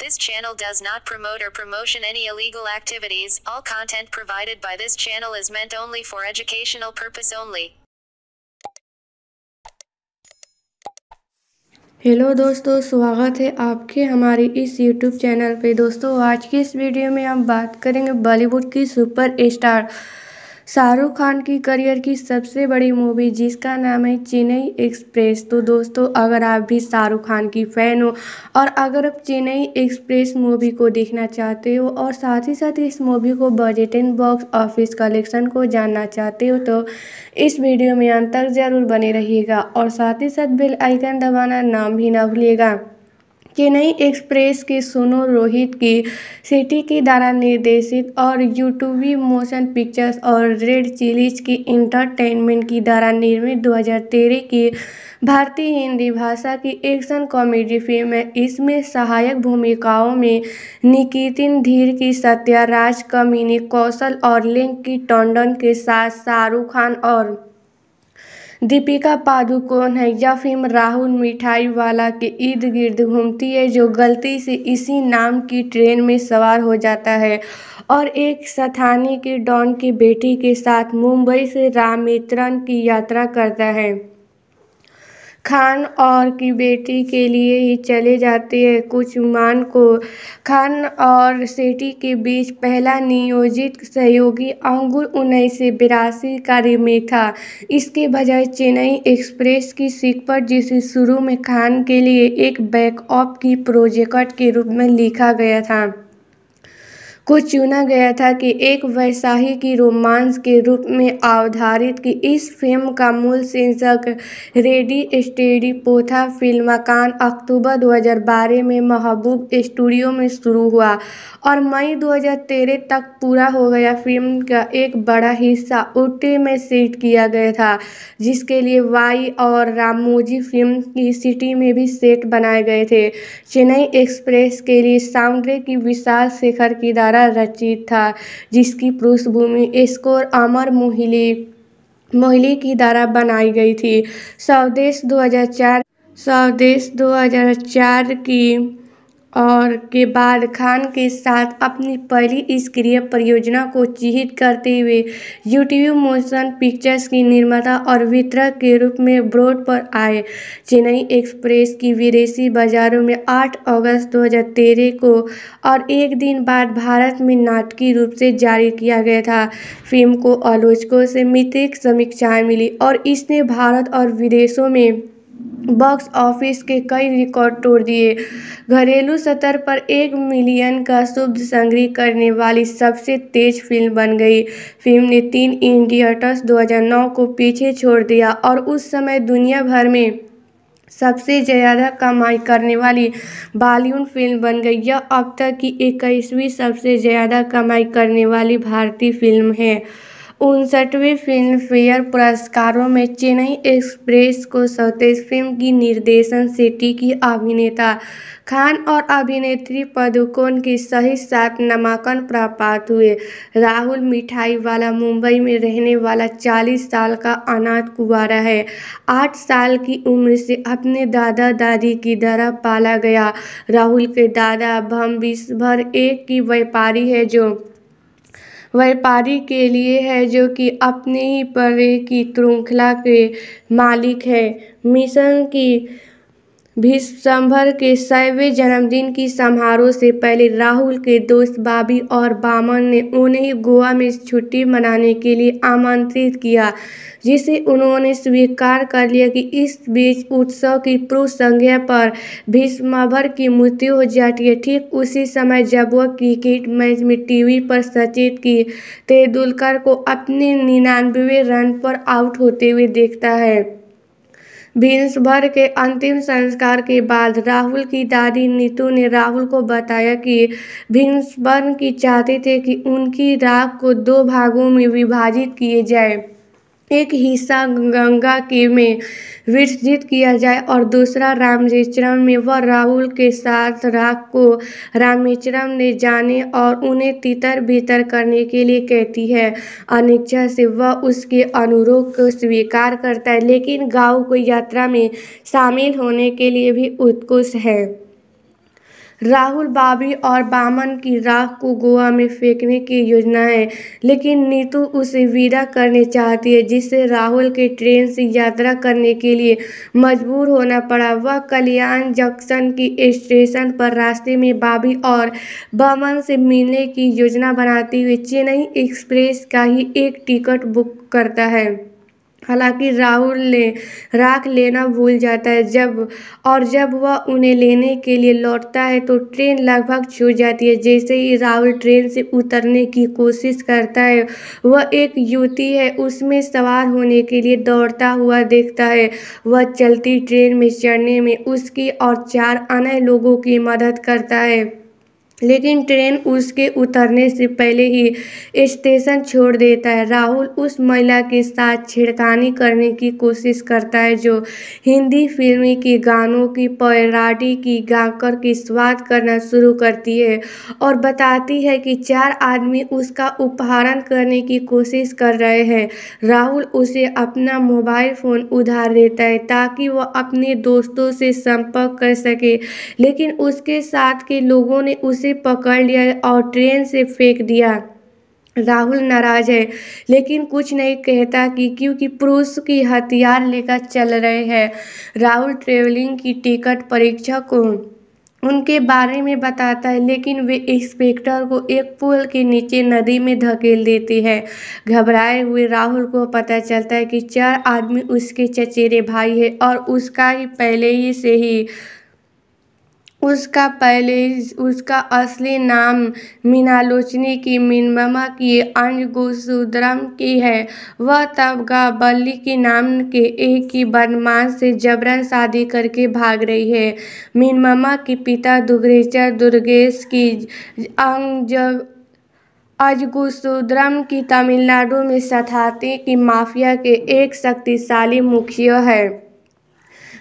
This channel does not promote or promotion any illegal activities. All content provided by this channel is meant only for educational purpose only. Hello दोस्तों स्वागत है आपके हमारे इस YouTube channel पे दोस्तों आज की इस वीडियो में हम बात करेंगे बॉलीवुड की सुपर स्टार शाहरुख खान की करियर की सबसे बड़ी मूवी जिसका नाम है चेन्नई एक्सप्रेस तो दोस्तों अगर आप भी शाहरुख खान की फ़ैन हो और अगर आप चेन्नई एक्सप्रेस मूवी को देखना चाहते हो और साथ ही साथ इस मूवी को budget and box office collection को जानना चाहते हो तो इस वीडियो में अंत तक ज़रूर बने रहिएगा और साथ ही साथ बेल आइकन दबाना नाम भी ना भूलिएगा चेन्नई एक्सप्रेस की सोनू रोहित की सिटी के द्वारा निर्देशित और यूट्यूबी मोशन पिक्चर्स और रेड चिलीज की एंटरटेनमेंट की द्वारा निर्मित 2013 की भारतीय हिंदी भाषा की एक्शन कॉमेडी फिल्म है इसमें सहायक भूमिकाओं में निकितिन धीर की सत्या राज कमिनी कौशल और लिंक की टंडन के साथ शाहरुख खान और दीपिका पादुकोण है यह फिल्म राहुल मिठाई वाला के इर्द गिर्द घूमती है जो गलती से इसी नाम की ट्रेन में सवार हो जाता है और एक सथानी के डॉन की बेटी के साथ मुंबई से रामेतरन की यात्रा करता है खान और की बेटी के लिए ही चले जाते हैं कुछ मान को खान और सेठी के बीच पहला नियोजित सहयोगी अंगुर उन्नीस सौ बिरासी का रिमेक था इसके बजाय चेन्नई एक्सप्रेस की पर जिसे शुरू में खान के लिए एक बैकअप की प्रोजेक्ट के रूप में लिखा गया था को चुना गया था कि एक वैसाही की रोमांस के रूप में अवधारित की इस फ़िल्म का मूल शीर्षक रेडी स्टेडी पोथा फिल्माकान अक्टूबर 2012 में महबूब स्टूडियो में शुरू हुआ और मई 2013 तक पूरा हो गया फिल्म का एक बड़ा हिस्सा उटे में सेट किया गया था जिसके लिए वाई और रामोजी फिल्म की सिटी में भी सेट बनाए गए थे चेन्नई एक्सप्रेस के लिए साउंड की विशाल शेखर की धारा द्वारा रचित था जिसकी पृष्ठभूमि स्कोर अमर मोहिले मोहिले की द्वारा बनाई गई थी स्वदेश 2004 स्वदेश 2004 की और के बाद खान के साथ अपनी पहली क्रिया परियोजना को चिहित करते हुए यूट्यूब मोशन पिक्चर्स की निर्माता और वितरक के रूप में ब्रॉड पर आए चेन्नई एक्सप्रेस की विदेशी बाजारों में 8 अगस्त 2013 को और एक दिन बाद भारत में नाटकीय रूप से जारी किया गया था फिल्म को आलोचकों से मित्रिक समीक्षाएँ मिली और इसने भारत और विदेशों में बॉक्स ऑफिस के कई रिकॉर्ड तोड़ दिए घरेलू स्तर पर एक मिलियन का शुभ संग्रह करने वाली सबसे तेज फिल्म बन गई फिल्म ने तीन इंडियटर्स 2009 को पीछे छोड़ दिया और उस समय दुनिया भर में सबसे ज़्यादा कमाई करने वाली बॉलीवुड फिल्म बन गई यह अब तक की इक्कीसवीं सबसे ज़्यादा कमाई करने वाली भारतीय फिल्म है उनसठवें फ़िल्मफ़ेयर पुरस्कारों में चेन्नई एक्सप्रेस को सौतेज फ़िल्म की निर्देशन शेट्टी की अभिनेता खान और अभिनेत्री पदुकोण के सही साथ नामांकन प्राप्त हुए राहुल मिठाई वाला मुंबई में रहने वाला चालीस साल का अनाथ कुवारा है आठ साल की उम्र से अपने दादा दादी की तरह पाला गया राहुल के दादा भम विश्वभर एक की व्यापारी है जो व्यापारी के लिए है जो कि अपने ही परे की श्रृंखला के मालिक है मिशन की विश्वभर के सैवे जन्मदिन की समारोह से पहले राहुल के दोस्त बाबी और बामन ने उन्हें गोवा में छुट्टी मनाने के लिए आमंत्रित किया जिसे उन्होंने स्वीकार कर लिया कि इस बीच उत्सव की पूर्व संज्ञा पर भीष्मभर की मृत्यु हो जाती है ठीक उसी समय जब वह क्रिकेट मैच में टीवी पर सचेत की तेंदुलकर को अपने निन्यानवे रन पर आउट होते हुए देखता है बीन्स भर के अंतिम संस्कार के बाद राहुल की दादी नीतू ने राहुल को बताया कि भीष्मर की चाहते थे कि उनकी राख को दो भागों में विभाजित किए जाए एक हिस्सा गंगा के में विसर्जित किया जाए और दूसरा रामेश्वरम में वह राहुल के साथ राग को रामेश्वरम ने जाने और उन्हें तितर बितर करने के लिए कहती है अनिच्छा से वह उसके अनुरोध को स्वीकार करता है लेकिन गाँव को यात्रा में शामिल होने के लिए भी उत्कुश है राहुल बाबी और बामन की राख को गोवा में फेंकने की योजना है लेकिन नीतू उसे विदा करने चाहती है जिससे राहुल के ट्रेन से यात्रा करने के लिए मजबूर होना पड़ा वह कल्याण जंक्शन की स्टेशन पर रास्ते में बाबी और बामन से मिलने की योजना बनाते हुए चेन्नई एक्सप्रेस का ही एक टिकट बुक करता है हालांकि राहुल ले राख लेना भूल जाता है जब और जब वह उन्हें लेने के लिए लौटता है तो ट्रेन लगभग छूट जाती है जैसे ही राहुल ट्रेन से उतरने की कोशिश करता है वह एक युवती है उसमें सवार होने के लिए दौड़ता हुआ देखता है वह चलती ट्रेन में चढ़ने में उसकी और चार अन्य लोगों की मदद करता है लेकिन ट्रेन उसके उतरने से पहले ही स्टेशन छोड़ देता है राहुल उस महिला के साथ छेड़खानी करने की कोशिश करता है जो हिंदी फिल्म के गानों की पैराडी की गाकर की स्वाद करना शुरू करती है और बताती है कि चार आदमी उसका उपहारण करने की कोशिश कर रहे हैं राहुल उसे अपना मोबाइल फ़ोन उधार देता है ताकि वह अपने दोस्तों से संपर्क कर सके लेकिन उसके साथ के लोगों ने उसे से पकड़ लिया और ट्रेन से फेंक दिया राहुल नाराज है लेकिन कुछ नहीं कहता कि क्योंकि पुरुष की हथियार लेकर चल रहे हैं राहुल ट्रेवलिंग की टिकट परीक्षा को उनके बारे में बताता है लेकिन वे इंस्पेक्टर को एक पुल के नीचे नदी में धकेल देती है घबराए हुए राहुल को पता चलता है कि चार आदमी उसके चचेरे भाई है और उसका ही पहले ही से ही उसका पहले उसका असली नाम मीनालोचनी की मीनमा की अंजगुसूद्रम की है वह तब बल्ली की नाम के एक ही बनमान से जबरन शादी करके भाग रही है मीनमा के पिता दुग्रेचर दुर्गेश की अंज अजगुसुद्रम की तमिलनाडु में सथाते की माफिया के एक शक्तिशाली मुखिया है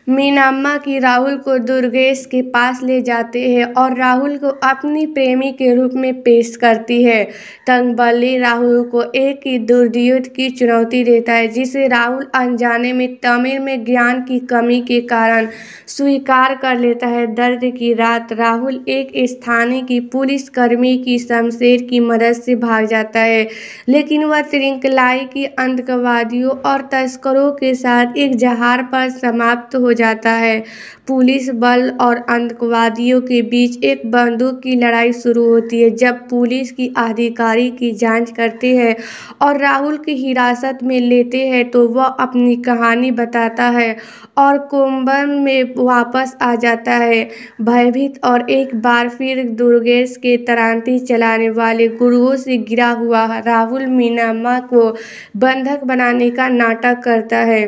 मीनाम्मा की राहुल को दुर्गेश के पास ले जाते हैं और राहुल को अपनी प्रेमी के रूप में पेश करती है तंगबली राहुल को एक ही दुर्दयुद्ध की चुनौती देता है जिसे राहुल अनजाने में तमिल में ज्ञान की कमी के कारण स्वीकार कर लेता है दर्द की रात राहुल एक स्थानीय की पुलिसकर्मी की शमशेर की मदद से भाग जाता है लेकिन वह त्रिंकलाई की आतंकवादियों और तस्करों के साथ एक जहाज पर समाप्त हो जाता है पुलिस बल और आतंकवादियों के बीच एक बंदूक की लड़ाई शुरू होती है जब पुलिस की अधिकारी की जांच करते हैं और राहुल की हिरासत में लेते हैं तो वह अपनी कहानी बताता है और कुंभन में वापस आ जाता है भयभीत और एक बार फिर दुर्गेश के तरांती चलाने वाले गुरुओं से गिरा हुआ राहुल मीनामा को बंधक बनाने का नाटक करता है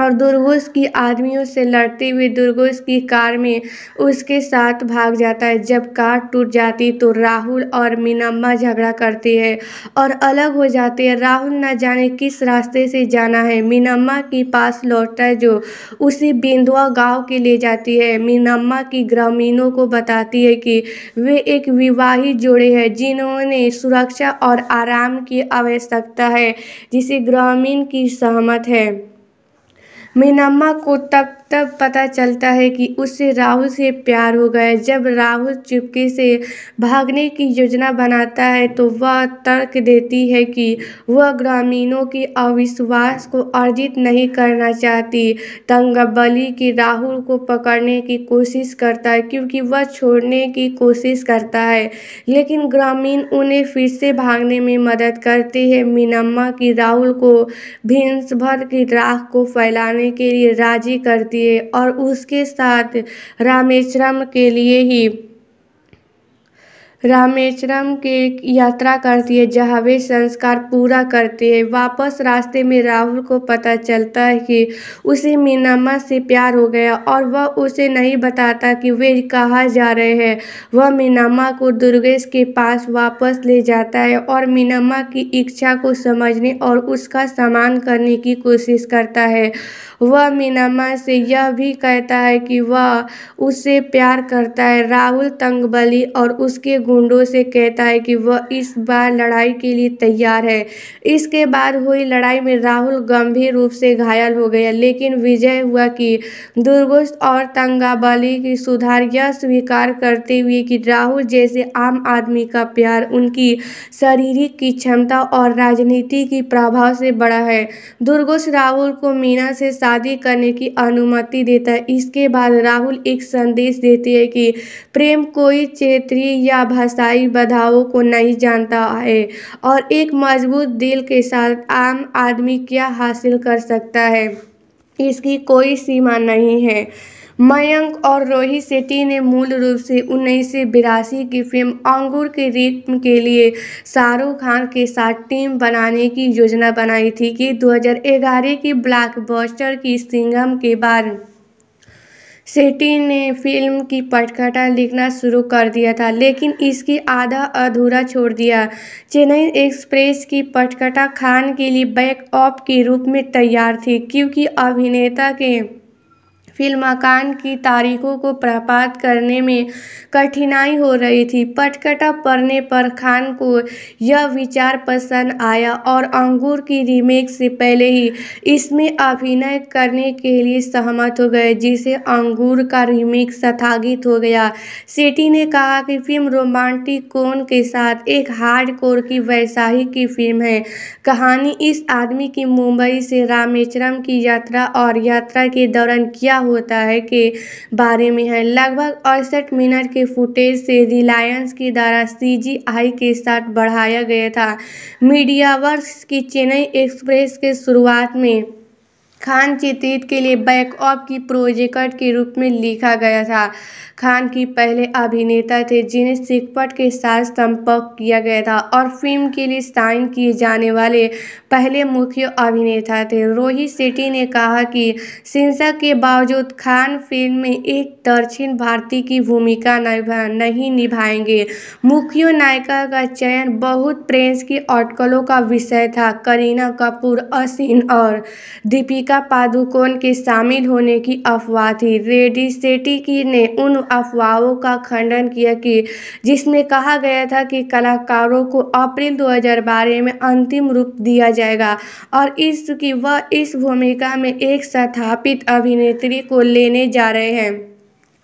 और दुर्गोश की आदमियों से लड़ती हुई दुर्गोश की कार में उसके साथ भाग जाता है जब कार टूट जाती तो राहुल और मीनम्मा झगड़ा करती है और अलग हो जाती है राहुल न जाने किस रास्ते से जाना है मीनम्मा के पास लौटता है जो उसे बेंदुआ गांव के ले जाती है मीनम्मा की ग्रामीणों को बताती है कि वे एक विवाहित जोड़े हैं जिन्होंने सुरक्षा और आराम की आवश्यकता है जिसे ग्रामीण की सहमत है मीनम्मा को तब तब पता चलता है कि उसे राहुल से प्यार हो गया जब राहुल चुपके से भागने की योजना बनाता है तो वह तर्क देती है कि वह ग्रामीणों के अविश्वास को अर्जित नहीं करना चाहती तंगाबली की राहुल को पकड़ने की कोशिश करता है क्योंकि वह छोड़ने की कोशिश करता है लेकिन ग्रामीण उन्हें फिर से भागने में मदद करते हैं मीनम्मा की राहुल को भर की राख को फैलाने के लिए राजी करती दिए और उसके साथ रामेश्वरम के लिए ही रामेश्वरम के यात्रा करती है जहाँ वे संस्कार पूरा करते हैं वापस रास्ते में राहुल को पता चलता है कि उसे मीनामा से प्यार हो गया और वह उसे नहीं बताता कि वे कहाँ जा रहे हैं वह मीनामा को दुर्गेश के पास वापस ले जाता है और मीनामा की इच्छा को समझने और उसका सम्मान करने की कोशिश करता है वह मीनामा से यह भी कहता है कि वह उससे प्यार करता है राहुल तंगबली और उसके गुंडों से कहता है कि वह इस बार लड़ाई के लिए तैयार है इसके बाद हुई लड़ाई में राहुल गंभीर रूप से घायल हो गया लेकिन विजय हुआ कि दुर्गुस्त और तंगाबली की सुधार यह स्वीकार करते हुए कि राहुल जैसे आम आदमी का प्यार उनकी शारीरिक की क्षमता और राजनीति की प्रभाव से बड़ा है दुर्गुस्त राहुल को मीना से शादी करने की अनुमति देता है इसके बाद राहुल एक संदेश देती है कि प्रेम कोई क्षेत्रीय या भाषाई बधावों को नहीं जानता है और एक मजबूत दिल के साथ आम आदमी क्या हासिल कर सकता है इसकी कोई सीमा नहीं है मयंक और रोहित शेट्टी ने मूल रूप से उन्नीस सौ बिरासी की फिल्म अंगूर के रित्म के लिए शाहरुख खान के साथ टीम बनाने की योजना बनाई थी कि 2011 की ब्लॉकबस्टर की सिंगम के बाद सेटी ने फिल्म की पटकथा लिखना शुरू कर दिया था लेकिन इसकी आधा अधूरा छोड़ दिया चेन्नई एक्सप्रेस की पटकथा खान के लिए बैकअप के रूप में तैयार थी क्योंकि अभिनेता के मकान की तारीखों को प्रपात करने में कठिनाई हो रही थी पटकटा पढ़ने पर खान को यह विचार पसंद आया और अंगूर की रीमेक से पहले ही इसमें अभिनय करने के लिए सहमत हो गए जिसे अंगूर का रीमेक स्थगित हो गया सेठी ने कहा कि फिल्म रोमांटिक कोन के साथ एक हार्ड कोर की वैसाही की फिल्म है कहानी इस आदमी की मुंबई से रामेश्वरम की यात्रा और यात्रा के दौरान किया होता है के बारे में है लगभग अड़सठ मिनट के फुटेज से रिलायंस के द्वारा सीजीआई के साथ बढ़ाया गया था मीडियावर्स की चेन्नई एक्सप्रेस के शुरुआत में खान चित्रित के लिए बैकऑप की प्रोजेक्ट के रूप में लिखा गया था खान की पहले अभिनेता थे जिन्हें सिकपट के साथ संपर्क किया गया था और फिल्म के लिए साइन किए जाने वाले पहले मुख्य अभिनेता थे रोहित शेट्टी ने कहा कि सिंसा के बावजूद खान फिल्म में एक दक्षिण भारतीय की भूमिका निभा नहीं निभाएंगे मुख्य नायिका का चयन बहुत प्रेस की अटकलों का विषय था करीना कपूर असिन और दीपिका दीपिका पादुकोण के शामिल होने की अफवाह थी रेडी की ने उन अफवाहों का खंडन किया कि जिसमें कहा गया था कि कलाकारों को अप्रैल 2012 में अंतिम रूप दिया जाएगा और इसकी वह इस भूमिका में एक स्थापित अभिनेत्री को लेने जा रहे हैं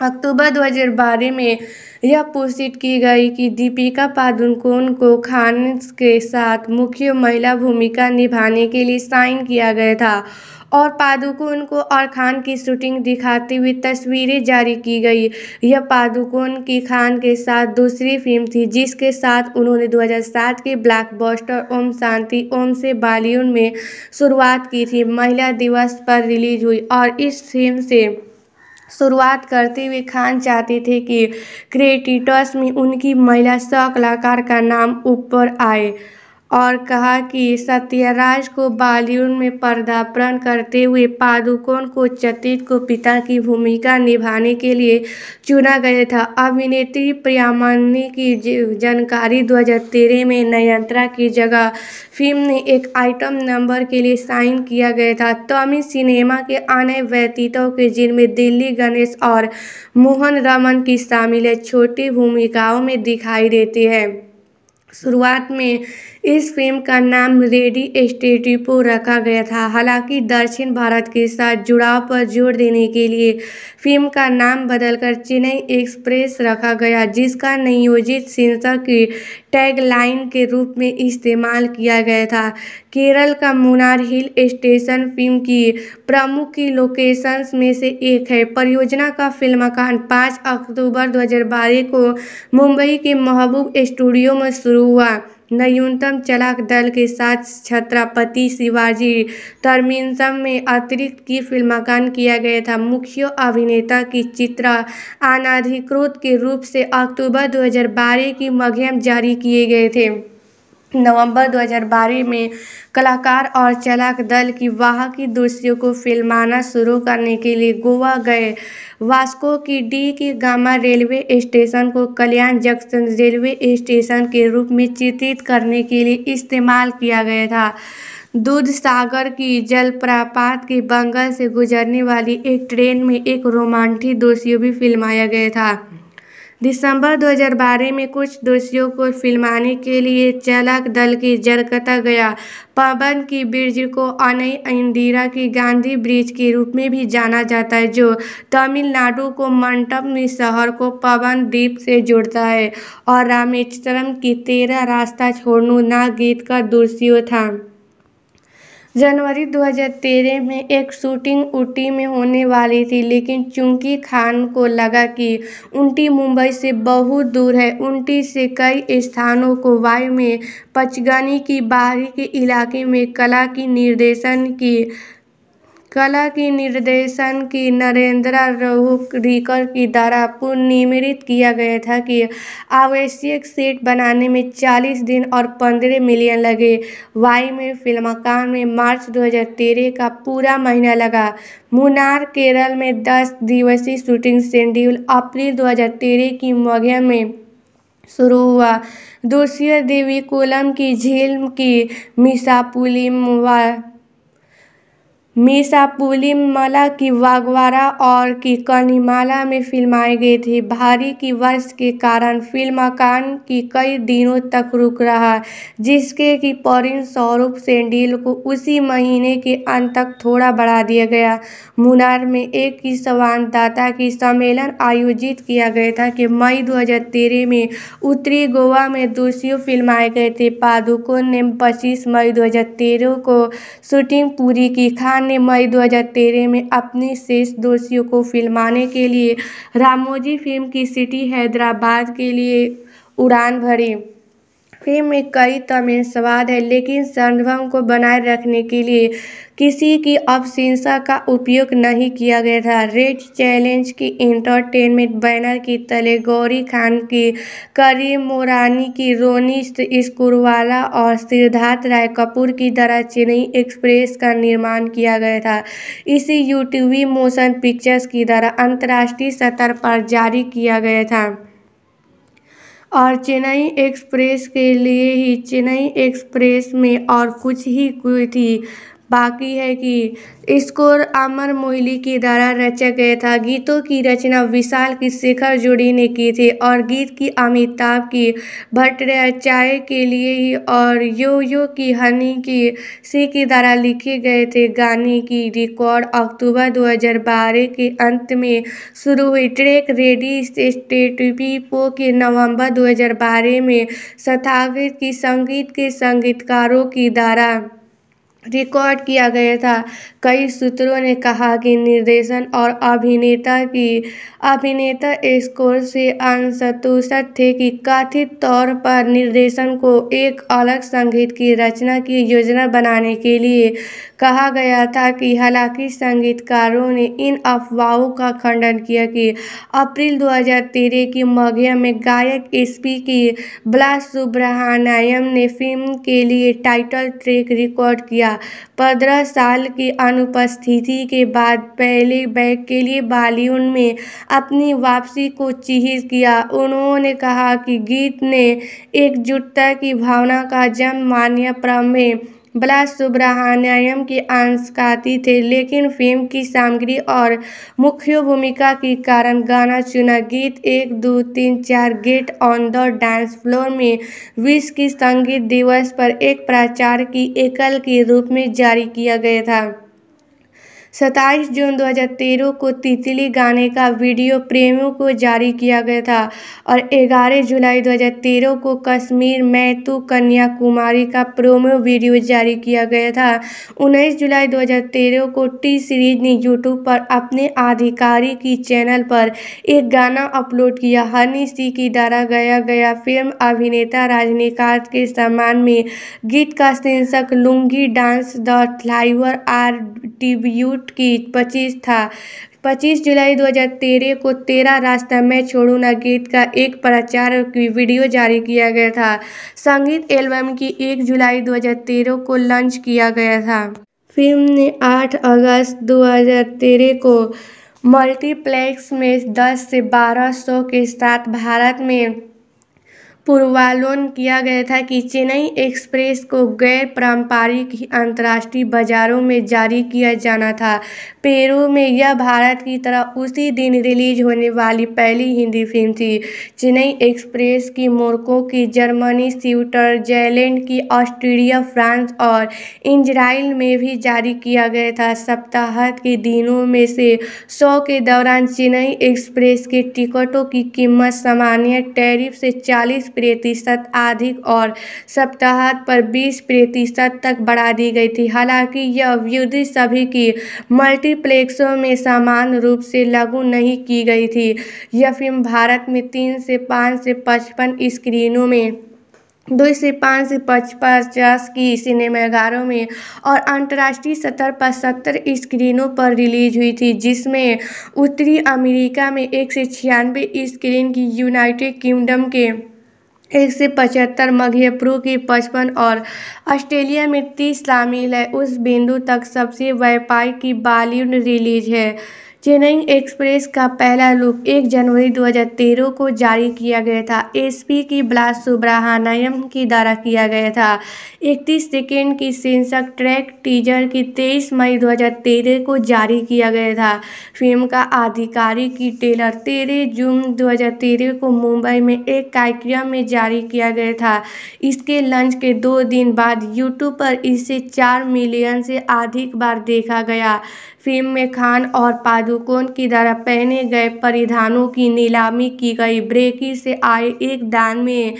अक्टूबर 2012 में यह पुष्टि की गई कि दीपिका पादुकोण को खान के साथ मुख्य महिला भूमिका निभाने के लिए साइन किया गया था और पादुकोण को और खान की शूटिंग दिखाती हुई तस्वीरें जारी की गई यह पादुकोण की खान के साथ दूसरी फिल्म थी जिसके साथ उन्होंने 2007 के बॉस्टर ओम शांति ओम से बॉलीवुड में शुरुआत की थी महिला दिवस पर रिलीज हुई और इस फिल्म से शुरुआत करते हुए खान चाहते थे कि क्रिएटिटर्स में उनकी महिला सह कलाकार का नाम ऊपर आए और कहा कि सत्यराज को बॉलीवुड में पदार्पण करते हुए पादुकोण को चतित को पिता की भूमिका निभाने के लिए चुना गया था अभिनेत्री प्रियामणि की जानकारी 2013 में नयंत्रा की जगह फिल्म ने एक आइटम नंबर के लिए साइन किया गया था तमिल सिनेमा के अन्य व्यतीतों के जिनमें दिल्ली गणेश और मोहन रमन की शामिल है छोटी भूमिकाओं में दिखाई देती है शुरुआत में इस फिल्म का नाम रेडी स्टेटिपो रखा गया था हालांकि दक्षिण भारत के साथ जुड़ाव पर जोर देने के लिए फिल्म का नाम बदलकर चेन्नई एक्सप्रेस रखा गया जिसका नियोजित शीर्षक की टैगलाइन के रूप में इस्तेमाल किया गया था केरल का मुनार हिल स्टेशन फिल्म की प्रमुख की लोकेशंस में से एक है परियोजना का फिल्माकान पाँच अक्टूबर दो को मुंबई के महबूब स्टूडियो में शुरू हुआ न्यूनतम चलाक दल के साथ छत्रपति शिवाजी टर्मिनस में अतिरिक्त की फिल्मांकन किया गया था मुख्य अभिनेता की चित्रा अनाधिकृत के रूप से अक्टूबर दो हज़ार बारह जारी किए गए थे नवंबर 2012 में कलाकार और चालक दल की वाह की दृश्यों को फिल्माना शुरू करने के लिए गोवा गए वास्को की डी के गामा रेलवे स्टेशन को कल्याण जंक्शन रेलवे स्टेशन के रूप में चित्रित करने के लिए इस्तेमाल किया गया था दूध सागर की जलप्रपात के बंगल से गुजरने वाली एक ट्रेन में एक रोमांटिक दृश्य भी फिल्माया गया था दिसंबर 2012 में कुछ दोषियों को फिल्माने के लिए चालक दल की जरकता गया पवन की ब्रिज को अनई इंदिरा की गांधी ब्रिज के रूप में भी जाना जाता है जो तमिलनाडु को में शहर को पवन द्वीप से जोड़ता है और रामेश्वरम की तेरह रास्ता छोड़नू ना गीत का दोषियों था जनवरी 2013 में एक शूटिंग ऊटी में होने वाली थी लेकिन चूंकि खान को लगा कि ऊटी मुंबई से बहुत दूर है ऊटी से कई स्थानों को वायु में पचगनी की बाहरी के इलाके में कला की निर्देशन की कला की निर्देशन की नरेंद्रा रहुकरीकर की द्वारा पुनर्निर्मित किया गया था कि आवश्यक सेट बनाने में चालीस दिन और पंद्रह मिलियन लगे वाई में फिल्मकान में मार्च 2013 का पूरा महीना लगा मुनार केरल में दस दिवसीय शूटिंग शेड्यूल अप्रैल 2013 की मध्य में शुरू हुआ दूसरी देवी कोलम की झील की मिसापुलिम मीसा मला की वागवारा और की कनिमाला में फिल्माई गई थी भारी की वर्ष के कारण फिल्म कान की कई दिनों तक रुक रहा जिसके कि पौरिन स्वरूप सेंडिल को उसी महीने के अंत तक थोड़ा बढ़ा दिया गया मुनार में एक ही संवाददाता की सम्मेलन आयोजित किया गया था कि मई 2013 में उत्तरी गोवा में दूसरी फिल्म आए गए थे पादुकोन ने पच्चीस मई दो को शूटिंग पूरी की खान ने मई दो हज़ार तेरह में अपनी शेष दोषियों को फ़िल्माने के लिए रामोजी फिल्म की सिटी हैदराबाद के लिए उड़ान भरी फ़िल्म में कई तमिल स्वाद है लेकिन संभव को बनाए रखने के लिए किसी की अवशेषता का उपयोग नहीं किया गया था रेड चैलेंज की एंटरटेनमेंट बैनर की तले गौरी खान की करीम मोरानी की रोनी स्कूरवाला और सिद्धार्थ राय कपूर की तरह चेन्नई एक्सप्रेस का निर्माण किया गया था इसी यूट्यूबी मोशन पिक्चर्स की तरह अंतर्राष्ट्रीय स्तर पर जारी किया गया था और चेन्नई एक्सप्रेस के लिए ही चेन्नई एक्सप्रेस में और कुछ ही थी बाकी है कि स्कोर अमर मोहली के द्वारा रचा गया था गीतों की रचना विशाल की शेखर जोड़ी ने की थी और गीत की अमिताभ की भट्टाचार्य चाय के लिए ही और यो यो की हनी की सी के द्वारा लिखे गए थे गाने की रिकॉर्ड अक्टूबर 2012 के अंत में शुरू हुई ट्रैक रेडी स्टेटिपो के नवंबर 2012 में स्थापित की संगीत के संगीतकारों की द्वारा रिकॉर्ड किया गया था कई सूत्रों ने कहा कि निर्देशन और अभिनेता की अभिनेता स्कोर से असंतुष्ट थे कि कथित तौर पर निर्देशन को एक अलग संगीत की रचना की योजना बनाने के लिए कहा गया था कि हालांकि संगीतकारों ने इन अफवाहों का खंडन किया कि अप्रैल 2013 की मघिया में गायक एसपी की ब्ला सुब्रहानायम ने फिल्म के लिए टाइटल ट्रैक रिकॉर्ड किया पंद्रह साल की अनुपस्थिति के बाद पहले बैग के लिए बॉलीवुड में अपनी वापसी को चिहित किया उन्होंने कहा कि गीत ने एकजुटता की भावना का जन्म मान्य प्रारंभ सुब्रहण्यम की अंशकाती थे लेकिन फिल्म की सामग्री और मुख्य भूमिका के कारण गाना चुना गीत एक दो तीन चार get on the dance floor में विश्व की संगीत दिवस पर एक प्रचार की एकल के रूप में जारी किया गया था सत्ताईस जून 2013 को तितली गाने का वीडियो प्रेमियों को जारी किया गया था और 11 जुलाई 2013 को कश्मीर में तो कन्याकुमारी का प्रोमो वीडियो जारी किया गया था 19 जुलाई 2013 को टी सीरीज ने यूट्यूब पर अपने आधिकारिक की चैनल पर एक गाना अपलोड किया हनी सिंह की द्वारा गाया गया फिल्म अभिनेता रजनीकांत के सम्मान में गीत का शीर्षक लुंगी डांस द फ्लाइवर आर डिब्यूट की पच्चीस था पच्चीस जुलाई 2013 को तेरा रास्ता मैं छोड़ू ना गीत का एक प्रचार की वीडियो जारी किया गया था संगीत एल्बम की 1 जुलाई 2013 को लॉन्च किया गया था फिल्म ने 8 अगस्त 2013 को मल्टीप्लेक्स में 10 से बारह सौ के साथ भारत में पूर्वालोन किया गया था कि चेन्नई एक्सप्रेस को गैर पारंपरिक अंतर्राष्ट्रीय बाज़ारों में जारी किया जाना था पेरू में यह भारत की तरह उसी दिन रिलीज होने वाली पहली हिंदी फिल्म थी चेन्नई एक्सप्रेस की मोरको की जर्मनी स्विटरजैलेंड की ऑस्ट्रेलिया फ्रांस और इंजराइल में भी जारी किया गया था सप्ताह के दिनों में से सौ के दौरान चेन्नई एक्सप्रेस के टिकटों की कीमत सामान्य टैरिफ से चालीस प्रतिशत अधिक और सप्ताह पर 20 प्रतिशत तक बढ़ा दी गई थी हालांकि यह वृद्धि सभी की मल्टीप्लेक्सों में समान रूप से लागू नहीं की गई थी यह फिल्म भारत में तीन से पाँच से पचपन स्क्रीनों में दो से पाँच से पचास की सिनेमाघरों में और अंतर्राष्ट्रीय स्तर पर सत्तर स्क्रीनों पर रिलीज हुई थी जिसमें उत्तरी अमेरिका में एक से छियानवे स्क्रीन की यूनाइटेड किंगडम के एक से पचहत्तर मध्य पूर्व की पचपन और ऑस्ट्रेलिया में तीस शामिल है उस बिंदु तक सबसे व्यापार की बॉलीवुड रिलीज़ है चेन्नई एक्सप्रेस का पहला लुक 1 जनवरी 2013 को जारी किया गया था एसपी की ब्लास सुब्रहानयम की द्वारा किया गया था 31 सेकेंड की शीर्षक ट्रैक टीजर की 23 मई 2013 को जारी किया गया था फिल्म का आधिकारिक की टेलर 13 जून 2013 को मुंबई में एक कार्यक्रम में जारी किया गया था इसके लंच के दो दिन बाद यूट्यूब पर इसे चार मिलियन से अधिक बार देखा गया फिल्म में खान और पादुकोण की द्वारा पहने गए परिधानों की नीलामी की गई ब्रेकी से आए एक दान में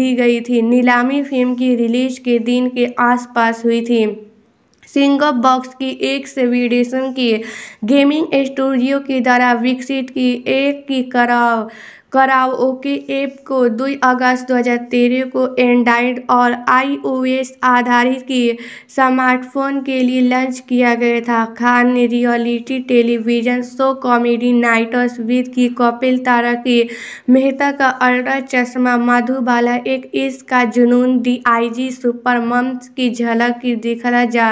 दी गई थी नीलामी फिल्म की रिलीज के दिन के आसपास हुई थी सिंगल बॉक्स की एक से विडेशन की गेमिंग स्टूडियो के द्वारा विकसित की एक की कराव कराओके ऐप को 2 अगस्त दो हज़ार तेरह को एंड्राइड और आईओएस आधारित की स्मार्टफोन के लिए लॉन्च किया गया था खान ने reality television show comedy nights with की कपिल तारा की मेहता का अल्ट्रा चश्मा मधुबाला एक इस का जुनून D I D super moms की झलक की दिखला जा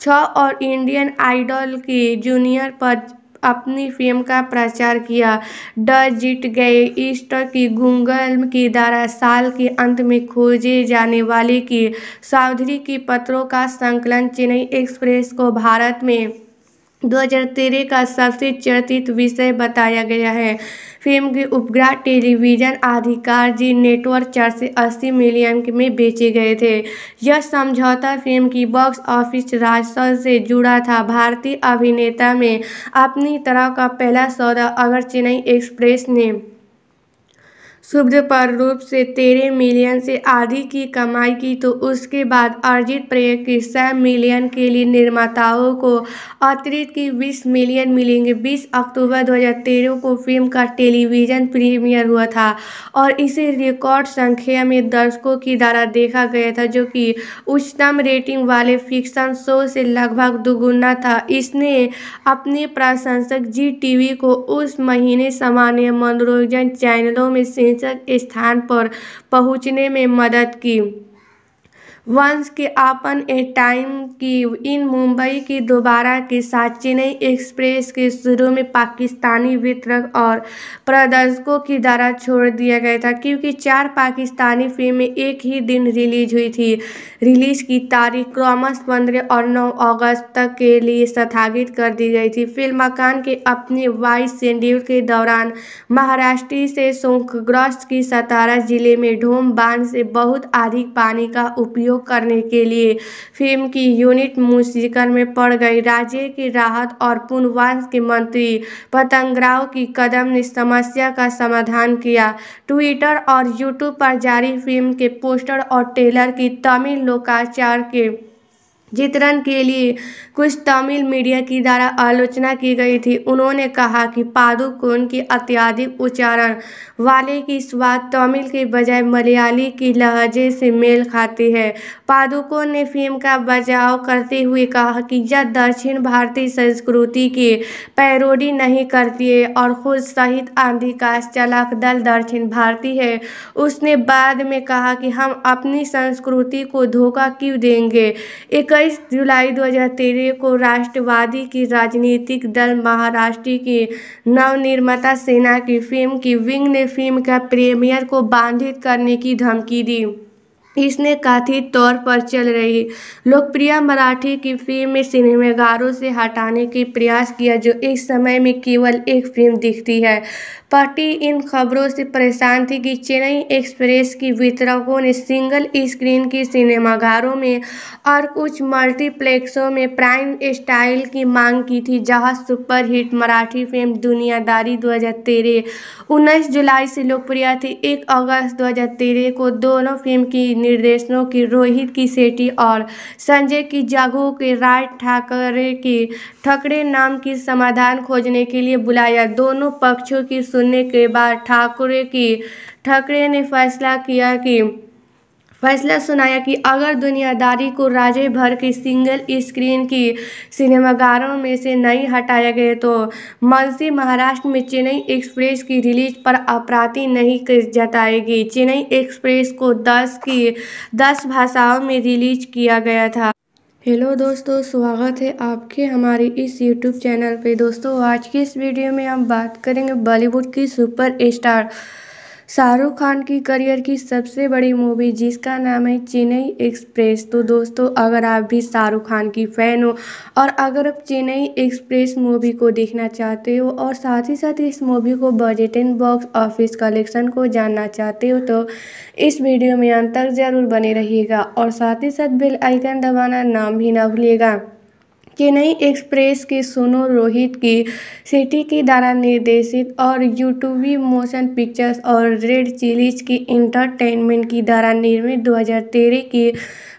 छ और इंडियन आइडल के जूनियर पर अपनी फिल्म का प्रचार किया डर जीत गए ईस्ट की गूंगल की द्वारा साल के अंत में खोजे जाने वाले की सावधरी की पत्रों का संकलन चेन्नई एक्सप्रेस को भारत में दो हजार तेरह का सबसे चर्चित विषय बताया गया है फिल्म के उपग्रह टेलीविजन अधिकार जी नेटवर्क चार से अस्सी मिलियन में बेचे गए थे यह समझौता फिल्म की बॉक्स ऑफिस राजस्व से जुड़ा था भारतीय अभिनेता में अपनी तरह का पहला सौदा अगर चेन्नई एक्सप्रेस ने शुभ पर रूप से तेरह मिलियन से आधी की कमाई की तो उसके बाद अर्जित प्रय के सौ मिलियन के लिए निर्माताओं को अतिरिक्त की बीस मिलियन मिलेंगे बीस अक्टूबर 2013 को फिल्म का टेलीविज़न प्रीमियर हुआ था और इसे रिकॉर्ड संख्या में दर्शकों की द्वारा देखा गया था जो कि उच्चतम रेटिंग वाले फिक्शन शो से लगभग दुगुना था इसने अपने प्रशंसक जी टीवी को उस महीने सामान्य मनोरंजन चैनलों में से नियंत्रक स्थान पर पहुंचने में मदद की वंश के अपन ए टाइम की इन मुंबई की दोबारा के साथ चेन्नई एक्सप्रेस के शुरू में पाकिस्तानी वितरक और प्रदर्शकों की द्वारा छोड़ दिया गया था क्योंकि चार पाकिस्तानी फिल्में एक ही दिन रिलीज हुई थी रिलीज की तारीख क्रमश पंद्रह और नौ अगस्त तक के लिए स्थगित कर दी गई थी फिल्म मकान के अपने वाइस शेड्यूल के दौरान महाराष्ट्र से शोकग्रस्त की सतारा जिले में ढोम बांध से बहुत अधिक पानी का उपयोग उपयोग करने के लिए फिल्म की यूनिट मुसीकर में पड़ गई राज्य की राहत और पुनर्वास के मंत्री पतंगराव की कदम ने समस्या का समाधान किया ट्विटर और यूट्यूब पर जारी फिल्म के पोस्टर और ट्रेलर की तमिल लोकाचार के चित्रण के लिए कुछ तमिल मीडिया की द्वारा आलोचना की गई थी उन्होंने कहा कि पादुकोण के अत्यधिक उच्चारण वाले की स्वाद तमिल के बजाय मलयाली की लहजे से मेल खाती है पादुकोण ने फिल्म का बचाव करते हुए कहा कि यह दक्षिण भारतीय संस्कृति के पैरोडी नहीं करती है और खुद सहित आंधी का चलाक दल दक्षिण भारतीय है उसने बाद में कहा कि हम अपनी संस्कृति को धोखा क्यों देंगे एक इक्कीस जुलाई दो हज़ार तेरह को राष्ट्रवादी की राजनीतिक दल महाराष्ट्र की नवनिर्माता सेना की फिल्म की विंग ने फिल्म का प्रीमियर को बाधित करने की धमकी दी इसने कथित तौर पर चल रही लोकप्रिय मराठी की फिल्म में सिनेमागारों से हटाने के प्रयास किया जो इस समय में केवल एक फिल्म दिखती है पार्टी इन खबरों से परेशान थी कि चेन्नई एक्सप्रेस की वितरकों ने सिंगल स्क्रीन की सिनेमाघरों में और कुछ मल्टीप्लेक्सों में प्राइम स्टाइल की मांग की थी जहां सुपरहिट मराठी फिल्म दुनियादारी 2013 19 जुलाई से लोकप्रिय थी 1 अगस्त 2013 को दोनों फिल्म की निर्देशनों की रोहित की सेठी और संजय की जागो के राय ठाकरे की ठकरे नाम की समाधान खोजने के लिए बुलाया दोनों पक्षों की सुनने के बाद ठाकुर की ठाकरे ने फैसला किया कि फैसला सुनाया कि अगर दुनियादारी को राज्य भर की सिंगल स्क्रीन की सिनेमागारों में से नहीं हटाया गया तो मलसी महाराष्ट्र में चेन्नई एक्सप्रेस की रिलीज पर अपराधी नहीं जताएगी चेन्नई एक्सप्रेस को 10 की 10 भाषाओं में रिलीज किया गया था हेलो दोस्तों स्वागत है आपके हमारे इस यूट्यूब चैनल पे दोस्तों आज की इस वीडियो में हम बात करेंगे बॉलीवुड की सुपर स्टार शाहरुख खान की करियर की सबसे बड़ी मूवी जिसका नाम है चेन्नई एक्सप्रेस तो दोस्तों अगर आप भी शाहरुख खान की फ़ैन हो और अगर आप चेन्नई एक्सप्रेस मूवी को देखना चाहते हो और साथ ही साथ इस मूवी को budget and box office collection को जानना चाहते हो तो इस वीडियो में अंत तक ज़रूर बने रहिएगा और साथ ही साथ बेल आइकन दबाना नाम भी ना भूलिएगा चेन्नई एक्सप्रेस की सोनू रोहित की सिटी के द्वारा निर्देशित और यूट्यूबी मोशन पिक्चर्स और रेड चिलीज की इंटरटेनमेंट की द्वारा निर्मित 2013 की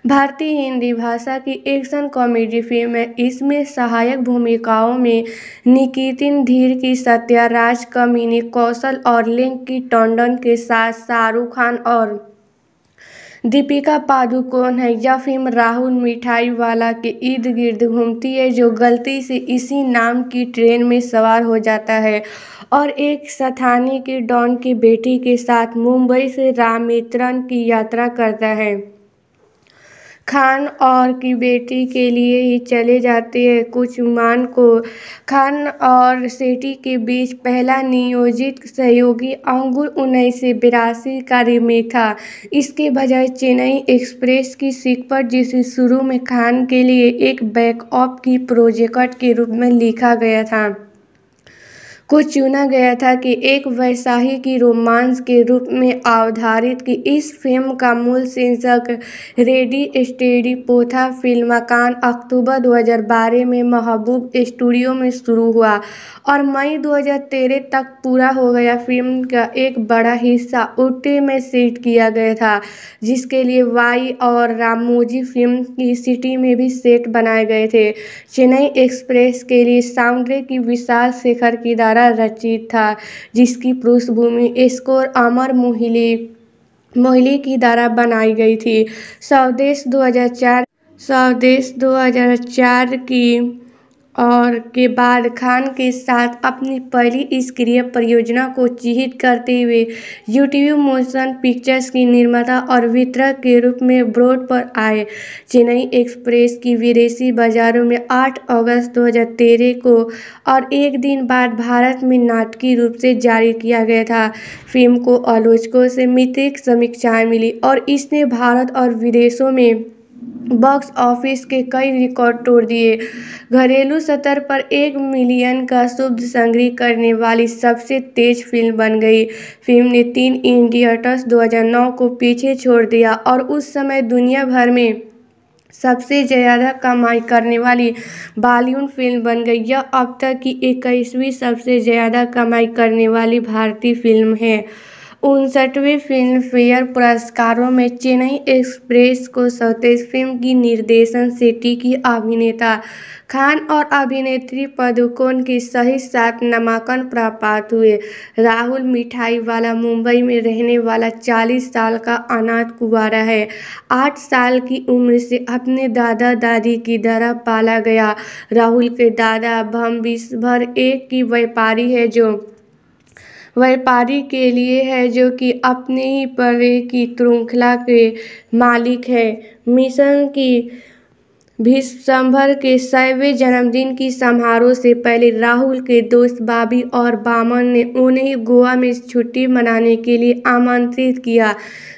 भारतीय हिंदी भाषा की एक्शन कॉमेडी फिल्म है इसमें सहायक भूमिकाओं में निकितिन धीर की सत्या राज कमिनी कौशल और लिंक की टंडन के साथ शाहरुख खान और दीपिका पादुकोण है यह फिल्म राहुल मिठाई वाला के इर्द गिर्द घूमती है जो गलती से इसी नाम की ट्रेन में सवार हो जाता है और एक सथानी के डॉन की बेटी के साथ मुंबई से रामित्रन की यात्रा करता है खान और की बेटी के लिए ही चले जाते हैं कुछ मान को खान और सेठी के बीच पहला नियोजित सहयोगी अंगुर उन्नीस सौ बिरासी का रीमेक था इसके बजाय चेन्नई एक्सप्रेस की पर जिसे शुरू में खान के लिए एक बैकअप की प्रोजेक्ट के रूप में लिखा गया था को चुना गया था कि एक वैसाही की रोमांस के रूप में अवधारित की इस फ़िल्म का मूल शीर्षक रेडी स्टेडी पोथा फिल्माकान अक्टूबर 2012 में महबूब स्टूडियो में शुरू हुआ और मई 2013 तक पूरा हो गया फिल्म का एक बड़ा हिस्सा उटी में सेट किया गया था जिसके लिए वाई और रामोजी फिल्म की सिटी में भी सेट बनाए गए थे चेन्नई एक्सप्रेस के लिए साउंड्रे की विशाल शेखर की दारा द्वारा रचित था जिसकी पृष्ठभूमि स्कोर अमर मोहिले मोहिले की द्वारा बनाई गई थी स्वदेश 2004 स्वदेश 2004 की और के बाद खान के साथ अपनी पहली स्क्रिय परियोजना को चिहित करते हुए यूट्यूब मोशन पिक्चर्स की निर्माता और वितरक के रूप में ब्रॉड पर आए चेन्नई एक्सप्रेस की विदेशी बाजारों में 8 अगस्त 2013 को और एक दिन बाद भारत में नाटकीय रूप से जारी किया गया था फिल्म को आलोचकों से मित्रिक समीक्षाएँ मिली और इसने भारत और विदेशों में बॉक्स ऑफिस के कई रिकॉर्ड तोड़ दिए घरेलू सतर पर एक मिलियन का शुभ संग्रह करने वाली सबसे तेज फिल्म बन गई फिल्म ने तीन इंडियटर्स 2009 को पीछे छोड़ दिया और उस समय दुनिया भर में सबसे ज़्यादा कमाई करने वाली बॉलीवुड फिल्म बन गई यह अब तक की इक्कीसवीं सबसे ज़्यादा कमाई करने वाली भारतीय फिल्म है उनसठवें फ़िल्मफ़ेयर पुरस्कारों में चेन्नई एक्सप्रेस को सर्वश्रेष्ठ फ़िल्म की निर्देशन शेट्टी की अभिनेता खान और अभिनेत्री पादुकोण के सही साथ नामांकन प्राप्त हुए राहुल मिठाई वाला मुंबई में रहने वाला चालीस साल का अनाथ कुंवारा है आठ साल की उम्र से अपने दादा दादी की तरह पाला गया राहुल के दादा भम भर एक की व्यापारी है जो व्यापारी के लिए है जो कि अपने ही परे की श्रृंखला के मालिक है मिशन की भीष्मर के सैवे जन्मदिन की समारोह से पहले राहुल के दोस्त बाबी और बामन ने उन्हें गोवा में छुट्टी मनाने के लिए आमंत्रित किया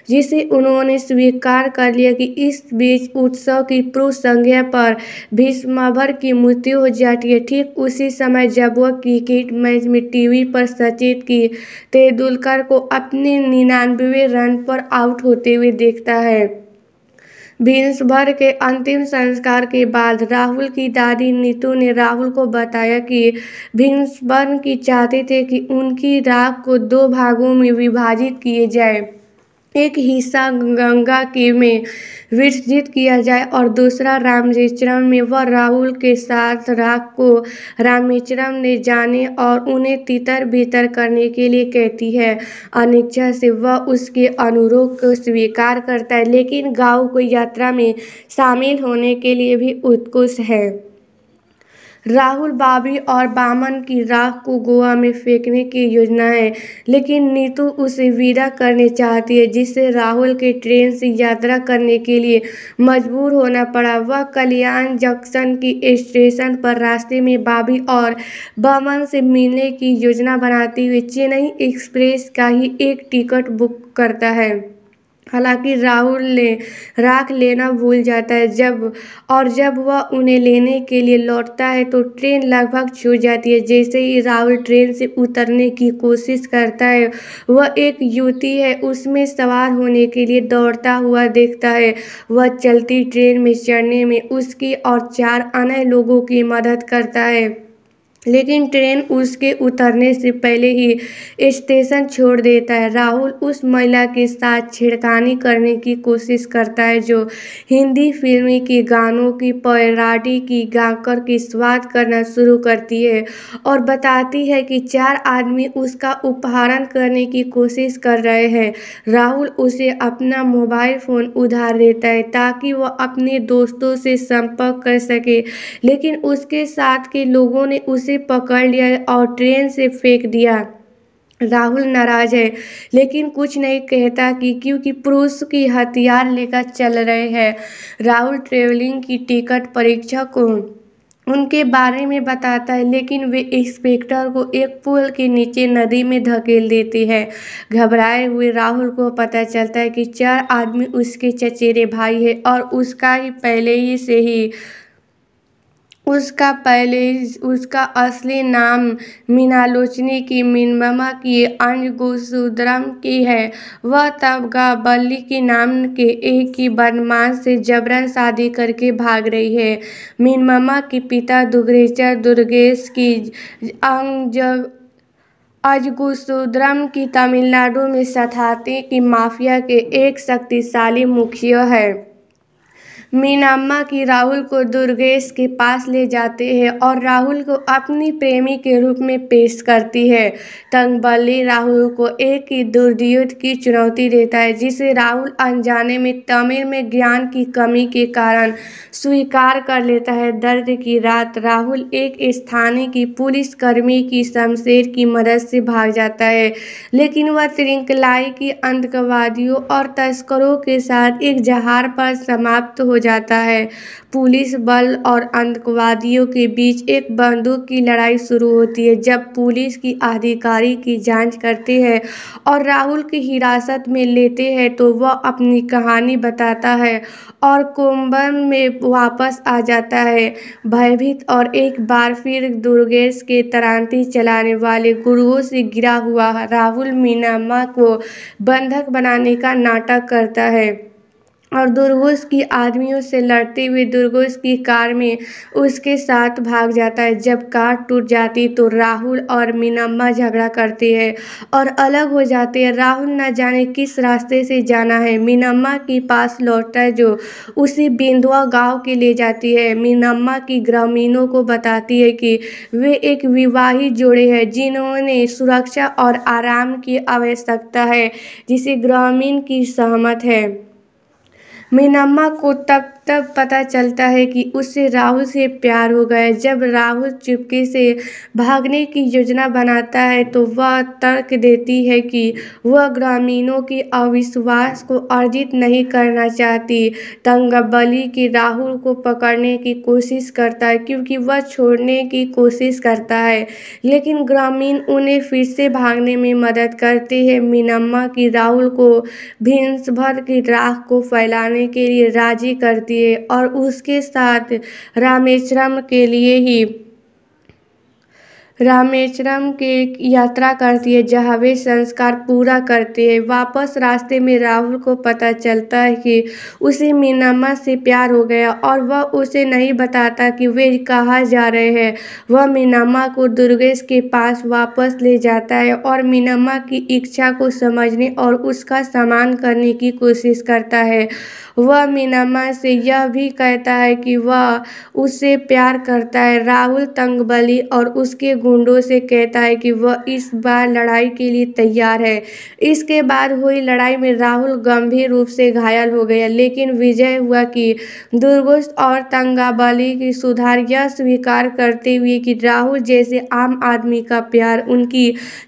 जिसे उन्होंने स्वीकार कर लिया कि इस बीच उत्सव की पूर्व संज्ञा पर भीष्मभर की मृत्यु हो जाती है ठीक उसी समय जब वह क्रिकेट मैच में टीवी पर सचेत की तेंदुलकर को अपने निन्यानवे रन पर आउट होते हुए देखता है बीन्स भर के अंतिम संस्कार के बाद राहुल की दादी नीतू ने राहुल को बताया कि भीष्मर की चाहते थे कि उनकी राग को दो भागों में विभाजित किए जाए एक हिस्सा गंगा के में विसर्जित किया जाए और दूसरा रामेश्वरम में वह राहुल के साथ राग को रामेश्वरम ने जाने और उन्हें तितर बितर करने के लिए कहती है अनिच्छा से वह उसके अनुरोध को स्वीकार करता है लेकिन गाँव को यात्रा में शामिल होने के लिए भी उत्कुश है राहुल बाबी और बामन की राह को गोवा में फेंकने की योजना है लेकिन नीतू उसे विदा करने चाहती है जिससे राहुल के ट्रेन से यात्रा करने के लिए मजबूर होना पड़ा वह कल्याण जंक्शन की स्टेशन पर रास्ते में बाबी और बामन से मिलने की योजना बनाते हुए चेन्नई एक्सप्रेस का ही एक टिकट बुक करता है हालाँकि राहुल ने राख लेना भूल जाता है जब और जब वह उन्हें लेने के लिए लौटता है तो ट्रेन लगभग छूट जाती है जैसे ही राहुल ट्रेन से उतरने की कोशिश करता है वह एक युवती है उसमें सवार होने के लिए दौड़ता हुआ देखता है वह चलती ट्रेन में चढ़ने में उसकी और चार अन्य लोगों की मदद करता है लेकिन ट्रेन उसके उतरने से पहले ही स्टेशन छोड़ देता है राहुल उस महिला के साथ छेड़खानी करने की कोशिश करता है जो हिंदी फिल्म के गानों की पैराडी की गाकर की स्वाद करना शुरू करती है और बताती है कि चार आदमी उसका उपहारण करने की कोशिश कर रहे हैं राहुल उसे अपना मोबाइल फ़ोन उधार देता है ताकि वह अपने दोस्तों से संपर्क कर सके लेकिन उसके साथ के लोगों ने उसे से पकड़ लिया और ट्रेन से फेंक दिया राहुल नाराज है लेकिन कुछ नहीं कहता कि क्योंकि पुरुष की हथियार लेकर चल रहे हैं राहुल ट्रेवलिंग की टिकट परीक्षा को उनके बारे में बताता है लेकिन वे इंस्पेक्टर को एक पुल के नीचे नदी में धकेल देती है घबराए हुए राहुल को पता चलता है कि चार आदमी उसके चचेरे भाई है और उसका ही पहले ही से ही उसका पहले उसका असली नाम मीनालोचनी की मीनमा की अंजगुसुद्रम की है वह तब बल्ली की नाम के एक ही बदमाश से जबरन शादी करके भाग रही है मीनमा के पिता दुग्रेचर दुर्गेश की अंग जब अजगुसुद्रम की तमिलनाडु में सथाते की माफिया के एक शक्तिशाली मुखिया है मीनाम्मा की राहुल को दुर्गेश के पास ले जाते हैं और राहुल को अपनी प्रेमी के रूप में पेश करती है तंगबली राहुल को एक ही दुर्दयुद्ध की चुनौती देता है जिसे राहुल अनजाने में तमिल में ज्ञान की कमी के कारण स्वीकार कर लेता है दर्द की रात राहुल एक स्थानीय की पुलिस कर्मी की शमशेर की मदद से भाग जाता है लेकिन वह त्रिंकलाई की आतंकवादियों और तस्करों के साथ एक जहार पर समाप्त हो जाता है पुलिस बल और आतंकवादियों के बीच एक बंदूक की लड़ाई शुरू होती है जब पुलिस की अधिकारी की जांच करती है और राहुल की हिरासत में लेते हैं तो वह अपनी कहानी बताता है और कोम्बन में वापस आ जाता है भयभीत और एक बार फिर दुर्गेश के तरानती चलाने वाले गुरुओं से गिरा हुआ राहुल मीनामा को बंधक बनाने का नाटक करता है और दुर्गोश की आदमियों से लड़ते हुए दुर्गोश की कार में उसके साथ भाग जाता है जब कार टूट जाती तो राहुल और मीनम्मा झगड़ा करती है और अलग हो जाते हैं राहुल न जाने किस रास्ते से जाना है मीनम्मा के पास लौटता है जो उसे बिंदुआ गांव के ले जाती है मीनम्मा की ग्रामीणों को बताती है कि वे एक विवाहित जोड़े हैं जिन्होंने सुरक्षा और आराम की आवश्यकता है जिसे ग्रामीण की सहमत है मीनम्मा को तब तब पता चलता है कि उसे राहुल से प्यार हो गया जब राहुल चुपके से भागने की योजना बनाता है तो वह तर्क देती है कि वह ग्रामीणों के अविश्वास को अर्जित नहीं करना चाहती तंगबली की राहुल को पकड़ने की कोशिश करता है क्योंकि वह छोड़ने की कोशिश करता है लेकिन ग्रामीण उन्हें फिर से भागने में मदद करते हैं मीनम्मा की राहुल को भिन्स भर की राख को फैलाने जाने के लिए राज़ी करती है और उसके साथ रामेश्वरम के लिए ही रामेश्वरम की यात्रा करती है जहाँ वे संस्कार पूरा करती है वापस रास्ते में राहुल को पता चलता है कि उसे मीनामा से प्यार हो गया और वह उसे नहीं बताता कि वे कहाँ जा रहे हैं वह मीनामा को दुर्गेश के पास वापस ले जाता है और मीनामा की इच्छा को समझने और उसका सम्मान करने की कोशिश करता है वह मीनामा से यह भी कहता है कि वह उससे प्यार करता है राहुल तंगबली और उसके गुंडों से कहता है कि वह इस बार लड़ाई के लिए तैयार है इसके बाद हुई लड़ाई में राहुल गंभीर रूप से घायल हो गया लेकिन विजय हुआ कि दुर्गुस्त और तंगाबाली की सुधार यह स्वीकार करते हुए कि राहुल जैसे आम आदमी का प्यार उनकी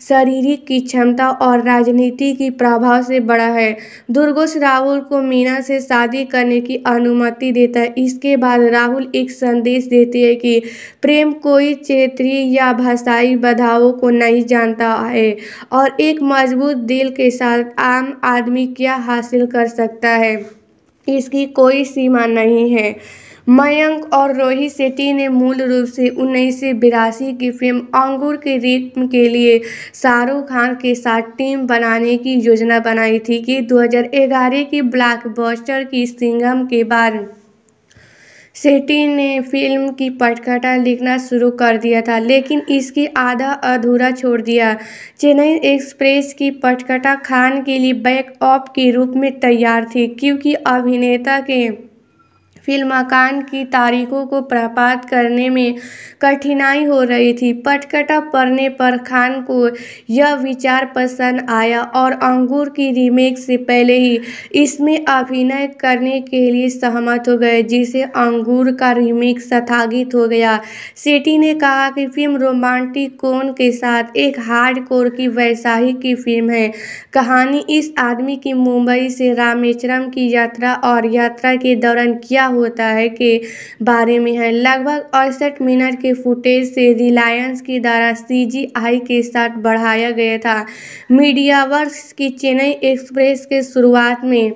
शारीरिक की क्षमता और राजनीति की प्रभाव से बड़ा है दुर्गुस्त राहुल को मीना से शादी करने की अनुमति देता है इसके बाद राहुल एक संदेश देते हैं कि प्रेम कोई क्षेत्रीय या भाषाई बाधाओं को नहीं जानता है और एक मजबूत दिल के साथ आम आदमी क्या हासिल कर सकता है इसकी कोई सीमा नहीं है मयंक और रोहित शेट्टी ने मूल रूप से उन्नीस सौ बिरासी की फिल्म अंगूर के रिप के लिए शाहरुख खान के साथ टीम बनाने की योजना बनाई थी कि 2011 की ब्लॉकबस्टर की सिंघम के बाद सेटी ने फिल्म की पटकथा लिखना शुरू कर दिया था लेकिन इसकी आधा अधूरा छोड़ दिया चेन्नई एक्सप्रेस की पटकथा खान के लिए बैकअप के रूप में तैयार थी क्योंकि अभिनेता के फिल्माकान की तारीखों को प्रपात करने में कठिनाई हो रही थी पटकटा पढ़ने पर खान को यह विचार पसंद आया और अंगूर की रीमेक से पहले ही इसमें अभिनय करने के लिए सहमत हो गए जिसे अंगूर का रीमेक स्थागित हो गया सेठी ने कहा कि फिल्म रोमांटिक कोन के साथ एक हार्ड कोर की वैसाही की फिल्म है कहानी इस आदमी की मुंबई से रामेश्वरम की यात्रा और यात्रा के दौरान किया होता है के बारे में है लगभग अड़सठ मिनट के फुटेज से रिलायंस के द्वारा सीजीआई के साथ बढ़ाया गया था मीडियावर्क्स की चेन्नई एक्सप्रेस के शुरुआत में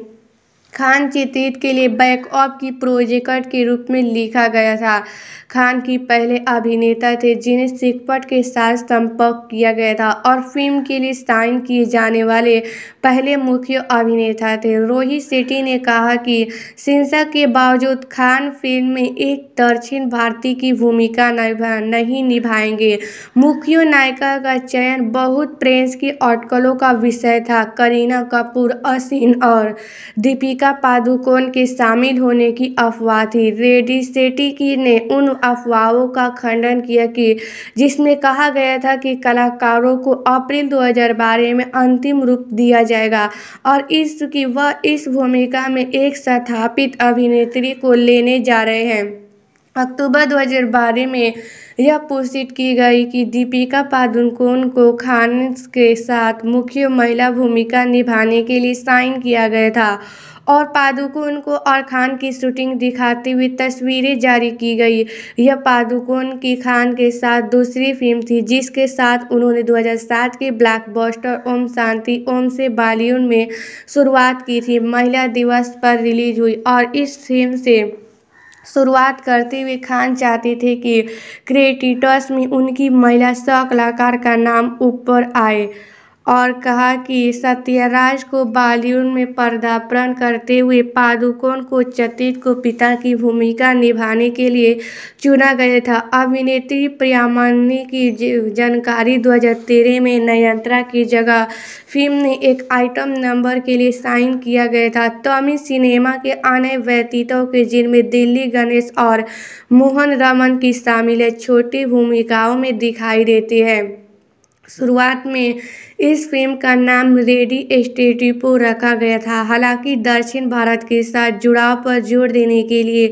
खान चित्रित के लिए बैकऑप की प्रोजेक्ट के रूप में लिखा गया था खान की पहले अभिनेता थे जिन्हें सिकपट के साथ संपर्क किया गया था और फिल्म के लिए साइन किए जाने वाले पहले मुख्य अभिनेता थे रोहित शेट्टी ने कहा कि सिंसा के बावजूद खान फिल्म में एक दक्षिण भारतीय की भूमिका निभा नहीं निभाएंगे मुख्य नायिका का चयन बहुत प्रेस की अटकलों का विषय था करीना कपूर असिन और दीपिका दीपिका पादुकोण के शामिल होने की अफवाह थी रेडी सेटी की ने उन अफवाहों का खंडन किया कि जिसमें कहा गया था कि कलाकारों को अप्रैल 2012 में अंतिम रूप दिया जाएगा और इसकी वह इस भूमिका में एक स्थापित अभिनेत्री को लेने जा रहे हैं अक्टूबर 2012 में यह पोषित की गई कि दीपिका पादुकोण को खान के साथ मुख्य महिला भूमिका निभाने के लिए साइन किया गया था और पादुकोण को और खान की शूटिंग दिखाती हुई तस्वीरें जारी की गई यह पादुकोण की खान के साथ दूसरी फिल्म थी जिसके साथ उन्होंने 2007 ब्लैक बॉस्टर ओम शांति ओम से बॉलीवुड में शुरुआत की थी महिला दिवस पर रिलीज हुई और इस फिल्म से शुरुआत करते हुए खान चाहते थे कि क्रिएटिटर्स में उनकी महिला सह कलाकार का नाम ऊपर आए और कहा कि सत्याराज को बॉलीवुड में पर्दापण करते हुए पादुकोण को चतित को पिता की भूमिका निभाने के लिए चुना गया था अभिनेत्री प्रियामणि की जानकारी दो हज़ार तेरह में नयंत्रा की जगह फिल्म ने एक आइटम नंबर के लिए साइन किया गया था तमिल सिनेमा के अन्य व्यतीतों के जिनमें दिल्ली गणेश और मोहन रमन की शामिल है छोटी भूमिकाओं में दिखाई देती है शुरुआत में इस फिल्म का नाम रेडी स्टेटिपो रखा गया था हालांकि दक्षिण भारत के साथ जुड़ाव पर जोर देने के लिए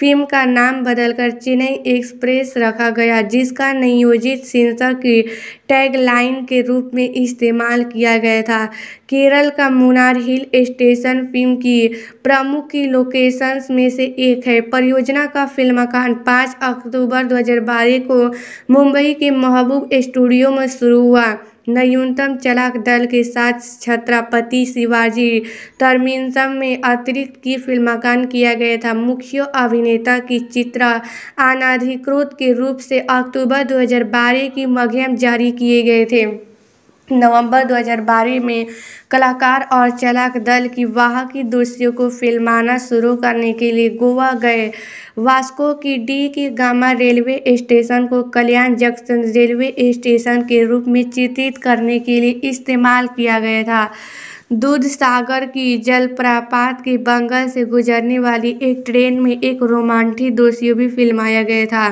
फिल्म का नाम बदलकर चेन्नई एक्सप्रेस रखा गया जिसका नियोजित सेंसर की टैगलाइन के रूप में इस्तेमाल किया गया था केरल का मुनार हिल स्टेशन फिल्म की प्रमुख की लोकेशंस में से एक है परियोजना का कान पाँच अक्टूबर दो को मुंबई के महबूब स्टूडियो में शुरू हुआ न्यूनतम चालक दल के साथ छत्रपति शिवाजी टर्मिनसम में अतिरिक्त की फिल्मांकन किया गया था मुख्य अभिनेता की चित्रा अनाधिकृत के रूप से अक्टूबर 2012 की मध्यम जारी किए गए थे नवंबर 2012 में कलाकार और चालक दल की वाह की दोस्तियों को फिल्माना शुरू करने के लिए गोवा गए वास्को की डी के गामा रेलवे स्टेशन को कल्याण जंक्शन रेलवे स्टेशन के रूप में चित्रित करने के लिए इस्तेमाल किया गया था दूध सागर की जलप्रपात के बंगल से गुजरने वाली एक ट्रेन में एक रोमांटिक दोस्तियों भी फिल्माया गया था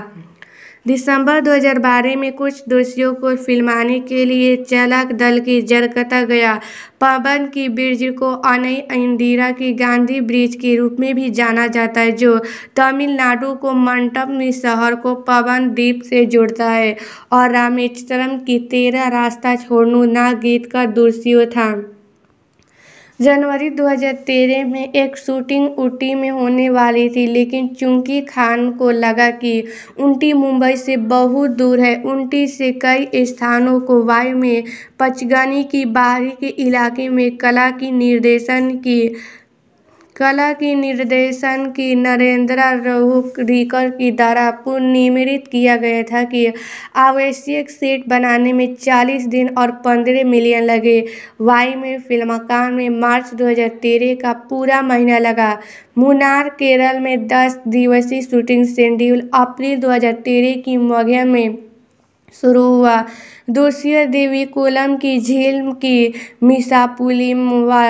दिसंबर 2012 में कुछ दोषियों को फिल्माने के लिए चालक दल की जरकता गया पवन की ब्रिज को अनई इंदिरा की गांधी ब्रिज के रूप में भी जाना जाता है जो तमिलनाडु को मंटम शहर को पवन द्वीप से जोड़ता है और रामेश्वरम की तेरह रास्ता छोड़नू ना गीत का दोषियों था जनवरी 2013 में एक शूटिंग ऊटी में होने वाली थी लेकिन चूंकि खान को लगा कि ऊटी मुंबई से बहुत दूर है ऊटी से कई स्थानों को वायु में पचगनी की बाहरी के इलाके में कला की निर्देशन की कला की निर्देशन की नरेंद्रा रहुरीकर की द्वारा पुनर्निर्मित किया गया था कि आवश्यक सेट बनाने में 40 दिन और 15 मिलियन लगे वाई में फिल्माकार में मार्च 2013 का पूरा महीना लगा मुनार केरल में 10 दिवसीय शूटिंग शेड्यूल अप्रैल 2013 की मध्य में शुरू हुआ दूसरी देवी कोलम की झील की मिसापुलिम व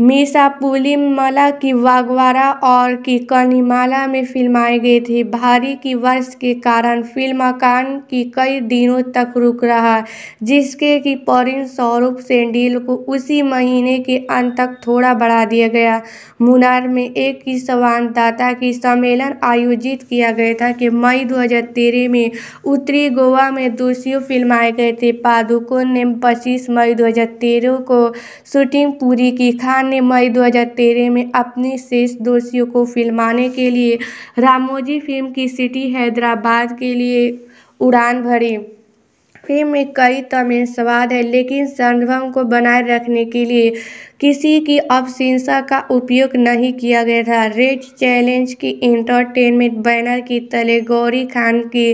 मला की वागवारा और की कनीमाला में फिल्माई गई थी भारी की वर्ष के कारण फिल्म कान की कई दिनों तक रुक रहा जिसके कि परिण स्वरूप सेंडिल को उसी महीने के अंत तक थोड़ा बढ़ा दिया गया मुनार में एक ही संवाददाता की सम्मेलन आयोजित किया गया था कि मई 2013 में उत्तरी गोवा में दूसरी फिल्माए गए थे पादुकोन ने पच्चीस मई दो को शूटिंग पूरी की खान खान ने मई 2013 में अपनी शेष दोषियों को फिल्माने के लिए रामोजी फिल्म की सिटी हैदराबाद के लिए उड़ान भरी फिल्म में कई तमिल स्वाद है लेकिन संभ्रम को बनाए रखने के लिए किसी की अवशंसा का उपयोग नहीं किया गया था रेड चैलेंज की इंटरटेनमेंट बैनर की तले गौरी खान की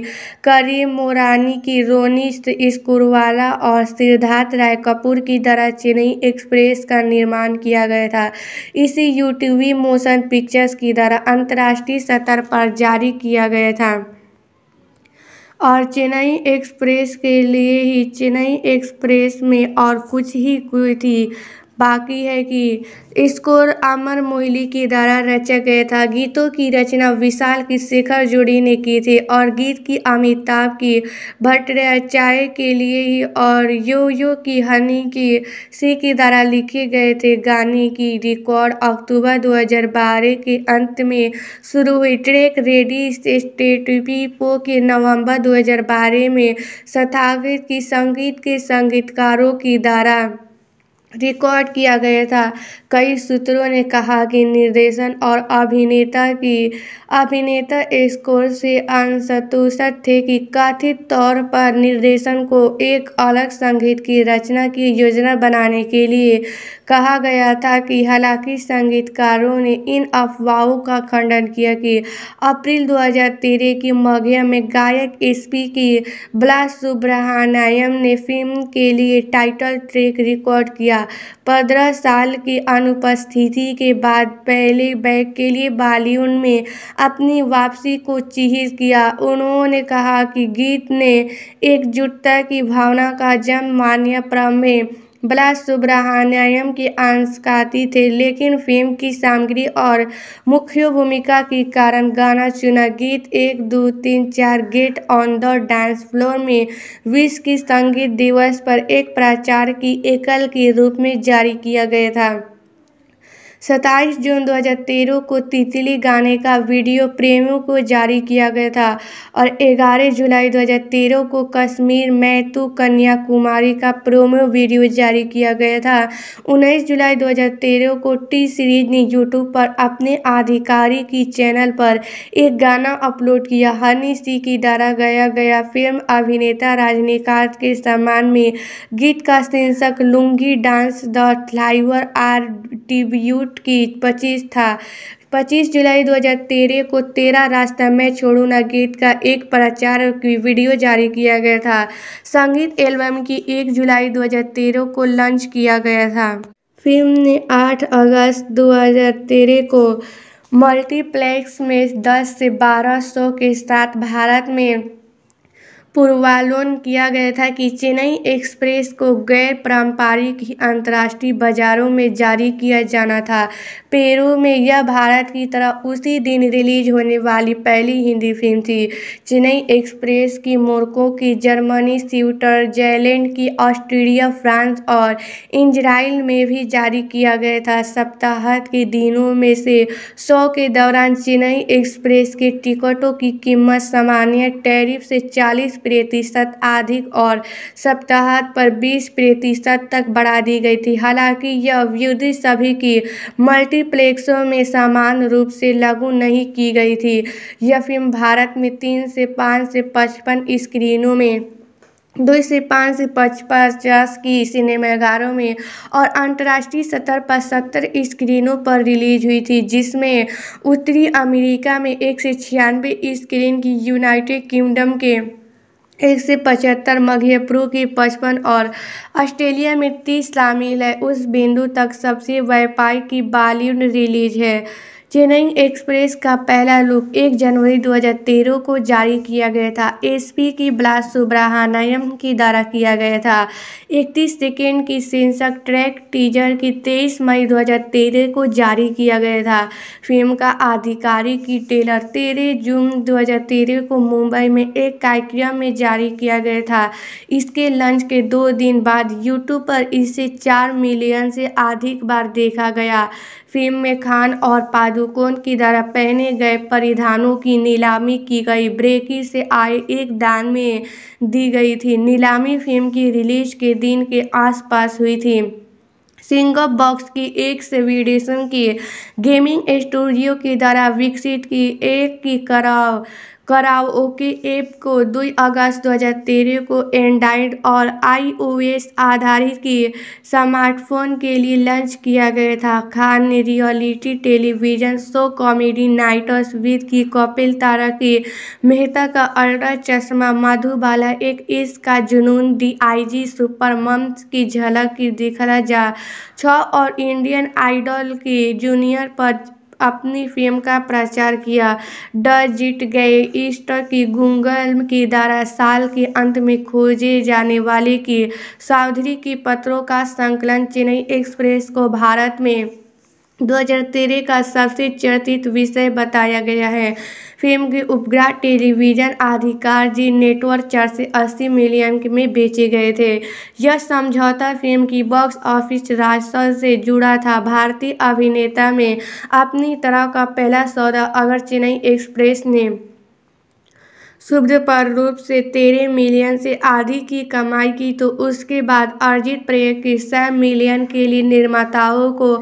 करीम मोरानी की रोनी स्कूरवाला और सिद्धार्थ राय कपूर की तरह चेन्नई एक्सप्रेस का निर्माण किया गया था इसी यूटीवी मोशन पिक्चर्स की तरह अंतर्राष्ट्रीय स्तर पर जारी किया गया था और चेन्नई एक्सप्रेस के लिए ही चेन्नई एक्सप्रेस में और कुछ ही थी बाकी है कि स्कोर अमर मोहली के द्वारा रचा गया था गीतों की रचना विशाल की शेखर जोड़ी ने की थी और गीत की अमिताभ की भट्ट चाय के लिए ही और यो यो की हनी की सी के द्वारा लिखे गए थे गाने की रिकॉर्ड अक्टूबर 2012 के अंत में शुरू हुई ट्रैक रेडी स्टेट पो के नवंबर 2012 में स्थापित की संगीत के संगीतकारों की द्वारा रिकॉर्ड किया गया था कई सूत्रों ने कहा कि निर्देशन और अभिनेता की अभिनेता स्कोर से अनसंतुष्ट थे कि कथित तौर पर निर्देशन को एक अलग संगीत की रचना की योजना बनाने के लिए कहा गया था कि हालांकि संगीतकारों ने इन अफवाहों का खंडन किया कि अप्रैल 2013 की मघिया में गायक एसपी की बला सुब्रहानायम ने फिल्म के लिए टाइटल ट्रैक रिकॉर्ड किया पंद्रह साल की अनुपस्थिति के बाद पहले बैग के लिए बॉलीवुड में अपनी वापसी को चिहित किया उन्होंने कहा कि गीत ने एकजुटता की भावना का जन्म मान्य प्रमेय बालासुब्रहाण्यम की अंशकाती थे लेकिन फिल्म की सामग्री और मुख्य भूमिका के कारण गाना चुना गीत एक दो तीन चार get on the dance floor में विश्व की संगीत दिवस पर एक प्रचार की एकल के रूप में जारी किया गया था सत्ताईस जून दो हज़ार तेरह को तितली गाने का वीडियो प्रेमियों को जारी किया गया था और ग्यारह जुलाई दो हज़ार तेरह को कश्मीर मैं तू कन्याकुमारी का प्रोमो वीडियो जारी किया गया था उन्नीस जुलाई दो हज़ार तेरह को टी सीरीज ने यूट्यूब पर अपने आधिकारी की चैनल पर एक गाना अपलोड किया हनी सिंह की द्वारा गाया गया फिल्म अभिनेता रजनीकांत के सम्मान में गीत का शीर्षक लुंगी डांस द फ्लाइवर आर डिब्यूट फुट की पच्चीस था पच्चीस जुलाई 2013 को तेरा रास्ता मैं छोड़ू ना गीत का एक प्रचार की वीडियो जारी किया गया था संगीत एल्बम की 1 जुलाई 2013 को लॉन्च किया गया था फिल्म ने 8 अगस्त 2013 को मल्टीप्लेक्स में 10 से बारह सौ के साथ भारत में पूर्वालोन किया गया था कि चेन्नई एक्सप्रेस को गैर पारंपरिक अंतर्राष्ट्रीय बाज़ारों में जारी किया जाना था पेरू में यह भारत की तरह उसी दिन रिलीज़ होने वाली पहली हिंदी फिल्म थी चेन्नई एक्सप्रेस की मोरको की जर्मनी स्विट्जरलैंड की ऑस्ट्रेलिया फ्रांस और इजराइल में भी जारी किया गया था सप्ताह के दिनों में से सौ के दौरान चेन्नई एक्सप्रेस के टिकटों की कीमत सामान्य टैरिफ से चालीस प्रतिशत अधिक और सप्ताह पर 20 प्रतिशत तक बढ़ा दी गई थी हालांकि यह वृद्धि सभी की मल्टीप्लेक्सों में समान रूप से लागू नहीं की गई थी यह फिल्म भारत में तीन से पाँच से पचपन स्क्रीनों में दो से पाँच से पचास की सिनेमागारों में और अंतर्राष्ट्रीय स्तर पर सत्तर स्क्रीनों पर रिलीज हुई थी जिसमें उत्तरी अमेरिका में एक से छियानवे स्क्रीन की यूनाइटेड किंगडम के एक से पचहत्तर मध्य पूर्व की पचपन और ऑस्ट्रेलिया में तीस शामिल है उस बिंदु तक सबसे व्यापार की बॉलीवुड रिलीज है चेन्नई एक्सप्रेस का पहला लुक 1 जनवरी 2013 को जारी किया गया था एसपी की ब्लास सुब्रहानायम की द्वारा किया गया था 31 सेकेंड की शीर्षक ट्रैक टीजर की 23 मई 2013 को जारी किया गया था फिल्म का आधिकारिक की टेलर तेरह जून 2013 को मुंबई में एक कार्यक्रम में जारी किया गया था इसके लंच के दो दिन बाद यूट्यूब पर इसे चार मिलियन से अधिक बार देखा गया फ़िल्म में खान और पादुकोण की तरह पहने गए परिधानों की नीलामी की गई ब्रेकी से आए एक दान में दी गई थी नीलामी फ़िल्म की रिलीज के दिन के आसपास हुई थी सिंगल बॉक्स की एक से सेविडेशन की गेमिंग स्टूडियो की द्वारा विकसित की एक की कराव कराओके ऐप को 2 अगस्त दो हज़ार तेरह को एंड्राइड और आई ओ एस आधारित की स्मार्टफ़ोन के लिए लॉन्च किया गया था खान ने reality television show comedy nights with की कपिल तारा की मेहता का अल्ट्रा चश्मा मधुबाला एक इस का जुनून D I D super moms की झलक की दिखला जा छः और इंडियन आइडल के जूनियर पर अपनी फिल्म का प्रचार किया ड जीत गए ईस्टर की गूगल की द्वारा साल के अंत में खोजे जाने वाले की सावधरी की पत्रों का संकलन चेन्नई एक्सप्रेस को भारत में दो का सबसे चर्चित विषय बताया गया है फिल्म के उपग्रह टेलीविजन अधिकार जी नेटवर्क चार से अस्सी मिलियन में बेचे गए थे यह समझौता फिल्म की बॉक्स ऑफिस राजस्व से जुड़ा था भारतीय अभिनेता में अपनी तरह का पहला सौदा अगर चेन्नई एक्सप्रेस ने पर रूप से तेरह मिलियन से अधिक की कमाई की तो उसके बाद अर्जित प्रय के सौ मिलियन के लिए निर्माताओं को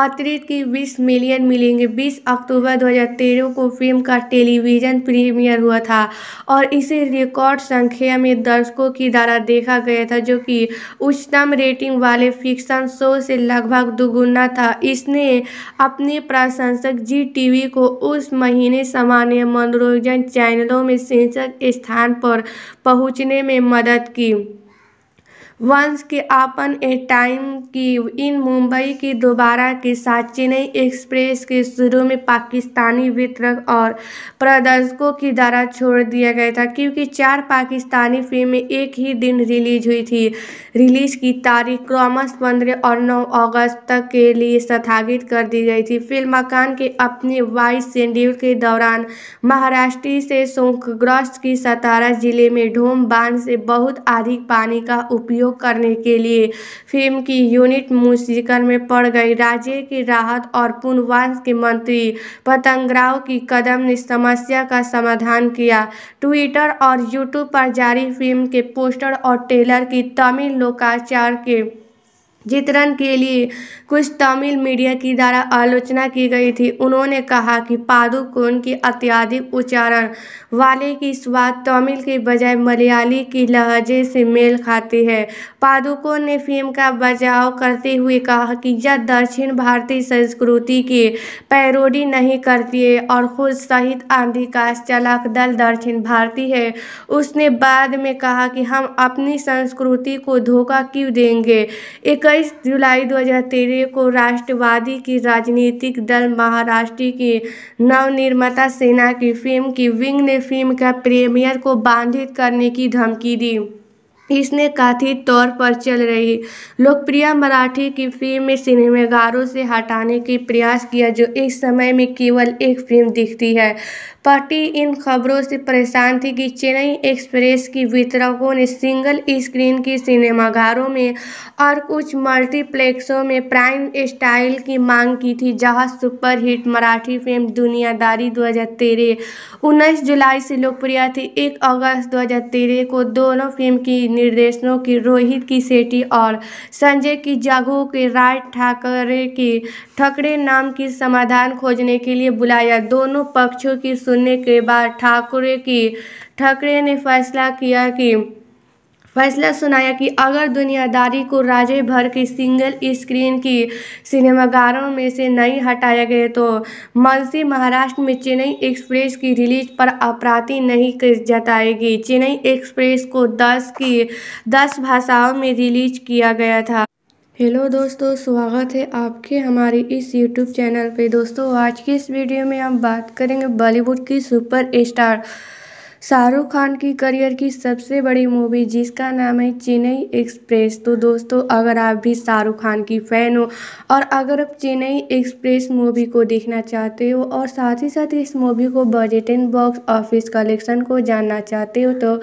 अतिरिक्त की बीस मिलियन मिलेंगे बीस अक्टूबर 2013 को फिल्म का टेलीविज़न प्रीमियर हुआ था और इसे रिकॉर्ड संख्या में दर्शकों की द्वारा देखा गया था जो कि उच्चतम रेटिंग वाले फिक्शन शो से लगभग दुगुना था इसने अपने प्रशंसक जी टीवी को उस महीने सामान्य मनोरंजन चैनलों में स्थान पर पहुंचने में मदद की वंश के अपन ए टाइम की इन मुंबई की दोबारा के साथ चेन्नई एक्सप्रेस के शुरू में पाकिस्तानी वितरक और प्रदर्शकों की द्वारा छोड़ दिया गया था क्योंकि चार पाकिस्तानी फिल्में एक ही दिन रिलीज हुई थी रिलीज की तारीख क्रमश पंद्रह और नौ अगस्त तक के लिए स्थगित कर दी गई थी फिल्म मकान के अपने वाइस शेड्यूल के दौरान महाराष्ट्र से शोकग्रस्त की सतारा जिले में ढोम बांध से बहुत अधिक पानी का उपयोग उपयोग करने के लिए फिल्म की यूनिट मुसीकर में पड़ गई राज्य की राहत और पुनर्वास के मंत्री पतंगराव की कदम ने समस्या का समाधान किया ट्विटर और यूट्यूब पर जारी फिल्म के पोस्टर और ट्रेलर की तमिल लोकाचार के चित्रण के लिए कुछ तमिल मीडिया की द्वारा आलोचना की गई थी उन्होंने कहा कि पादुकोण के अत्यधिक उच्चारण वाले की स्वाद तमिल के बजाय मलयाली की लहजे से मेल खाती है पादुकोण ने फिल्म का बचाव करते हुए कहा कि यह दक्षिण भारतीय संस्कृति के पैरोडी नहीं करती है और खुद सहित आंधी का चलाक दल दक्षिण भारतीय है उसने बाद में कहा कि हम अपनी संस्कृति को धोखा क्यों देंगे एक इक्कीस जुलाई दो हज़ार तेरह को राष्ट्रवादी की राजनीतिक दल महाराष्ट्र की नवनिर्माता सेना की फिल्म की विंग ने फिल्म का प्रीमियर को बाधित करने की धमकी दी इसने कथित तौर पर चल रही लोकप्रिय मराठी की फिल्म में सिनेमागारों से हटाने के प्रयास किया जो इस समय में केवल एक फिल्म दिखती है पार्टी इन खबरों से परेशान थी कि चेन्नई एक्सप्रेस की वितरकों ने सिंगल स्क्रीन की सिनेमाघरों में और कुछ मल्टीप्लेक्सों में प्राइम स्टाइल की मांग की थी जहां सुपरहिट मराठी फिल्म दुनियादारी 2013 19 जुलाई से लोकप्रिय थी 1 अगस्त 2013 को दोनों फिल्म की निर्देशनों की रोहित की सेठी और संजय की जागो के राय ठाकरे की ठकरे नाम की समाधान खोजने के लिए बुलाया दोनों पक्षों की सुनने के बाद ठाकरे की ठाकरे ने फैसला किया कि फैसला सुनाया कि अगर दुनियादारी को राज्य भर की सिंगल स्क्रीन की सिनेमागारों में से नहीं हटाया गया तो मलसी महाराष्ट्र में चेन्नई एक्सप्रेस की रिलीज पर अपराधी नहीं जताएगी चेन्नई एक्सप्रेस को 10 की 10 भाषाओं में रिलीज किया गया था हेलो दोस्तों स्वागत है आपके हमारे इस यूट्यूब चैनल पे दोस्तों आज की इस वीडियो में हम बात करेंगे बॉलीवुड की सुपर स्टार शाहरुख खान की करियर की सबसे बड़ी मूवी जिसका नाम है चेन्नई एक्सप्रेस तो दोस्तों अगर आप भी शाहरुख खान की फ़ैन हो और अगर आप चेन्नई एक्सप्रेस मूवी को देखना चाहते हो और साथ ही साथ इस मूवी को budget and box office collection को जानना चाहते हो तो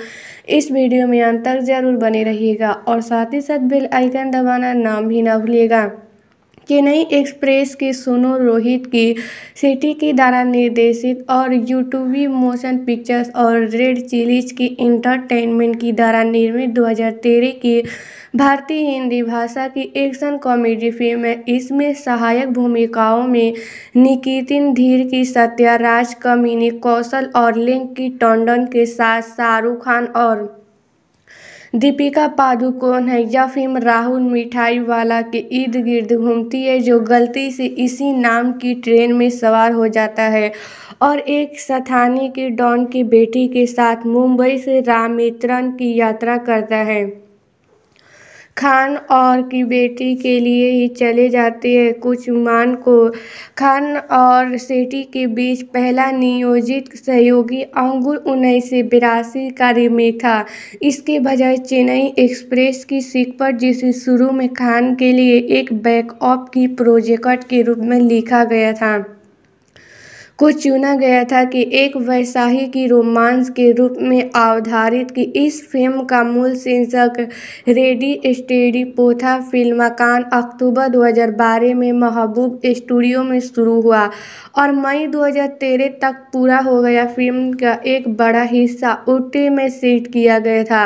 इस वीडियो में अंत तक ज़रूर बने रहिएगा और साथ ही साथ बेल आइकन दबाना नाम भी ना भूलिएगा चेन्नई एक्सप्रेस की सोनू रोहित की सिटी की द्वारा निर्देशित और यूट्यूबी मोशन पिक्चर्स और रेड चिलीज की एंटरटेनमेंट की द्वारा निर्मित 2013 की भारतीय हिंदी भाषा की एक्शन कॉमेडी फिल्म है इसमें सहायक भूमिकाओं में निकितिन धीर की सत्या राज कमिनी कौशल और लिंक की टंडन के साथ शाहरुख खान और दीपिका पादुकोण है यह फिल्म राहुल मिठाई वाला के इर्द गिर्द घूमती है जो गलती से इसी नाम की ट्रेन में सवार हो जाता है और एक सथानी के डॉन की बेटी के साथ मुंबई से रामेश्वरम की यात्रा करता है खान और की बेटी के लिए ही चले जाते हैं कुछ मान को खान और सेठी के बीच पहला नियोजित सहयोगी अंगुर उन्नीस सौ बिरासी का रिमेक था इसके बजाय चेन्नई एक्सप्रेस की पर जिसे शुरू में खान के लिए एक बैकअप की प्रोजेक्ट के रूप में लिखा गया था को चुना गया था कि एक वैसाही की रोमांस के रूप में अवधारित की इस फ़िल्म का मूल शीर्षक रेडी स्टेडी पोथा फ़िल्माकान अक्टूबर 2012 में महबूब स्टूडियो में शुरू हुआ और मई 2013 तक पूरा हो गया फिल्म का एक बड़ा हिस्सा उटे में सेट किया गया था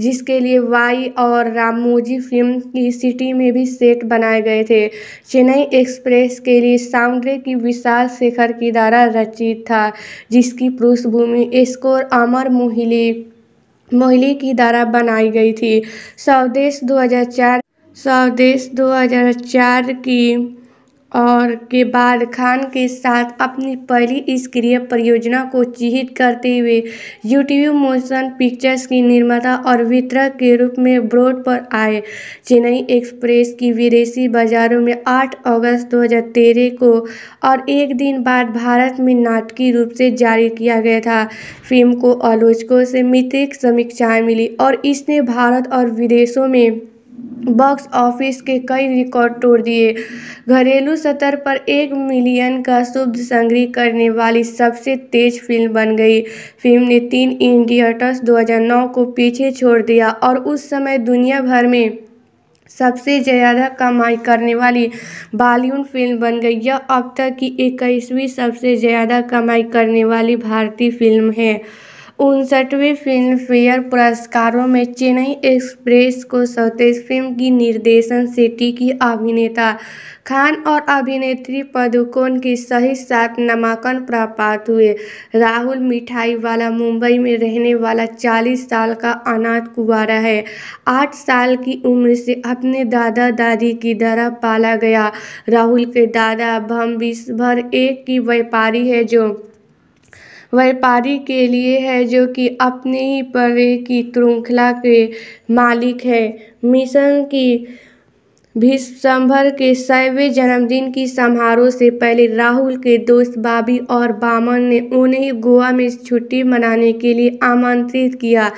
जिसके लिए वाई और रामोजी फिल्म की सिटी में भी सेट बनाए गए थे चेन्नई एक्सप्रेस के लिए साउंड की विशाल शेखर की धारा द्वारा रचित था जिसकी पृष्ठभूमि स्कोर अमर मोहिले मोहिले की द्वारा बनाई गई थी स्वदेश 2004 स्वदेश 2004 की और के बाद खान के साथ अपनी पहली क्रिया परियोजना को चिहित करते हुए यूट्यूब मोशन पिक्चर्स की निर्माता और वितरक के रूप में ब्रॉड पर आए चेन्नई एक्सप्रेस की विदेशी बाजारों में 8 अगस्त 2013 को और एक दिन बाद भारत में नाटकीय रूप से जारी किया गया था फिल्म को आलोचकों से मित्रिक समीक्षाएँ मिली और इसने भारत और विदेशों में बॉक्स ऑफिस के कई रिकॉर्ड तोड़ दिए घरेलू सतर पर एक मिलियन का शुभ संग्रह करने वाली सबसे तेज़ फिल्म बन गई फिल्म ने तीन इंडियटर्स 2009 को पीछे छोड़ दिया और उस समय दुनिया भर में सबसे ज़्यादा कमाई करने वाली बॉलीवुड फिल्म बन गई यह अब तक की इक्कीसवीं सबसे ज़्यादा कमाई करने वाली भारतीय फिल्म है उनसठवें फ़िल्मफ़ेयर पुरस्कारों में चेन्नई एक्सप्रेस को सर्वश्रेष्ठ फ़िल्म की निर्देशन शेट्टी की अभिनेता खान और अभिनेत्री पदुकोण के सही साथ नामांकन प्राप्त हुए राहुल मिठाई वाला मुंबई में रहने वाला चालीस साल का अनाथ कुवारा है आठ साल की उम्र से अपने दादा दादी की तरह पाला गया राहुल के दादा भम विश्वभर एक की व्यापारी है जो व्यापारी के लिए है जो कि अपने ही परे की श्रृंखला के मालिक है मिशन की विश्वभर के सैवे जन्मदिन की समारोह से पहले राहुल के दोस्त बाबी और बामन ने उन्हें गोवा में छुट्टी मनाने के लिए आमंत्रित किया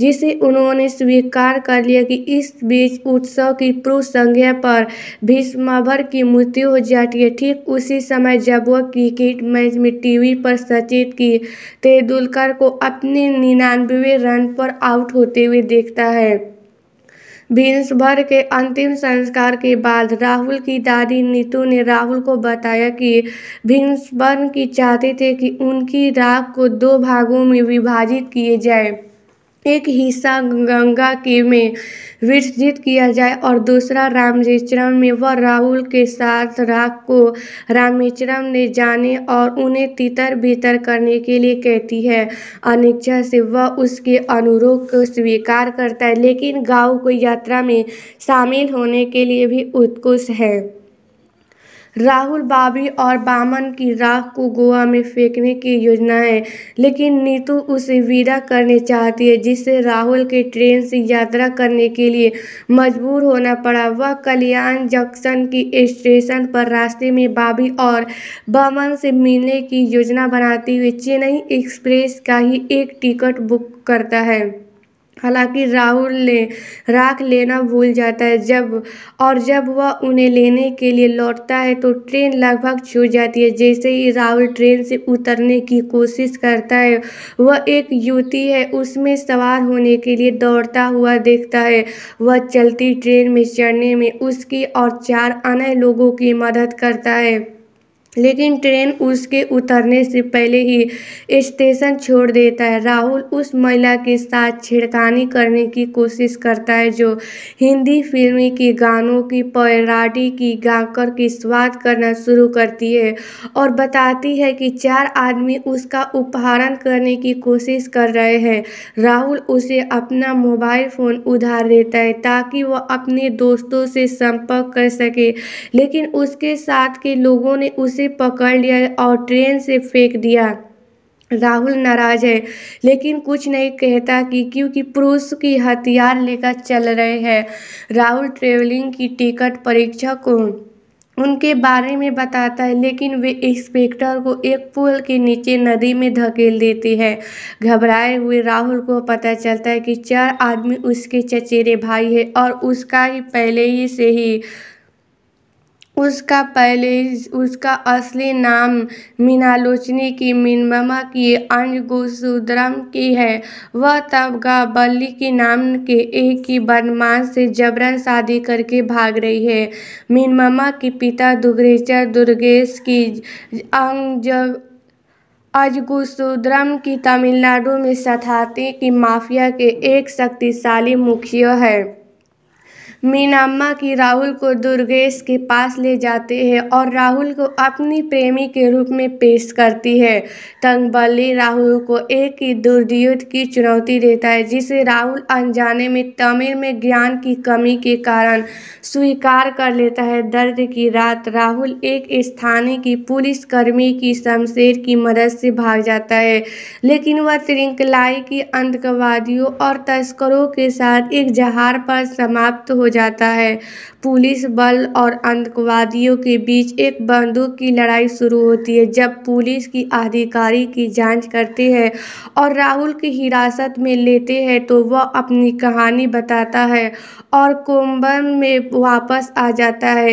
जिसे उन्होंने स्वीकार कर लिया कि इस बीच उत्सव की पूर्व संज्ञा पर भीष्मभर की मृत्यु हो जाती है ठीक उसी समय जब वह क्रिकेट मैच में टीवी पर सचिन की तेंदुलकर को अपने निन्यानवे रन पर आउट होते हुए देखता है बीन्स भर के अंतिम संस्कार के बाद राहुल की दादी नीतू ने राहुल को बताया कि भीष्मर की चाहते थे कि उनकी राख को दो भागों में विभाजित किए जाए एक हिस्सा गंगा के में विसर्जित किया जाए और दूसरा रामेश्वरम में वह राहुल के साथ राग को रामेश्वरम ने जाने और उन्हें तितर बितर करने के लिए कहती है अनिच्छा से वह उसके अनुरोध को स्वीकार करता है लेकिन गाँव को यात्रा में शामिल होने के लिए भी उत्कुश है राहुल बाबी और बामन की राख को गोवा में फेंकने की योजना है लेकिन नीतू उसे विदा करने चाहती है जिससे राहुल के ट्रेन से यात्रा करने के लिए मजबूर होना पड़ा वह कल्याण जंक्शन की स्टेशन पर रास्ते में बाबी और बामन से मिलने की योजना बनाते हुए चेन्नई एक्सप्रेस का ही एक टिकट बुक करता है हालांकि राहुल ले राख लेना भूल जाता है जब और जब वह उन्हें लेने के लिए लौटता है तो ट्रेन लगभग छूट जाती है जैसे ही राहुल ट्रेन से उतरने की कोशिश करता है वह एक युवती है उसमें सवार होने के लिए दौड़ता हुआ देखता है वह चलती ट्रेन में चढ़ने में उसकी और चार अन्य लोगों की मदद करता है लेकिन ट्रेन उसके उतरने से पहले ही स्टेशन छोड़ देता है राहुल उस महिला के साथ छेड़खानी करने की कोशिश करता है जो हिंदी फिल्म के गानों की पैराडी की गाकर की स्वाद करना शुरू करती है और बताती है कि चार आदमी उसका उपहारण करने की कोशिश कर रहे हैं राहुल उसे अपना मोबाइल फ़ोन उधार देता है ताकि वह अपने दोस्तों से संपर्क कर सके लेकिन उसके साथ के लोगों ने उसे से पकड़ लिया और ट्रेन से फेंक दिया राहुल नाराज है लेकिन कुछ नहीं कहता कि क्योंकि पुरुष की हथियार लेकर चल रहे हैं राहुल ट्रेवलिंग की टिकट परीक्षा को उनके बारे में बताता है लेकिन वे इंस्पेक्टर को एक पुल के नीचे नदी में धकेल देती है घबराए हुए राहुल को पता चलता है कि चार आदमी उसके चचेरे भाई है और उसका ही पहले ही से ही उसका पहले उसका असली नाम मीनालोचनी की मिनम्मा की अन्जगुसुदरम की है वह तब बल्ली के नाम के एक ही बनमान से जबरन शादी करके भाग रही है मीनमा के पिता दुग्रेचर दुर्गेश की अंज अजगुसुद्रम की तमिलनाडु में सथाते की माफिया के एक शक्तिशाली मुखिया है मीनाम्मा की राहुल को दुर्गेश के पास ले जाते हैं और राहुल को अपनी प्रेमी के रूप में पेश करती है तंगबली राहुल को एक ही दुर्योध की चुनौती देता है जिसे राहुल अनजाने में तमिल में ज्ञान की कमी के कारण स्वीकार कर लेता है दर्द की रात राहुल एक स्थानीय की पुलिसकर्मी की शमशेर की मदद से भाग जाता है लेकिन वह त्रिंकलाई की आतंकवादियों और तस्करों के साथ एक जहार पर समाप्त हो जाता है पुलिस बल और आतंकवादियों के बीच एक बंदूक की लड़ाई शुरू होती है जब पुलिस की अधिकारी की जांच करते हैं और राहुल की हिरासत में लेते हैं तो वह अपनी कहानी बताता है और कोम्बन में वापस आ जाता है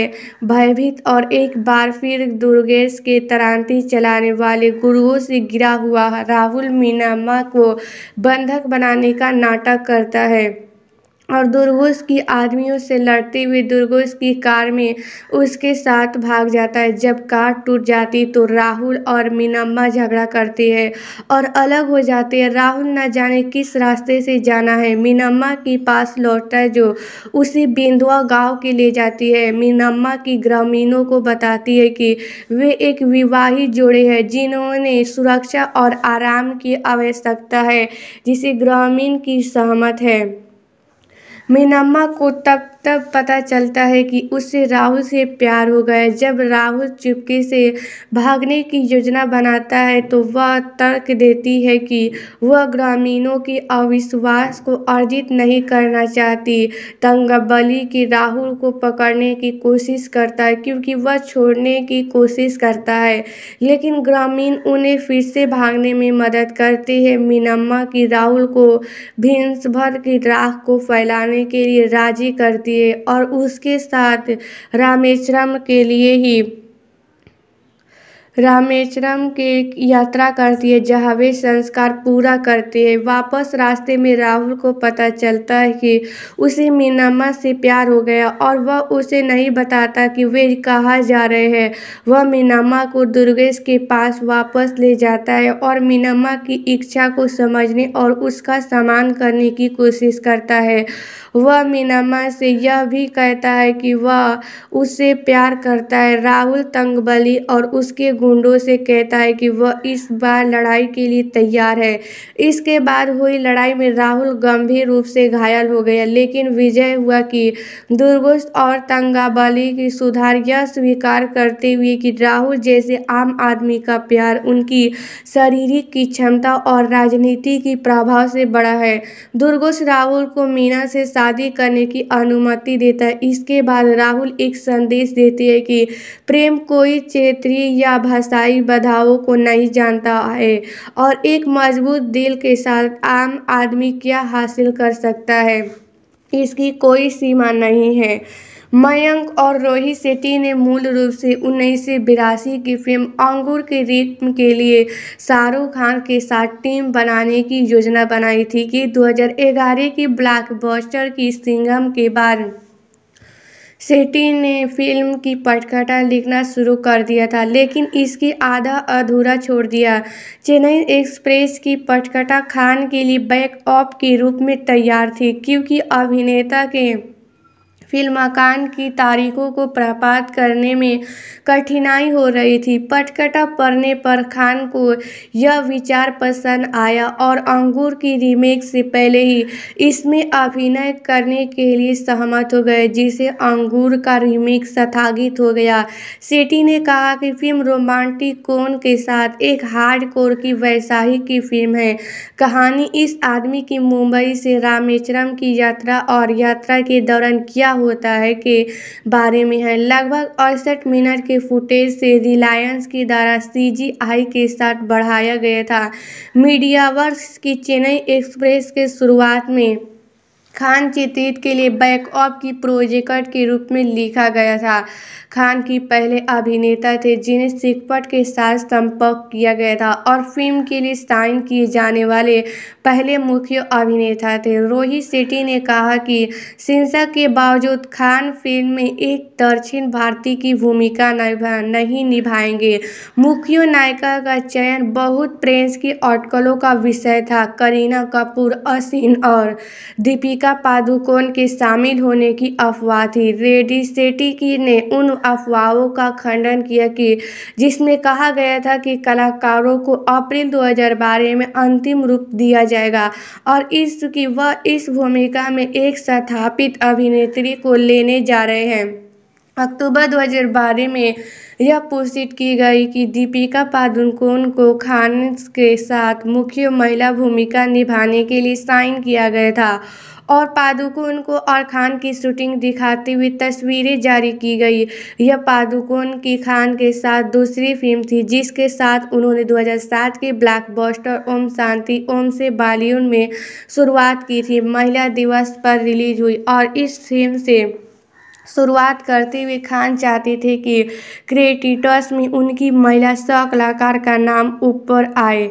भयभीत और एक बार फिर दुर्गेश के तरांती चलाने वाले गुरुओं से गिरा हुआ राहुल मीनामा को बंधक बनाने का नाटक करता है और दुर्गोस की आदमियों से लड़ते हुए दुर्गोस की कार में उसके साथ भाग जाता है जब कार टूट जाती तो राहुल और मीनम्मा झगड़ा करती है और अलग हो जाते हैं राहुल न जाने किस रास्ते से जाना है मीनम्मा के पास लौटता है जो उसे बेंदुआ गांव के ले जाती है मीनम्मा की ग्रामीणों को बताती है कि वे एक विवाहित जोड़े हैं जिन्होंने सुरक्षा और आराम की आवश्यकता है जिसे ग्रामीण की सहमत है मेरी अम्मा को तब तब पता चलता है कि उसे राहुल से प्यार हो गया जब राहुल चुपके से भागने की योजना बनाता है तो वह तर्क देती है कि वह ग्रामीणों के अविश्वास को अर्जित नहीं करना चाहती तंगबली की राहुल को पकड़ने की कोशिश करता है क्योंकि वह छोड़ने की कोशिश करता है लेकिन ग्रामीण उन्हें फिर से भागने में मदद करते हैं मीनम्मा की राहुल को भर की राख को फैलाने के लिए राजी करती दिए और उसके साथ रामेश्वरम के लिए ही रामेश्वरम के यात्रा करती है जहाँ वे संस्कार पूरा करते हैं वापस रास्ते में राहुल को पता चलता है कि उसे मीनामा से प्यार हो गया और वह उसे नहीं बताता कि वे कहाँ जा रहे हैं वह मीनामा को दुर्गेश के पास वापस ले जाता है और मीनामा की इच्छा को समझने और उसका सम्मान करने की कोशिश करता है वह मीनामा से यह भी कहता है कि वह उससे प्यार करता है राहुल तंगबली और उसके गुंडों से कहता है कि वह इस बार लड़ाई के लिए तैयार है इसके बाद हुई लड़ाई में राहुल गंभीर रूप से घायल हो गया लेकिन विजय हुआ कि दुर्गुस्त और तंगाबली की सुधार यह स्वीकार करते हुए कि राहुल जैसे आम आदमी का प्यार उनकी शारीरिक की क्षमता और राजनीति की प्रभाव से बड़ा है दुर्गुस्त राहुल को मीना से शादी करने की अनुमति देता है इसके बाद राहुल एक संदेश देती है कि प्रेम कोई क्षेत्रीय या भाषाई बधावों को नहीं जानता है और एक मजबूत दिल के साथ आम आदमी क्या हासिल कर सकता है इसकी कोई सीमा नहीं है मयंक और रोहित शेट्टी ने मूल रूप से उन्नीस सौ बिरासी की फिल्म अंगूर के रित्म के लिए शाहरुख खान के साथ टीम बनाने की योजना बनाई थी कि 2011 की ब्लॉकबस्टर की सिंगम के बाद सेटी ने फिल्म की पटकथा लिखना शुरू कर दिया था लेकिन इसकी आधा अधूरा छोड़ दिया चेन्नई एक्सप्रेस की पटकथा खान के लिए बैकअप के रूप में तैयार थी क्योंकि अभिनेता के फिल्माकान की तारीखों को प्रपात करने में कठिनाई हो रही थी पटकटा पढ़ने पर खान को यह विचार पसंद आया और अंगूर की रीमेक से पहले ही इसमें अभिनय करने के लिए सहमत हो गए जिसे अंगूर का रीमेक स्थगित हो गया सेठी ने कहा कि फिल्म रोमांटिक कोन के साथ एक हार्ड कोर की वैसाही की फिल्म है कहानी इस आदमी की मुंबई से रामेश्वरम की यात्रा और यात्रा के दौरान किया होता है के बारे में है लगभग अड़सठ मिनट के फुटेज से रिलायंस के द्वारा सीजीआई के साथ बढ़ाया गया था मीडियावर्स की चेन्नई एक्सप्रेस के शुरुआत में खान चित्रित के लिए बैकअप की प्रोजेक्ट के रूप में लिखा गया था खान की पहले अभिनेता थे जिन्हें सिकपट के साथ संपर्क किया गया था और फिल्म के लिए साइन किए जाने वाले पहले मुख्य अभिनेता थे रोहित शेट्टी ने कहा कि सिंसा के बावजूद खान फिल्म में एक दक्षिण भारतीय की भूमिका निभा नहीं निभाएंगे मुख्य नायिका का चयन बहुत प्रेस की अटकलों का विषय था करीना कपूर असीन और दीपिका पादुकोण के शामिल होने की अफवाह थी रेडी सेटी की ने उन अफवाहों का खंडन किया कि जिसमें कहा गया था कि कलाकारों को अप्रैल 2012 में अंतिम रूप दिया जाएगा और इस वह इस भूमिका में एक स्थापित अभिनेत्री को लेने जा रहे हैं अक्टूबर 2012 में यह पोषित की गई कि दीपिका पादुकोण को खान के साथ मुख्य महिला भूमिका निभाने के लिए साइन किया गया था और पादुकोण को और खान की शूटिंग दिखाती हुई तस्वीरें जारी की गई यह पादुकोण की खान के साथ दूसरी फिल्म थी जिसके साथ उन्होंने 2007 के बॉस्टर ओम शांति ओम से बॉलीवुड में शुरुआत की थी महिला दिवस पर रिलीज हुई और इस फिल्म से शुरुआत करते हुए खान चाहते थे कि क्रिएटिटर्स में उनकी महिला सह कलाकार का नाम ऊपर आए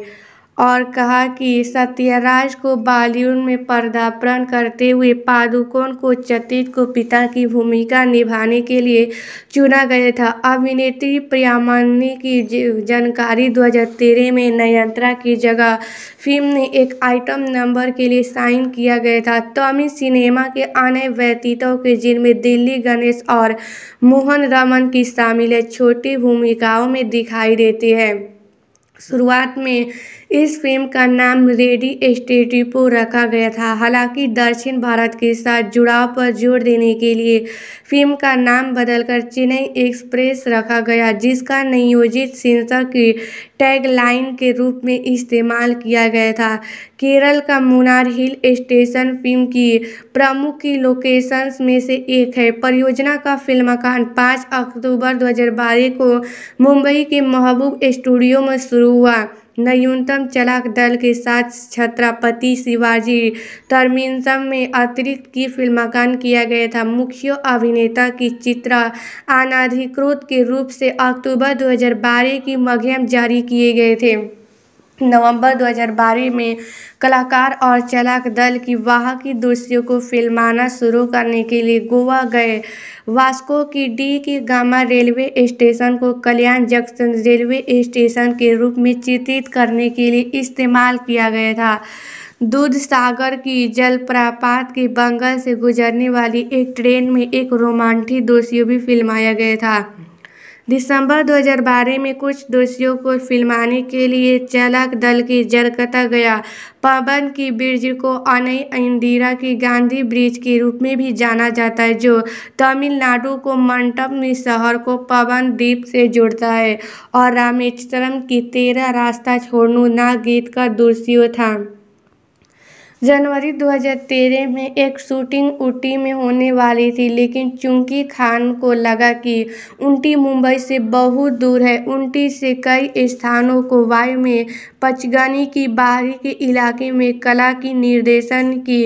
और कहा कि सत्यराज को बॉलीवुड में पदार्पण करते हुए पादुकोण को चतित को पिता की भूमिका निभाने के लिए चुना गया था अभिनेत्री प्रियामानी की जानकारी दो हज़ार तेरह में नयंत्रा की जगह फिल्म ने एक आइटम नंबर के लिए साइन किया गया था तमिल सिनेमा के अन्य व्यतीतों के जिनमें दिल्ली गणेश और मोहन रमन की शामिल है छोटी भूमिकाओं में दिखाई देती है शुरुआत में इस फिल्म का नाम रेडी स्टेटिपो रखा गया था हालांकि दक्षिण भारत के साथ जुड़ाव पर जोर देने के लिए फिल्म का नाम बदलकर चेन्नई एक्सप्रेस रखा गया जिसका नियोजित सेंसर की टैगलाइन के रूप में इस्तेमाल किया गया था केरल का मुनार हिल स्टेशन फिल्म की प्रमुख की लोकेशंस में से एक है परियोजना का फिल्माकान पाँच अक्टूबर दो को मुंबई के महबूब स्टूडियो में शुरू हुआ न्यूनतम चलाक दल के साथ छत्रपति शिवाजी टर्मिनस में अतिरिक्त की फिल्मांकन किया गया था मुख्य अभिनेता की चित्रा अनाधिकृत के रूप से अक्टूबर 2012 की मध्यम जारी किए गए थे नवंबर 2012 में कलाकार और चालक दल की वाह की दृश्यों को फिल्माना शुरू करने के लिए गोवा गए वास्को की डी की गामा रेलवे स्टेशन को कल्याण जंक्शन रेलवे स्टेशन के रूप में चित्रित करने के लिए इस्तेमाल किया गया था दूध सागर की जलप्रपात के बंगल से गुजरने वाली एक ट्रेन में एक रोमांटिक दृश्य भी फिल्माया गया था दिसंबर 2012 में कुछ दोषियों को फिल्माने के लिए चालक दल की जरकता गया पवन की ब्रिज को अनई इंदिरा की गांधी ब्रिज के रूप में भी जाना जाता है जो तमिलनाडु को में शहर को पवन द्वीप से जोड़ता है और रामेश्वरम की तेरह रास्ता छोड़नू ना गीत का दोषियों था जनवरी 2013 में एक शूटिंग ऊटी में होने वाली थी लेकिन चूंकि खान को लगा कि ऊटी मुंबई से बहुत दूर है ऊटी से कई स्थानों को वायु में पचगनी की बाहरी के इलाके में कला की निर्देशन की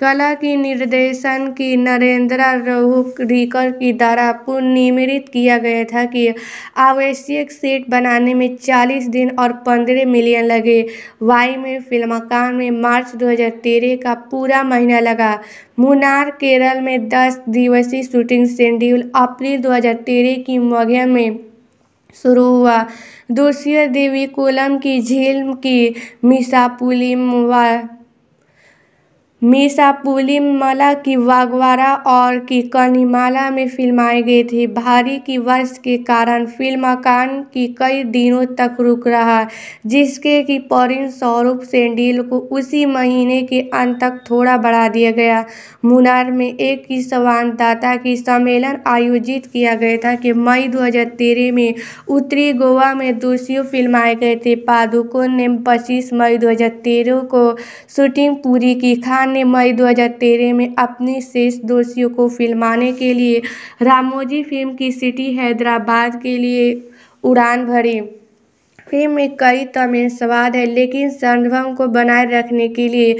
कला की निर्देशन की नरेंद्रा रहुकरीकर की द्वारा पुनर्निर्मित किया गया था कि आवश्यक सेट बनाने में चालीस दिन और पंद्रह मिलियन लगे वाई में फिल्मकान में मार्च 2013 का पूरा महीना लगा मुनार केरल में दस दिवसीय शूटिंग शेड्यूल अप्रैल 2013 की मध्य में शुरू हुआ दूसरी देवी कोलम की झील की मिसापुलिम व मीसा की वागवारा और की कनिमाला में फिल्माई गई थी भारी की वर्ष के कारण फिल्म कान की कई दिनों तक रुक रहा जिसके कि पौरीन स्वरूप सेंडिल को उसी महीने के अंत तक थोड़ा बढ़ा दिया गया मुनार में एक ही संवाददाता की सम्मेलन आयोजित किया गया था कि मई 2013 में उत्तरी गोवा में फिल्म फिल्माए गए थे पादुकोन ने पच्चीस मई दो को शूटिंग पूरी की खान ने मई दो हज़ार तेरह में अपनी शेष दोषियों को फ़िल्माने के लिए रामोजी फिल्म की सिटी हैदराबाद के लिए उड़ान भरी फिल्म में कई तमिल स्वाद है लेकिन संभव को बनाए रखने के लिए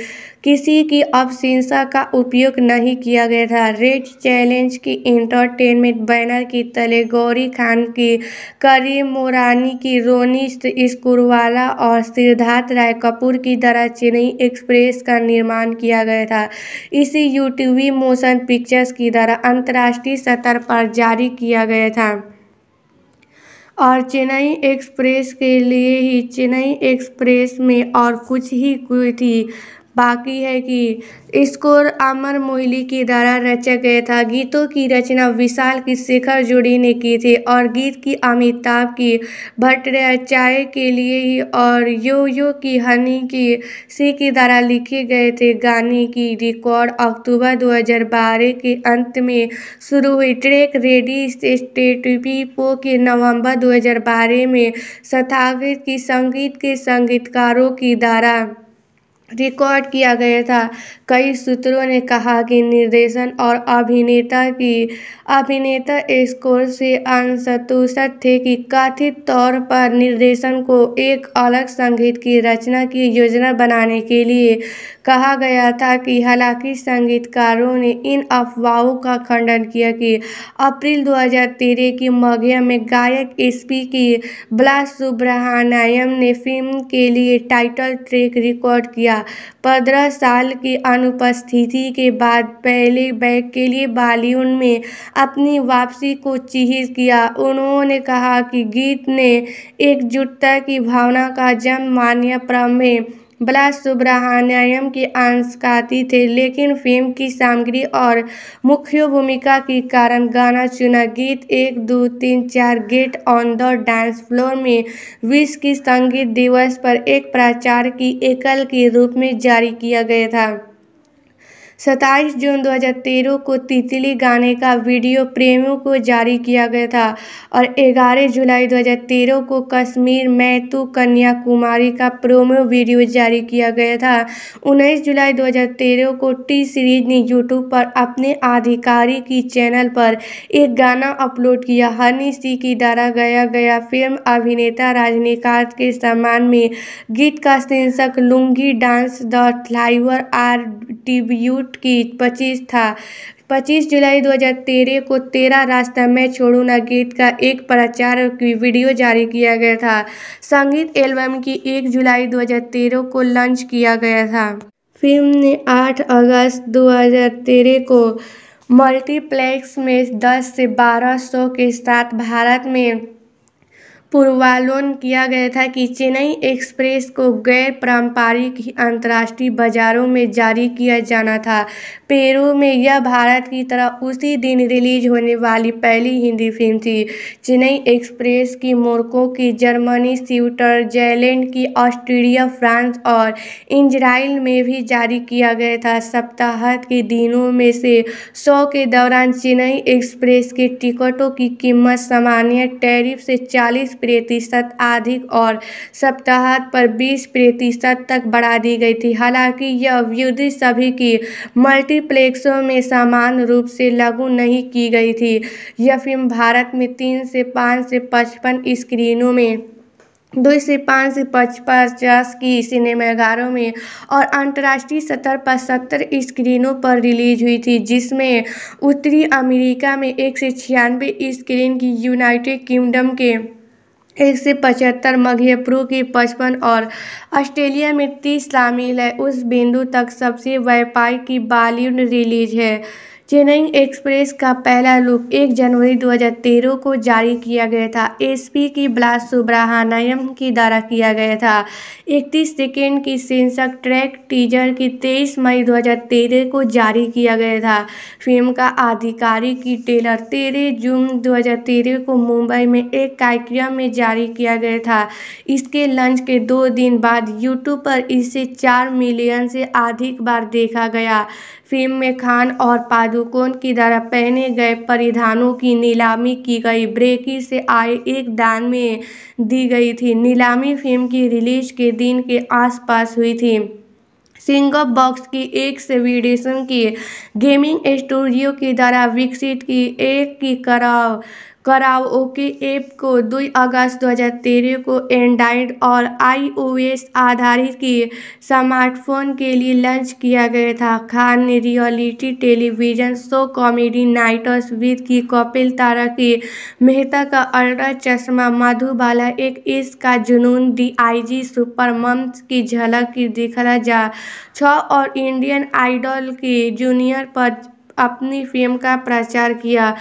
किसी की अवशंसा का उपयोग नहीं किया गया था रेड चैलेंज की एंटरटेनमेंट बैनर की तले गौरी खान की करीम मोरानी की रोनी स्कूरवाला और सिद्धार्थ राय कपूर की तरह चेन्नई एक्सप्रेस का निर्माण किया गया था इसी यूटीवी मोशन पिक्चर्स की तरह अंतर्राष्ट्रीय स्तर पर जारी किया गया था और चेन्नई एक्सप्रेस के लिए ही चेन्नई एक्सप्रेस में और कुछ ही थी बाकी है कि स्कोर अमर मोहली के द्वारा रचा गया था गीतों की रचना विशाल की शेखर जोड़ी ने की थी और गीत की अमिताभ की भट्टाचार्य के लिए ही और यो यो की हनी की सी के द्वारा लिखे गए थे गाने की रिकॉर्ड अक्टूबर 2012 के अंत में शुरू हुई ट्रैक रेडी स्टेटिपो के नवंबर 2012 में स्थापित की संगीत के संगीतकारों की द्वारा रिकॉर्ड किया गया था कई सूत्रों ने कहा कि निर्देशन और अभिनेता की अभिनेता स्कोर से असंतुष्ट थे कि कथित तौर पर निर्देशन को एक अलग संगीत की रचना की योजना बनाने के लिए कहा गया था कि हालांकि संगीतकारों ने इन अफवाहों का खंडन किया कि अप्रैल 2013 की मघिया में गायक एसपी की ब्ला सुब्रहानायम ने फिल्म के लिए टाइटल ट्रैक रिकॉर्ड किया पंद्रह साल की अनुपस्थिति के बाद पहले बैग के लिए बॉलीवुड में अपनी वापसी को चिहित किया उन्होंने कहा कि गीत ने एकजुटता की भावना का जन्म मान्य प्रारंभ सुब्रहण्यम की आंशकाती थे लेकिन फिल्म की सामग्री और मुख्य भूमिका के कारण गाना चुना गीत एक दो तीन चार get on the dance floor में विश्व की संगीत दिवस पर एक प्रचार की एकल के रूप में जारी किया गया था सत्ताईस जून दो हज़ार तेरह को तितली गाने का वीडियो प्रेमियों को जारी किया गया था और ग्यारह जुलाई दो हज़ार तेरह को कश्मीर में तू कन्याकुमारी का प्रोमो वीडियो जारी किया गया था उन्नीस जुलाई दो हज़ार तेरह को टी सीरीज ने यूट्यूब पर अपने आधिकारिक की चैनल पर एक गाना अपलोड किया हनी सिंह की द्वारा गाया गया फिल्म अभिनेता रजनीकांत के सम्मान में गीत का शीर्षक लुंगी डांस द फ्लाइवर आर डिब्यूट फुट की पच्चीस था पच्चीस जुलाई 2013 को तेरा रास्ता मैं छोड़ू ना गीत का एक प्रचार की वीडियो जारी किया गया था संगीत एल्बम की एक जुलाई 2013 को लॉन्च किया गया था फिल्म ने 8 अगस्त 2013 को मल्टीप्लेक्स में 10 से बारह सौ के साथ भारत में पूर्वालोन किया गया था कि चेन्नई एक्सप्रेस को गैर पारंपरिक अंतर्राष्ट्रीय बाज़ारों में जारी किया जाना था पेरू में यह भारत की तरह उसी दिन रिलीज होने वाली पहली हिंदी फिल्म थी चेन्नई एक्सप्रेस की मोरको की जर्मनी स्विट्जरलैंड की ऑस्ट्रेलिया फ्रांस और इजराइल में भी जारी किया गया था सप्ताह के दिनों में से सौ के दौरान चेन्नई एक्सप्रेस के टिकटों की कीमत सामान्य टैरिफ से चालीस प्रतिशत अधिक और सप्ताह पर 20 प्रतिशत तक बढ़ा दी गई थी हालांकि यह वृद्धि सभी की मल्टीप्लेक्सों में समान रूप से लागू नहीं की गई थी यह फिल्म भारत में तीन से पाँच से पचपन स्क्रीनों में दो से पाँच से पचास की सिनेमाघरों में और अंतर्राष्ट्रीय सतर पर सत्तर स्क्रीनों पर रिलीज हुई थी जिसमें उत्तरी अमेरिका में एक से छियानवे स्क्रीन की यूनाइटेड किंगडम के एक से पचहत्तर मध्य पूर्व की पचपन और ऑस्ट्रेलिया में तीस शामिल है उस बिंदु तक सबसे व्यापार की बॉलीवुड रिलीज है चेन्नई एक्सप्रेस का पहला लुक 1 जनवरी 2013 को जारी किया गया था एसपी की ब्लास सुब्रहानयम की द्वारा किया गया था 31 सेकेंड की शीर्षक ट्रैक टीजर की 23 मई 2013 को जारी किया गया था फिल्म का आधिकारिक की टेलर 13 जून 2013 को मुंबई में एक कार्यक्रम में जारी किया गया था इसके लंच के दो दिन बाद यूट्यूब पर इसे चार मिलियन से अधिक बार देखा गया फिल्म में खान और पादुकोण की द्वारा पहने गए परिधानों की नीलामी की गई ब्रेकी से आए एक दान में दी गई थी नीलामी फिल्म की रिलीज के दिन के आसपास हुई थी सिंगअप बॉक्स की एक से सेविडेशन की गेमिंग स्टूडियो के द्वारा विकसित की एक की कराव कराओके ऐप को 2 अगस्त दो हज़ार तेरह को एंड्राइड और आईओएस आधारित की स्मार्टफ़ोन के लिए लॉन्च किया गया था खान ने reality television show comedy nights with की कपिल तारा की मेहता का अल्ट्रा चश्मा मधुबाला एक इस का जुनून D I D super moms की झलक की दिखला जा छ और इंडियन आइडल के जूनियर पर अपनी फिल्म का प्रचार किया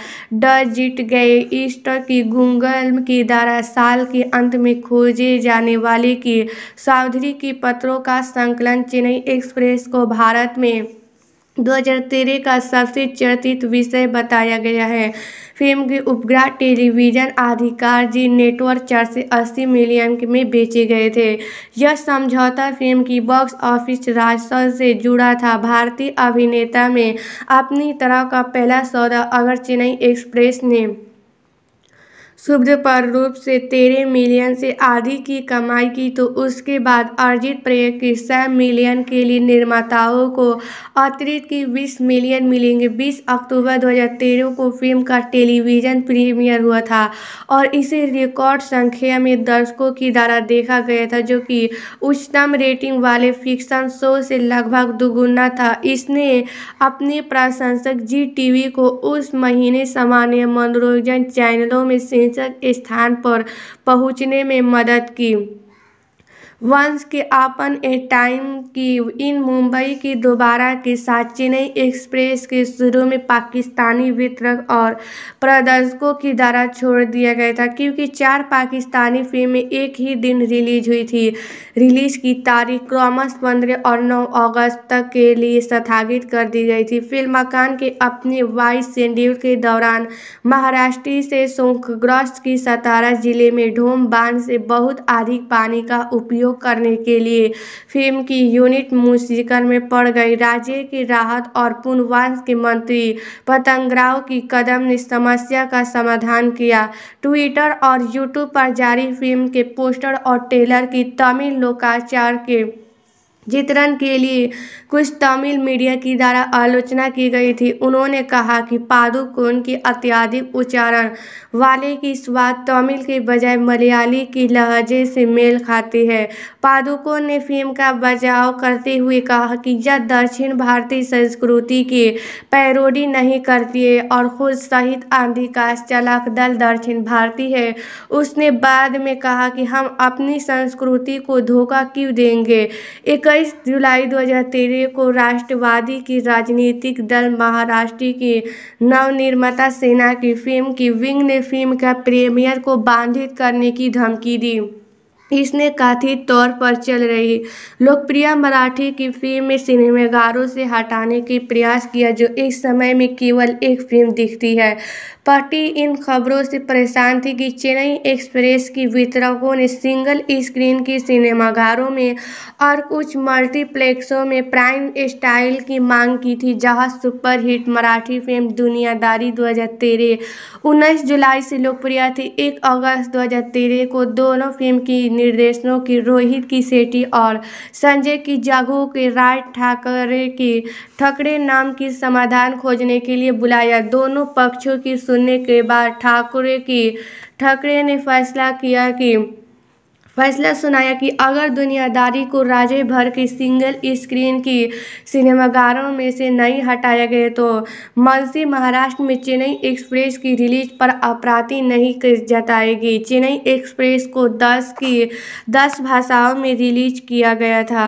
ड जीत गए ईस्ट की गूगल की द्वारा साल के अंत में खोजे जाने वाले की सावधि की पत्रों का संकलन चेन्नई एक्सप्रेस को भारत में दो हज़ार तेरह का सबसे चर्चित विषय बताया गया है फिल्म के उपग्रह टेलीविज़न अधिकार जी नेटवर्क चार से अस्सी मिलियन में बेचे गए थे यह समझौता फिल्म की बॉक्स ऑफिस राजस्व से जुड़ा था भारतीय अभिनेता में अपनी तरह का पहला सौदा अगर चेन्नई एक्सप्रेस ने शुभ पर रूप से तेरह मिलियन से अधिक की कमाई की तो उसके बाद अर्जित प्रय के सौ मिलियन के लिए निर्माताओं को अतिरिक्त की बीस मिलियन मिलेंगे बीस अक्टूबर 2013 को फिल्म का टेलीविजन प्रीमियर हुआ था और इसे रिकॉर्ड संख्या में दर्शकों की द्वारा देखा गया था जो कि उच्चतम रेटिंग वाले फिक्शन शो से लगभग दुगुना था इसने अपने प्रशंसक जी वी को उस महीने सामान्य मनोरंजन चैनलों में से अहिंसक स्थान पर पहुंचने में मदद की वंश के अपन ए टाइम की इन मुंबई की दोबारा के साथ चेन्नई एक्सप्रेस के शुरू में पाकिस्तानी वितरक और प्रदर्शकों की द्वारा छोड़ दिया गया था क्योंकि चार पाकिस्तानी फिल्में एक ही दिन रिलीज हुई थी रिलीज की तारीख क्रमश पंद्रह और नौ अगस्त तक के लिए स्थगित कर दी गई थी फिल्म मकान के अपने वाइस शेड्यूल के दौरान महाराष्ट्र से शोकग्रस्त की सतारा जिले में ढोम बांध से बहुत अधिक पानी का उपयोग उपयोग करने के लिए फिल्म की यूनिट मुसीकर में पड़ गई राज्य की राहत और पुनर्वास के मंत्री पतंगराव की कदम ने समस्या का समाधान किया ट्विटर और यूट्यूब पर जारी फिल्म के पोस्टर और टेलर की तमिल लोकाचार के चित्रण के लिए कुछ तमिल मीडिया की द्वारा आलोचना की गई थी उन्होंने कहा कि पादुकोण की अत्याधिक उच्चारण वाले की स्वाद तमिल के बजाय मलयाली के लहजे से मेल खाती है पादुकोण ने फिल्म का बचाव करते हुए कहा कि यह दक्षिण भारतीय संस्कृति की पैरोडी नहीं करती है और खुद सहित आंधी का चलाक दल दक्षिण भारतीय है उसने बाद में कहा कि हम अपनी संस्कृति को धोखा क्यों देंगे 21 जुलाई 2013 को राष्ट्रवादी की राजनीतिक दल महाराष्ट्र की नवनिर्माता सेना की फिल्म की विंग ने फिल्म का प्रीमियर को बाधित करने की धमकी दी इसने कथित तौर पर चल रही लोकप्रिय मराठी की फिल्म में सिनेमागारों से हटाने के प्रयास किया जो इस समय में केवल एक फिल्म दिखती है पार्टी इन खबरों से परेशान थी कि चेन्नई एक्सप्रेस की वितरकों ने सिंगल स्क्रीन की सिनेमाघरों में और कुछ मल्टीप्लेक्सों में प्राइम स्टाइल की मांग की थी जहां सुपरहिट मराठी फिल्म दुनियादारी 2013 19 जुलाई से लोकप्रिय थी 1 अगस्त 2013 को दोनों फिल्म की निर्देशनों की रोहित की सेठी और संजय की जागो के राय ठाकरे की ठकरे नाम की समाधान खोजने के लिए बुलाया दोनों पक्षों की सुनने के बाद ठाकरे की ठाकरे ने फैसला किया कि फैसला सुनाया कि अगर दुनियादारी को राज्य भर की सिंगल स्क्रीन की सिनेमागारों में से नहीं हटाया गया तो मलसी महाराष्ट्र में चेन्नई एक्सप्रेस की रिलीज पर अपराधी नहीं जताएगी चेन्नई एक्सप्रेस को 10 की 10 भाषाओं में रिलीज किया गया था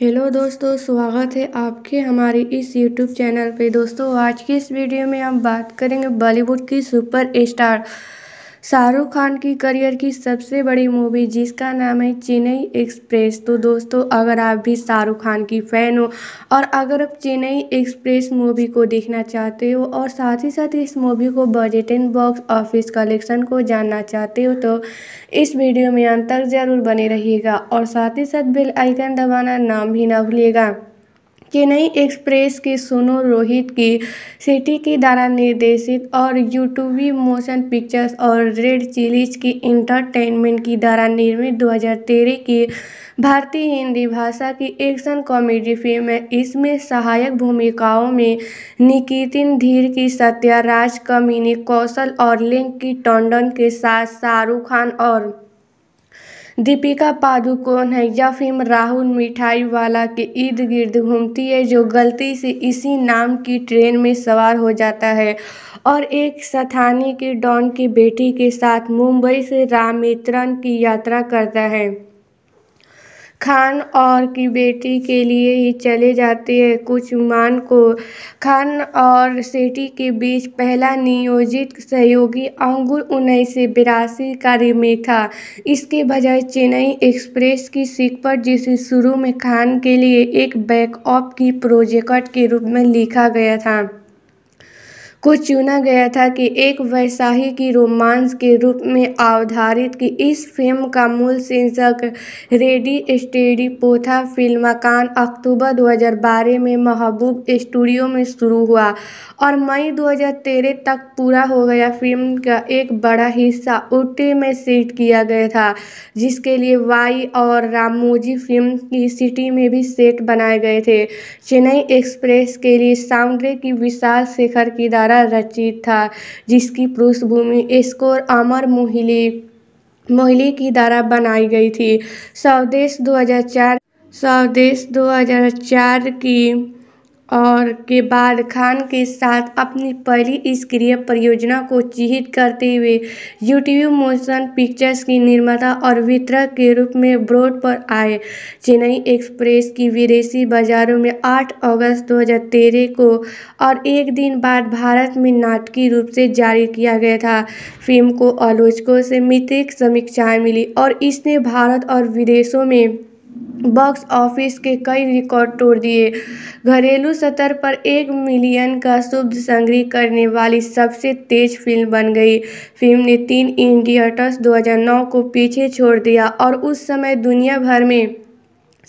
हेलो दोस्तों स्वागत है आपके हमारे इस यूट्यूब चैनल पे दोस्तों आज की इस वीडियो में हम बात करेंगे बॉलीवुड की सुपर स्टार शाहरुख खान की करियर की सबसे बड़ी मूवी जिसका नाम है चेन्नई एक्सप्रेस तो दोस्तों अगर आप भी शाहरुख खान की फ़ैन हो और अगर आप चेन्नई एक्सप्रेस मूवी को देखना चाहते हो और साथ ही साथ इस मूवी को budget and box office collection को जानना चाहते हो तो इस वीडियो में अंत तक ज़रूर बने रहिएगा और साथ ही साथ बेल आइकन दबाना नाम भी ना भूलिएगा चेन्नई एक्सप्रेस की सोनू रोहित की सिटी की द्वारा निर्देशित और यूट्यूबी मोशन पिक्चर्स और रेड चिलीज की इंटरटेनमेंट की द्वारा निर्मित 2013 की भारतीय हिंदी भाषा की एक्शन कॉमेडी फिल्म है इसमें सहायक भूमिकाओं में निकितिन धीर की सत्या राज कमिनी कौशल और लिंक की टंडन के साथ शाहरुख खान और दीपिका पादुकोण है यह फिल्म राहुल मिठाई वाला के इर्द गिर्द घूमती है जो गलती से इसी नाम की ट्रेन में सवार हो जाता है और एक सथानी के डॉन की बेटी के साथ मुंबई से रामेश्वरम की यात्रा करता है खान और की बेटी के लिए ही चले जाते हैं कुछ मान को खान और सेठी के बीच पहला नियोजित सहयोगी अंगुर उन्नीस सौ बिरासी का में था इसके बजाय चेन्नई एक्सप्रेस की पर जिसे शुरू में खान के लिए एक बैकअप की प्रोजेक्ट के रूप में लिखा गया था को चुना गया था कि एक वैसाही रोमांस के रूप में अवधारित की इस फ़िल्म का मूल शीर्षक रेडी स्टेडी पोथा फिल्माकान अक्टूबर 2012 में महबूब स्टूडियो में शुरू हुआ और मई 2013 तक पूरा हो गया फिल्म का एक बड़ा हिस्सा उटे में सेट किया गया था जिसके लिए वाई और रामोजी फिल्म की सिटी में भी सेट बनाए गए थे चेन्नई एक्सप्रेस के लिए साउंड्रे की विशाल शेखर की दारा द्वारा रचित था जिसकी पृष्ठभूमि एस्कोर अमर मोहिले मोहिले की द्वारा बनाई गई थी स्वदेश 2004 स्वदेश 2004 की और के बाद खान के साथ अपनी पहली सक्रिय परियोजना को चिहित करते हुए यूट्यूब मोशन पिक्चर्स की निर्माता और वितरक के रूप में ब्रॉड पर आए चेन्नई एक्सप्रेस की विदेशी बाजारों में 8 अगस्त 2013 को और एक दिन बाद भारत में नाटकीय रूप से जारी किया गया था फिल्म को आलोचकों से मित्रिक समीक्षाएँ मिली और इसने भारत और विदेशों में बॉक्स ऑफिस के कई रिकॉर्ड तोड़ दिए घरेलू सतर पर एक मिलियन का शुभ संग्रह करने वाली सबसे तेज फिल्म बन गई फिल्म ने तीन इंडियटर्स 2009 को पीछे छोड़ दिया और उस समय दुनिया भर में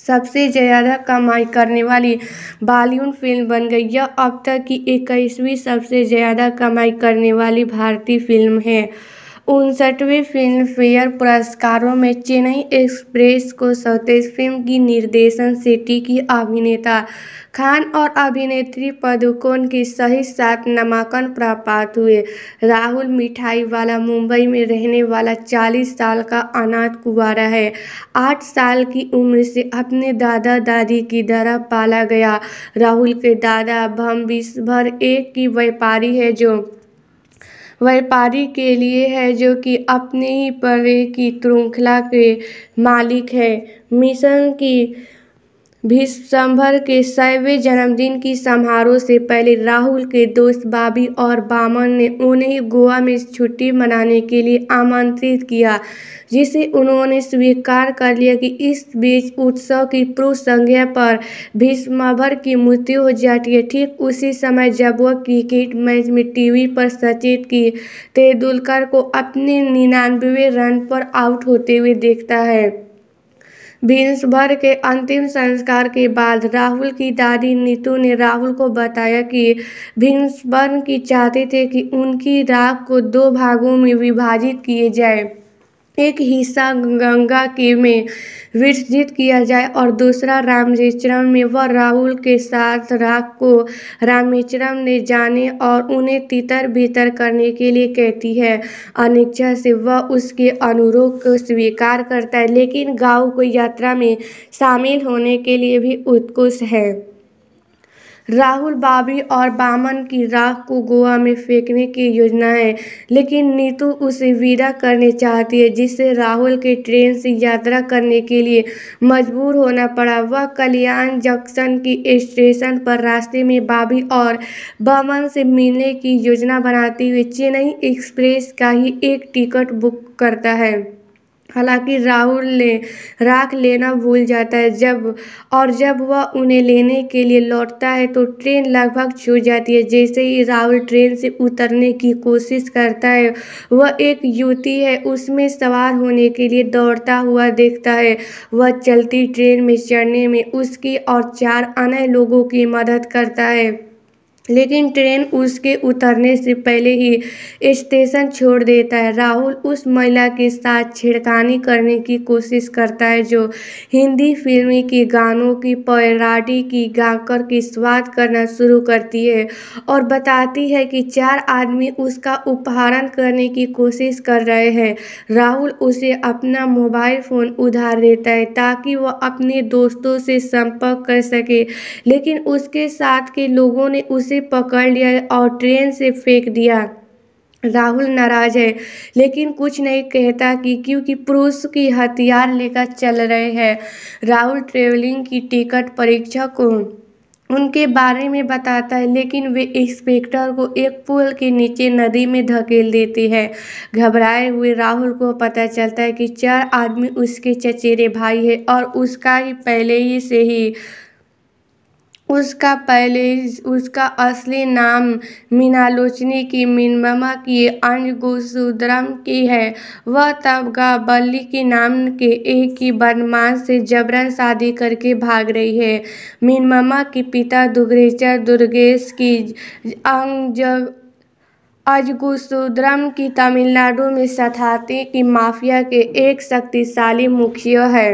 सबसे ज़्यादा कमाई करने वाली बॉलीवुड फिल्म बन गई यह अब तक की इक्कीसवीं सबसे ज़्यादा कमाई करने वाली भारतीय फिल्म है उनसठवें फ़िल्मफ़ेयर पुरस्कारों में चेन्नई एक्सप्रेस को सौतेज फ़िल्म की निर्देशन सिटी की अभिनेता खान और अभिनेत्री पदुकोण के सही साथ नामांकन प्राप्त हुए राहुल मिठाई वाला मुंबई में रहने वाला चालीस साल का अनाथ कुवारा है आठ साल की उम्र से अपने दादा दादी की तरह पाला गया राहुल के दादा भम विश्वभर एक की व्यापारी है जो व्यापारी के लिए है जो कि अपने ही पर्व की श्रृंखला के मालिक है मिशन की भीष्मर के सैवे जन्मदिन की समारोह से पहले राहुल के दोस्त बाबी और बामन ने उन्हें गोवा में छुट्टी मनाने के लिए आमंत्रित किया जिसे उन्होंने स्वीकार कर लिया कि इस बीच उत्सव की पूर्व संज्ञा पर भीष्मभर की मृत्यु हो जाती है ठीक उसी समय जब वह क्रिकेट मैच में टीवी पर सचेत की तेंदुलकर को अपने निन्यानवे रन पर आउट होते हुए देखता है बीन्स भर के अंतिम संस्कार के बाद राहुल की दादी नीतू ने राहुल को बताया कि भीष्मर की चाहते थे कि उनकी राग को दो भागों में विभाजित किए जाए एक हिस्सा गंगा के में विसर्जित किया जाए और दूसरा रामेश्वरम में वह राहुल के साथ राग को रामेश्वरम ने जाने और उन्हें तितर बितर करने के लिए कहती है अनिच्छा से वह उसके अनुरोध को स्वीकार करता है लेकिन गाँव को यात्रा में शामिल होने के लिए भी उत्कुश है राहुल बाबी और बामन की राख को गोवा में फेंकने की योजना है लेकिन नीतू उसे विदा करने चाहती है जिससे राहुल के ट्रेन से यात्रा करने के लिए मजबूर होना पड़ा वह कल्याण जंक्शन की स्टेशन पर रास्ते में बाबी और बामन से मिलने की योजना बनाते हुए चेन्नई एक्सप्रेस का ही एक टिकट बुक करता है हालाँकि राहुल ने राख लेना भूल जाता है जब और जब वह उन्हें लेने के लिए लौटता है तो ट्रेन लगभग छूट जाती है जैसे ही राहुल ट्रेन से उतरने की कोशिश करता है वह एक युवती है उसमें सवार होने के लिए दौड़ता हुआ देखता है वह चलती ट्रेन में चढ़ने में उसकी और चार अन्य लोगों की मदद करता है लेकिन ट्रेन उसके उतरने से पहले ही स्टेशन छोड़ देता है राहुल उस महिला के साथ छेड़खानी करने की कोशिश करता है जो हिंदी फिल्म के गानों की पैराडी की गाकर की स्वाद करना शुरू करती है और बताती है कि चार आदमी उसका उपहारण करने की कोशिश कर रहे हैं राहुल उसे अपना मोबाइल फ़ोन उधार देता है ताकि वह अपने दोस्तों से संपर्क कर सके लेकिन उसके साथ के लोगों ने उसे पकड़ लिया और ट्रेन से फेंक दिया राहुल नाराज है लेकिन कुछ नहीं कहता कि क्योंकि पुरुष की हथियार लेकर चल रहे हैं राहुल ट्रेवलिंग की टिकट परीक्षा को उनके बारे में बताता है लेकिन वे इंस्पेक्टर को एक पुल के नीचे नदी में धकेल देती है घबराए हुए राहुल को पता चलता है कि चार आदमी उसके चचेरे भाई है और उसका ही पहले ही से ही उसका पहले उसका असली नाम मीनालोचनी की मीनमा की अन्य की है वह तब बल्ली की नाम के एक ही बदमाश से जबरन शादी करके भाग रही है मीनमा के पिता दुग्रेचर दुर्गेश की अंग जब अजगुसुद्रम की तमिलनाडु में सथाते की माफिया के एक शक्तिशाली मुखिया है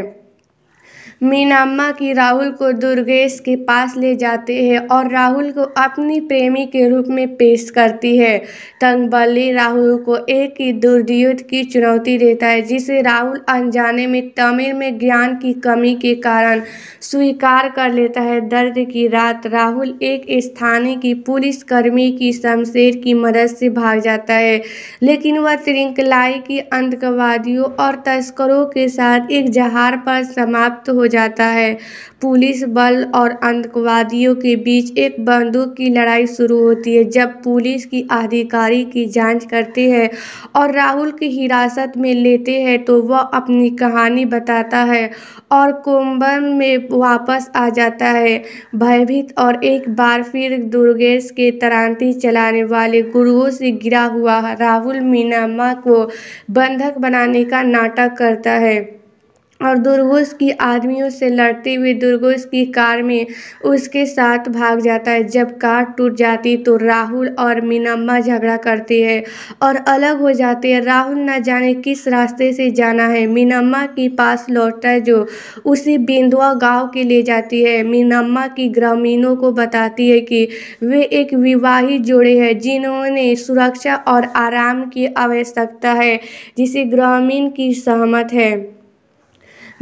मीनाम्मा की राहुल को दुर्गेश के पास ले जाते हैं और राहुल को अपनी प्रेमी के रूप में पेश करती है तंगबली राहुल को एक ही दुर्दयुद्ध की चुनौती देता है जिसे राहुल अनजाने में तमिल में ज्ञान की कमी के कारण स्वीकार कर लेता है दर्द की रात राहुल एक स्थानीय की पुलिसकर्मी की शमशेर की मदद से भाग जाता है लेकिन वह त्रिंकलाई की आतंकवादियों और तस्करों के साथ एक जहार पर समाप्त हो जाता है पुलिस बल और आतंकवादियों के बीच एक बंदूक की लड़ाई शुरू होती है जब पुलिस की अधिकारी की जांच करती है और राहुल की हिरासत में लेते हैं तो वह अपनी कहानी बताता है और कोम्बम में वापस आ जाता है भयभीत और एक बार फिर दुर्गेश के तरानती चलाने वाले गुरुओं से गिरा हुआ राहुल मीना माँ को बंधक बनाने का नाटक करता है और दुर्गोश की आदमियों से लड़ते हुए दुर्गोश की कार में उसके साथ भाग जाता है जब कार टूट जाती तो राहुल और मीनम्मा झगड़ा करती है और अलग हो जाते हैं राहुल न जाने किस रास्ते से जाना है मीनम्मा के पास लौटता है जो उसे बिंदुआ गांव के ले जाती है मीनम्मा की ग्रामीणों को बताती है कि वे एक विवाहित जोड़े हैं जिन्होंने सुरक्षा और आराम की आवश्यकता है जिसे ग्रामीण की सहमत है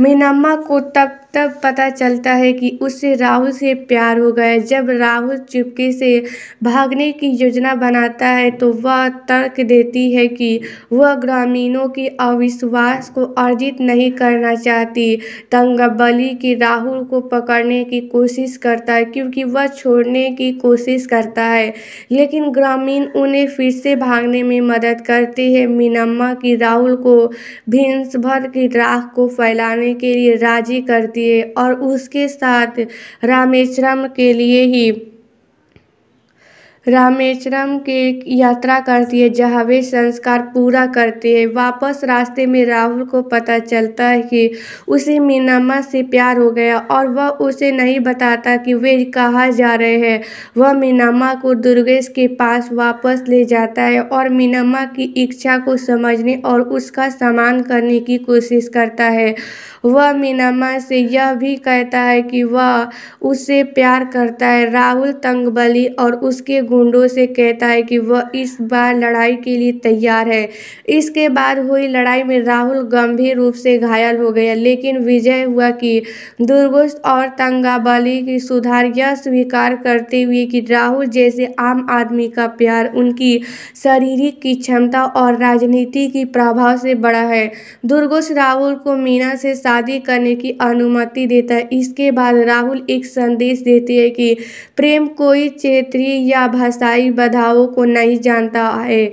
मीनम्मा को तब तब पता चलता है कि उसे राहुल से प्यार हो गया जब राहुल चुपके से भागने की योजना बनाता है तो वह तर्क देती है कि वह ग्रामीणों के अविश्वास को अर्जित नहीं करना चाहती तंगबली की राहुल को पकड़ने की कोशिश करता है क्योंकि वह छोड़ने की कोशिश करता है लेकिन ग्रामीण उन्हें फिर से भागने में मदद करते हैं मीनम्मा की राहुल को भर की राख को फैलाने के लिए राजी करती लिए और उसके साथ रामेश्वरम के लिए ही रामेश्वरम के यात्रा करती है जहाँ वे संस्कार पूरा करते हैं वापस रास्ते में राहुल को पता चलता है कि उसे मीनामा से प्यार हो गया और वह उसे नहीं बताता कि वे कहाँ जा रहे हैं वह मीनामा को दुर्गेश के पास वापस ले जाता है और मीनामा की इच्छा को समझने और उसका सम्मान करने की कोशिश करता है वह मीनामा से यह भी कहता है कि वह उससे प्यार करता है राहुल तंगबली और उसके गुंडों से कहता है कि वह इस बार लड़ाई के लिए तैयार है इसके बाद हुई लड़ाई में राहुल गंभीर रूप से घायल हो गया लेकिन विजय हुआ कि दुर्गुस्त और तंगाबली की सुधार यह स्वीकार करते हुए कि राहुल जैसे आम आदमी का प्यार उनकी शारीरिक की क्षमता और राजनीति की प्रभाव से बड़ा है दुर्गुस्त राहुल को मीना से साथ शादी करने की अनुमति देता है इसके बाद राहुल एक संदेश देती है कि प्रेम कोई क्षेत्रीय या भाषाई बधावों को नहीं जानता है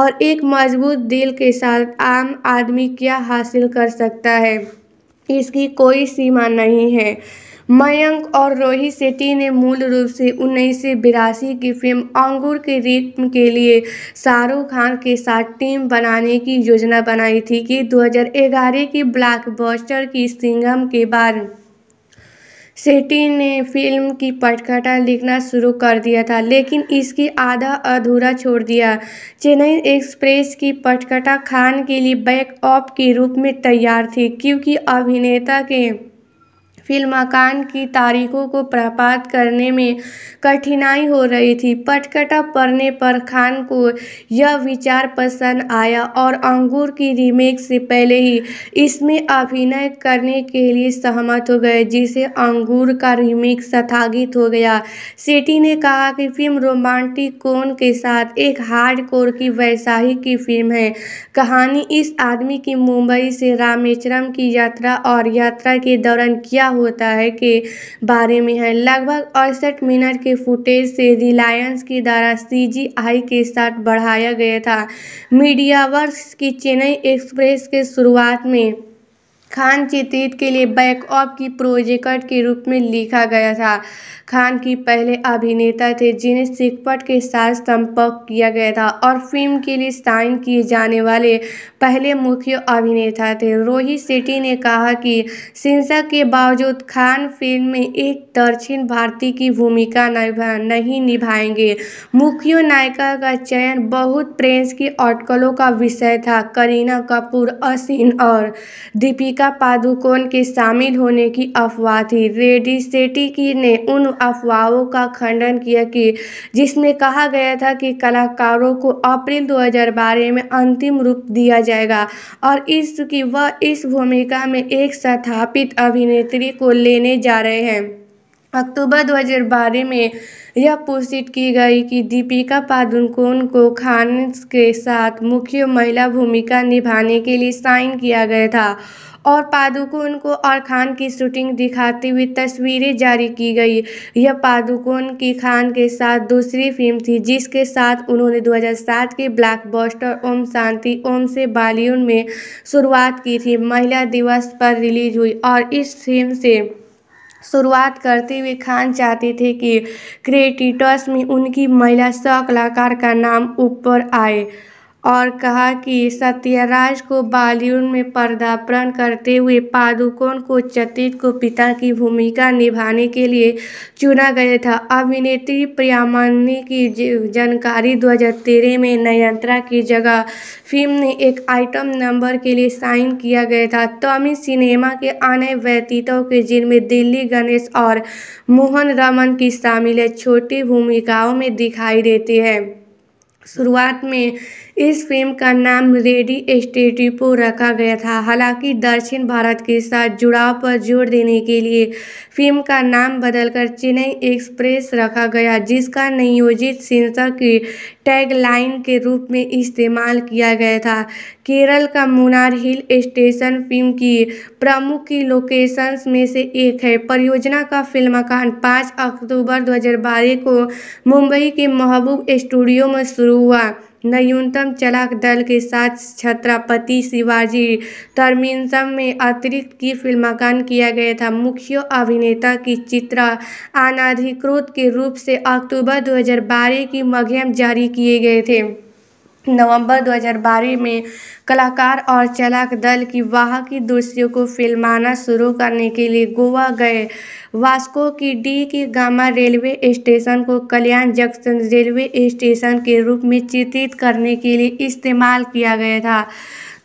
और एक मजबूत दिल के साथ आम आदमी क्या हासिल कर सकता है इसकी कोई सीमा नहीं है मयंक और रोहित शेट्टी ने मूल रूप से उन्नीस की फिल्म अंगूर के रित्म के लिए शाहरुख खान के साथ टीम बनाने की योजना बनाई थी कि 2011 की ब्लॉकबस्टर की सिंगम के बाद सेटी ने फिल्म की पटकथा लिखना शुरू कर दिया था लेकिन इसकी आधा अधूरा छोड़ दिया चेन्नई एक्सप्रेस की पटकथा खान के लिए बैकअप के रूप में तैयार थी क्योंकि अभिनेता के मकान की तारीखों को प्रपात करने में कठिनाई हो रही थी पटकटा पढ़ने पर खान को यह विचार पसंद आया और अंगूर की रीमेक से पहले ही इसमें अभिनय करने के लिए सहमत हो गए जिसे अंगूर का रीमेक स्थगित हो गया सेठी ने कहा कि फिल्म रोमांटिक कोन के साथ एक हार्ड कोर की वैसाही की फिल्म है कहानी इस आदमी की मुंबई से रामेश्वरम की यात्रा और यात्रा के दौरान क्या हो होता है के बारे में है लगभग अड़सठ मिनट के फुटेज से रिलायंस के द्वारा सीजीआई के साथ बढ़ाया गया था मीडियावर्क्स की चेन्नई एक्सप्रेस के शुरुआत में खान चित्रित के लिए बैकऑप की प्रोजेक्ट के रूप में लिखा गया था खान की पहले अभिनेता थे जिन्हें सिकपट के साथ संपर्क किया गया था और फिल्म के लिए साइन किए जाने वाले पहले मुख्य अभिनेता थे रोहित शेट्टी ने कहा कि सिंसा के बावजूद खान फिल्म में एक दक्षिण भारतीय की भूमिका निभा नहीं निभाएंगे मुख्य नायिका का चयन बहुत प्रेस की अटकलों का विषय था करीना कपूर असिन और दीपिका दीपिका पादुकोण के शामिल होने की अफवाह थी रेडी सेटी की ने उन अफवाहों का खंडन किया कि जिसमें कहा गया था कि कलाकारों को अप्रैल 2012 में अंतिम रूप दिया जाएगा और इसकी वह इस भूमिका में एक स्थापित अभिनेत्री को लेने जा रहे हैं अक्टूबर 2012 में यह पोषित की गई कि दीपिका पादुकोण को खान के साथ मुख्य महिला भूमिका निभाने के लिए साइन किया गया था और पादुकोण को और खान की शूटिंग दिखाती हुई तस्वीरें जारी की गई यह पादुकोण की खान के साथ दूसरी फिल्म थी जिसके साथ उन्होंने 2007 ब्लैक बॉस्टर ओम शांति ओम से बॉलीवुड में शुरुआत की थी महिला दिवस पर रिलीज हुई और इस फिल्म से शुरुआत करते हुए खान चाहते थे कि क्रिएटिटर्स में उनकी महिला सह कलाकार का नाम ऊपर आए और कहा कि सत्यराज को बॉलीवुड में पर्दापण करते हुए पादुकोण को चतित को पिता की भूमिका निभाने के लिए चुना गया था अभिनेत्री प्रियामणि की जानकारी दो हज़ार तेरह में नयंत्रा की जगह फिल्म ने एक आइटम नंबर के लिए साइन किया गया था तमिल सिनेमा के अन्य व्यतीतों के जिनमें दिल्ली गणेश और मोहन रमन की शामिल है छोटी भूमिकाओं में दिखाई देती है शुरुआत में इस फिल्म का नाम रेडी स्टेटिपो रखा गया था हालांकि दक्षिण भारत के साथ जुड़ाव पर जोर देने के लिए फिल्म का नाम बदलकर चेन्नई एक्सप्रेस रखा गया जिसका नियोजित सेंसर की टैगलाइन के रूप में इस्तेमाल किया गया था केरल का मुनार हिल स्टेशन फ़िल्म की प्रमुख की लोकेशंस में से एक है परियोजना का फिल्माकान पाँच अक्टूबर 2012 को मुंबई के महबूब स्टूडियो में शुरू हुआ न्यूनतम चलाक दल के साथ छत्रपति शिवाजी टर्मिनसम में अतिरिक्त की फिल्मकान किया गया था मुख्य अभिनेता की चित्र अनाधिकृत के रूप से अक्टूबर 2012 की मध्यम जारी किए गए थे नवंबर 2012 में कलाकार और चालक दल की वाह की दृश्यों को फिल्माना शुरू करने के लिए गोवा गए वास्को की डी के गामा रेलवे स्टेशन को कल्याण जंक्शन रेलवे स्टेशन के रूप में चित्रित करने के लिए इस्तेमाल किया गया था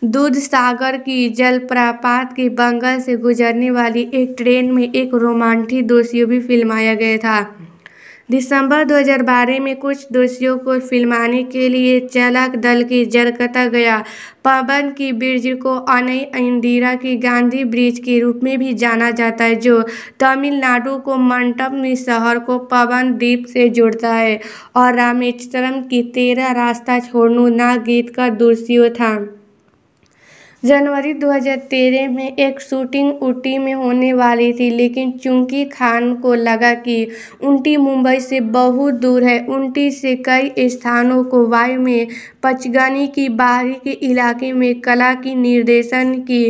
दूध सागर की जलप्रपात के बंगल से गुजरने वाली एक ट्रेन में एक रोमांटिक दृश्य भी फिल्माया गया था दिसंबर 2012 में कुछ दोषियों को फिल्माने के लिए चालक दल की जरकता गया पवन की ब्रिज को अनई इंदिरा की गांधी ब्रिज के रूप में भी जाना जाता है जो तमिलनाडु को मंटम शहर को पवन द्वीप से जोड़ता है और रामेश्वरम की तेरह रास्ता छोड़नू ना गीत का दोषियों था जनवरी 2013 में एक शूटिंग ऊटी में होने वाली थी लेकिन चूंकि खान को लगा कि ऊटी मुंबई से बहुत दूर है ऊटी से कई स्थानों को वायु में पचगनी की बाहरी के इलाके में कला की निर्देशन की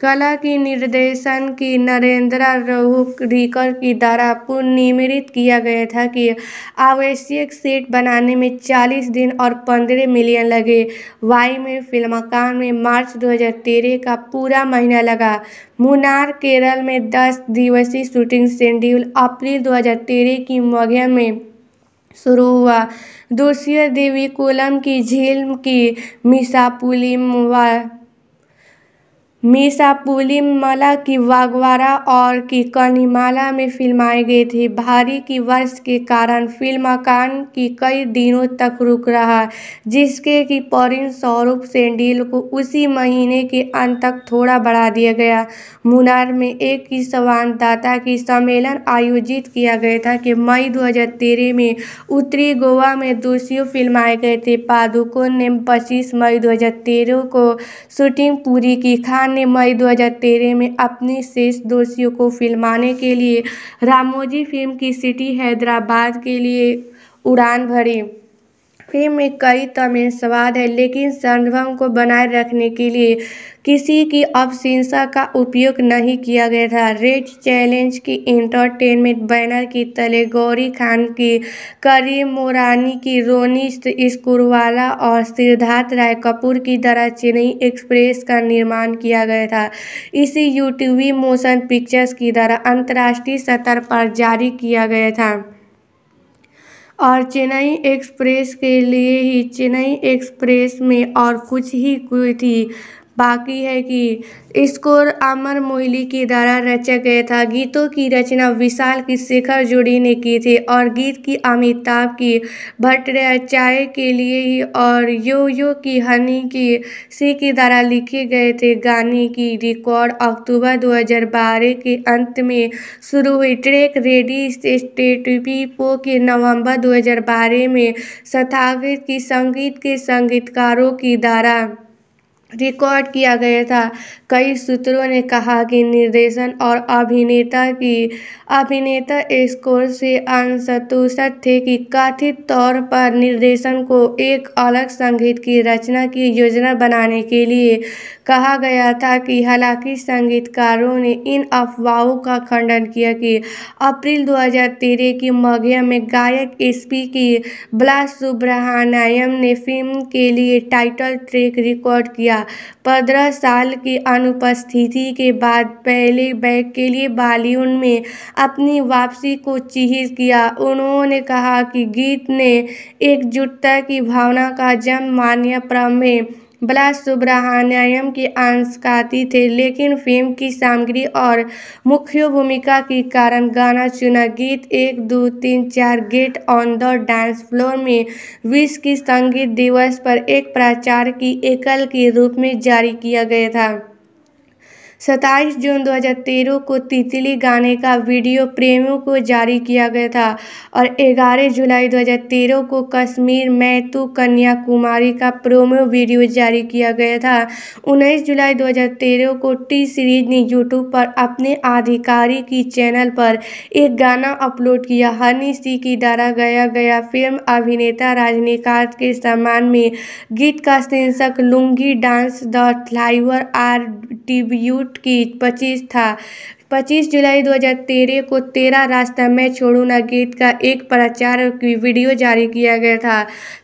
कला की निर्देशन की नरेंद्र रोहकर की द्वारा पुनर्निर्मित किया गया था कि आवश्यक सेट बनाने में 40 दिन और 15 मिलियन लगे वाई में फिल्माकार में मार्च 2013 का पूरा महीना लगा मुनार केरल में 10 दिवसीय शूटिंग शेड्यूल अप्रैल 2013 की मध्य में शुरू हुआ दूसरी देवी कोलम की झील की मिसापुलिम व मीसा मला की वागवारा और की किकणीमाला में फिल्माई गई थी भारी की वर्ष के कारण फिल्म कान की कई दिनों तक रुक रहा जिसके कि परिण स्वरूप सेंडिल को उसी महीने के अंत तक थोड़ा बढ़ा दिया गया मुनार में एक ही संवाददाता की सम्मेलन आयोजित किया गया था कि मई 2013 में उत्तरी गोवा में फिल्म फिल्माए गए थे पादुकोन ने पच्चीस मई दो को शूटिंग पूरी की खान खान ने मई 2013 में अपनी शेष दोषियों को फिल्माने के लिए रामोजी फिल्म की सिटी हैदराबाद के लिए उड़ान भरी फिल्म में कई तमिल स्वाद है लेकिन संभव को बनाए रखने के लिए किसी की अवशिंसा का उपयोग नहीं किया गया था रेड चैलेंज की इंटरटेनमेंट बैनर की तले गौरी खान की करीम मोरानी की रोनी स्कूरवाला और सिद्धार्थ राय कपूर की तरह चेन्नई एक्सप्रेस का निर्माण किया गया था इसी यूटीवी मोशन पिक्चर्स की तरह अंतर्राष्ट्रीय स्तर पर जारी किया गया था और चेन्नई एक्सप्रेस के लिए ही चेन्नई एक्सप्रेस में और कुछ ही थी बाकी है कि स्कोर अमर मोहली के द्वारा रचा गया था गीतों की रचना विशाल की शेखर जोड़ी ने की थी और गीत की अमिताभ की भट्टाचार्य के लिए ही और यो यो की हनी की सी के द्वारा लिखे गए थे गाने की रिकॉर्ड अक्टूबर 2012 के अंत में शुरू हुई ट्रैक रेडी स्टेटी पो के नवंबर 2012 में स्थापित की संगीत के संगीतकारों की द्वारा रिकॉर्ड किया गया था कई सूत्रों ने कहा कि निर्देशन और अभिनेता की अभिनेता स्कोर से असंतुष्ट थे कि कथित तौर पर निर्देशन को एक अलग संगीत की रचना की योजना बनाने के लिए कहा गया था कि हालांकि संगीतकारों ने इन अफवाहों का खंडन किया कि अप्रैल 2013 की मघिया में गायक एसपी की ब्ला सुब्रहानायम ने फिल्म के लिए टाइटल ट्रैक रिकॉर्ड किया किया पंद्रह साल की अनुपस्थिति के बाद पहले बैग के लिए बॉलीवुड में अपनी वापसी को चिहित किया उन्होंने कहा कि गीत ने एकजुटता की भावना का जन्म मान्य प्रमेय सुब्रहण्यम की आशंकाती थे लेकिन फिल्म की सामग्री और मुख्य भूमिका के कारण गाना चुना गीत एक दो तीन चार get on the dance floor में विश्व की संगीत दिवस पर एक प्रचार की एकल के रूप में जारी किया गया था सत्ताईस जून दो हज़ार तेरह को तितली गाने का वीडियो प्रेमियों को जारी किया गया था और ग्यारह जुलाई दो हज़ार तेरह को कश्मीर मैं तू कन्याकुमारी का प्रोमो वीडियो जारी किया गया था उन्नीस जुलाई दो हज़ार तेरह को टी सीरीज ने यूट्यूब पर अपने आधिकारी की चैनल पर एक गाना अपलोड किया हनी सिंह की द्वारा गाया गया फिल्म अभिनेता रजनीकांत के सम्मान में गीत का शीर्षक लुंगी डांस द फ्लाइवर आर डिब्यूट फुट की पच्चीस था पच्चीस जुलाई 2013 को तेरा रास्ता मैं छोड़ू ना गीत का एक प्रचार की वीडियो जारी किया गया था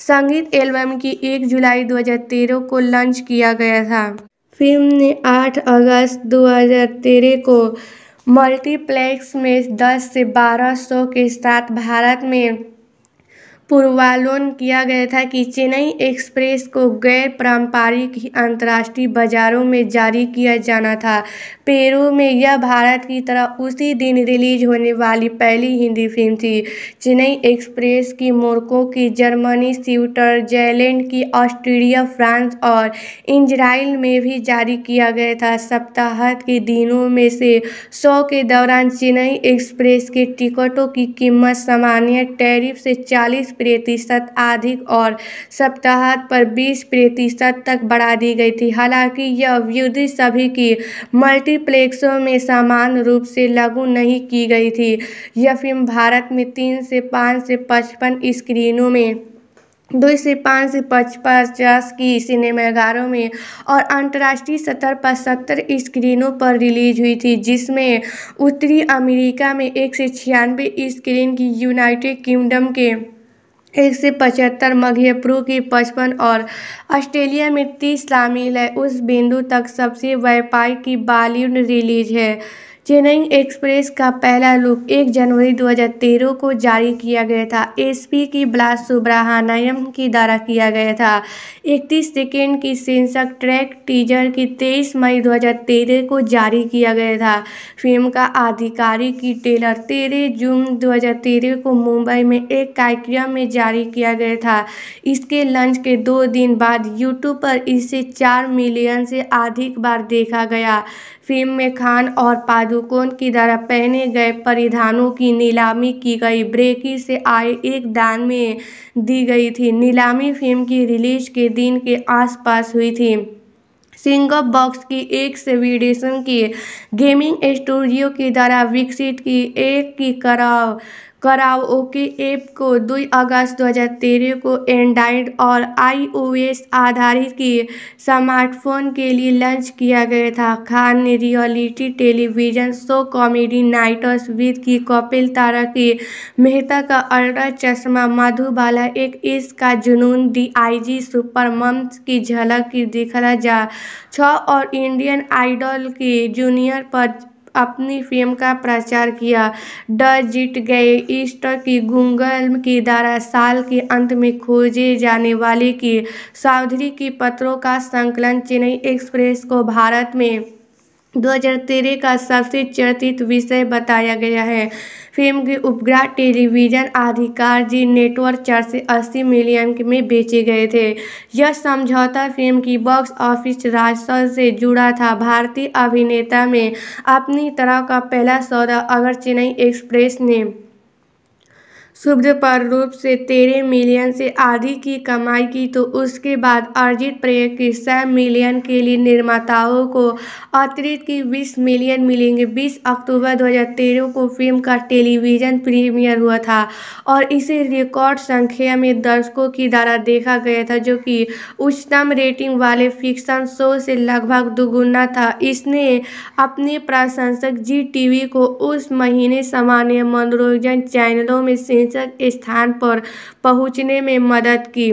संगीत एल्बम की 1 जुलाई 2013 को लॉन्च किया गया था फिल्म ने 8 अगस्त 2013 को मल्टीप्लेक्स में 10 से बारह सौ के साथ भारत में पूर्वालोन किया गया था कि चेन्नई एक्सप्रेस को गैर पारंपरिक अंतर्राष्ट्रीय बाज़ारों में जारी किया जाना था पेरू में यह भारत की तरह उसी दिन रिलीज होने वाली पहली हिंदी फिल्म थी चेन्नई एक्सप्रेस की मोरको की जर्मनी स्विट्जरलैंड की ऑस्ट्रेलिया फ्रांस और इजराइल में भी जारी किया गया था सप्ताह के दिनों में से सौ के दौरान चेन्नई एक्सप्रेस के टिकटों की कीमत सामान्य टैरिफ से चालीस प्रतिशत अधिक और सप्ताह पर बीस प्रतिशत तक बढ़ा दी गई थी हालांकि यह वृद्धि सभी की मल्टीप्लेक्सों में समान रूप से लागू नहीं की गई थी यह फिल्म भारत में तीन से पाँच से पचपन स्क्रीनों में दो से पाँच से पचास की सिनेमाघारों में और अंतर्राष्ट्रीय स्तर पर सत्तर स्क्रीनों पर रिलीज हुई थी जिसमें उत्तरी अमेरिका में एक से छियानवे स्क्रीन की यूनाइटेड किंगडम के एक से पचहत्तर मध्य पूर्व की पचपन और ऑस्ट्रेलिया में तीस शामिल है उस बिंदु तक सबसे व्यापार की बॉलीवुड रिलीज है चेन्नई एक्सप्रेस का पहला लुक 1 जनवरी 2013 को जारी किया गया था एसपी की ब्लास सुब्रहानायम की द्वारा किया गया था 31 सेकेंड की शीर्षक ट्रैक टीजर की 23 मई 2013 को जारी किया गया था फिल्म का आधिकारिक की टेलर तेरह जून 2013 को मुंबई में एक कार्यक्रम में जारी किया गया था इसके लंच के दो दिन बाद यूट्यूब पर इसे चार मिलियन से अधिक बार देखा गया फिल्म में खान और पादुकोण की तरह पहने गए परिधानों की नीलामी की गई ब्रेकी से आए एक दान में दी गई थी नीलामी फिल्म की रिलीज के दिन के आसपास हुई थी सिंगल बॉक्स की एक से सेविडेशन की गेमिंग स्टूडियो की द्वारा विकसित की एक की कराव कराओके ऐप को 2 अगस्त दो हज़ार तेरह को एंड्राइड और आई ओ एस आधारित की स्मार्टफ़ोन के लिए लॉन्च किया गया था खान ने reality television show comedy nights with की कपिल तारा की मेहता का अल्ट्रा चश्मा मधुबाला एक इस का जुनून D I D super moms की झलक की दिखला जा छः और इंडियन आइडल के जूनियर पर अपनी फिल्म का प्रचार किया ड जिट गए ईस्ट की गुंगल की द्वारा साल के अंत में खोजे जाने वाले की सावधरी की पत्रों का संकलन चेन्नई एक्सप्रेस को भारत में दो का सबसे चर्चित विषय बताया गया है फिल्म के उपग्रह टेलीविजन अधिकार जी नेटवर्क चार से अस्सी मिलियन में बेचे गए थे यह समझौता फिल्म की बॉक्स ऑफिस राजस्व से जुड़ा था भारतीय अभिनेता में अपनी तरह का पहला सौदा अगर चेन्नई एक्सप्रेस ने पर रूप से तेरह मिलियन से अधिक की कमाई की तो उसके बाद अर्जित पेय की सौ मिलियन के लिए निर्माताओं को अतिरिक्त की बीस मिलियन मिलेंगे बीस अक्टूबर 2013 को फिल्म का टेलीविजन प्रीमियर हुआ था और इसे रिकॉर्ड संख्या में दर्शकों की द्वारा देखा गया था जो कि उच्चतम रेटिंग वाले फिक्शन शो से लगभग दुगुना था इसने अपने प्रशंसक जी वी को उस महीने सामान्य मनोरंजन चैनलों में स्थान पर पहुंचने में मदद की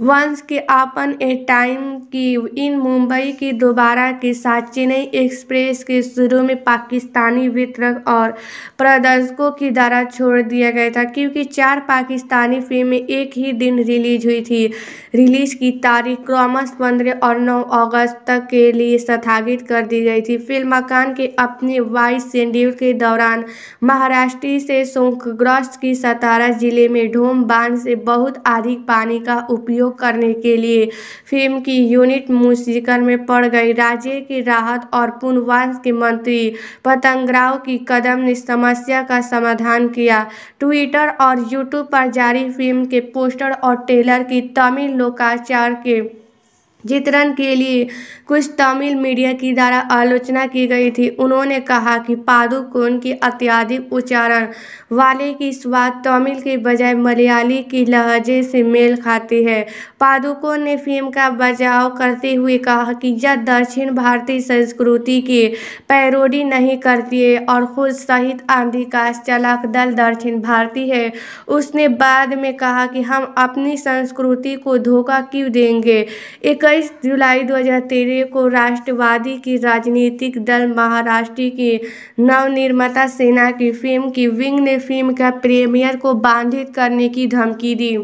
वंश के अपन ए टाइम की इन मुंबई की दोबारा के साथ चेन्नई एक्सप्रेस के शुरू में पाकिस्तानी वितरक और प्रदर्शकों की द्वारा छोड़ दिया गया था क्योंकि चार पाकिस्तानी फिल्में एक ही दिन रिलीज हुई थी रिलीज की तारीख क्रमश पंद्रह और नौ अगस्त तक के लिए स्थगित कर दी गई थी फिल्म मकान के अपने वाइस शेड्यूल के दौरान महाराष्ट्र से शोकग्रस्त की सतारा जिले में ढोम बांध से बहुत अधिक पानी का उपयोग उपयोग करने के लिए फिल्म की यूनिट मुसीकर में पड़ गई राज्य की राहत और पुनर्वास के मंत्री पतंगराव की कदम ने समस्या का समाधान किया ट्विटर और यूट्यूब पर जारी फिल्म के पोस्टर और ट्रेलर की तमिल लोकाचार के चित्रण के लिए कुछ तमिल मीडिया की द्वारा आलोचना की गई थी उन्होंने कहा कि पादुकोण के अत्यधिक उच्चारण वाले की स्वाद तमिल के बजाय मलयाली की लहजे से मेल खाती है पादुकोण ने फिल्म का बचाव करते हुए कहा कि यह दक्षिण भारतीय संस्कृति की पैरोडी नहीं करती है और खुद सहित आंधी चलाक दल दक्षिण भारतीय है उसने बाद में कहा कि हम अपनी संस्कृति को धोखा क्यों देंगे एक इक्कीस जुलाई 2013 को राष्ट्रवादी की राजनीतिक दल महाराष्ट्र की नवनिर्माता सेना की फिल्म की विंग ने फिल्म का प्रीमियर को बाधित करने की धमकी दी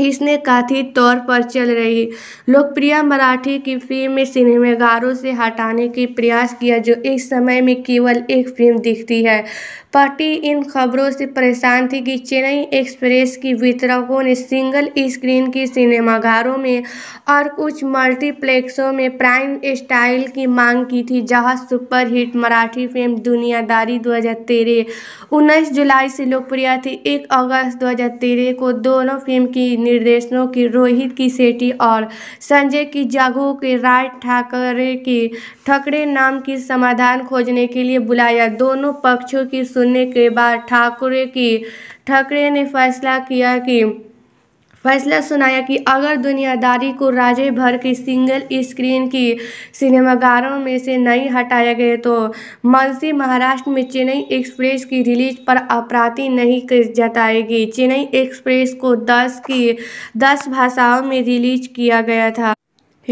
इसने कथित तौर पर चल रही लोकप्रिय मराठी की फिल्म में सिनेमागारों से हटाने के प्रयास किया जो इस समय में केवल एक फिल्म दिखती है पार्टी इन खबरों से परेशान थी कि चेन्नई एक्सप्रेस की वितरकों ने सिंगल स्क्रीन की सिनेमाघरों में और कुछ मल्टीप्लेक्सों में प्राइम स्टाइल की मांग की थी जहां सुपरहिट मराठी फिल्म दुनियादारी 2013 19 जुलाई से लोकप्रिय थी 1 अगस्त 2013 को दोनों फिल्म की निर्देशनों की रोहित की सेठी और संजय की जागो के राय ठाकरे के ठकरे नाम की समाधान खोजने के लिए बुलाया दोनों पक्षों की सुनने के बाद ठाकरे की ठाकरे ने फैसला किया कि फैसला सुनाया कि अगर दुनियादारी को राज्य भर की सिंगल स्क्रीन की सिनेमागारों में से नहीं हटाया गया तो मनसी महाराष्ट्र में चेन्नई एक्सप्रेस की रिलीज पर अपराधी नहीं जताएगी चेन्नई एक्सप्रेस को 10 की 10 भाषाओं में रिलीज किया गया था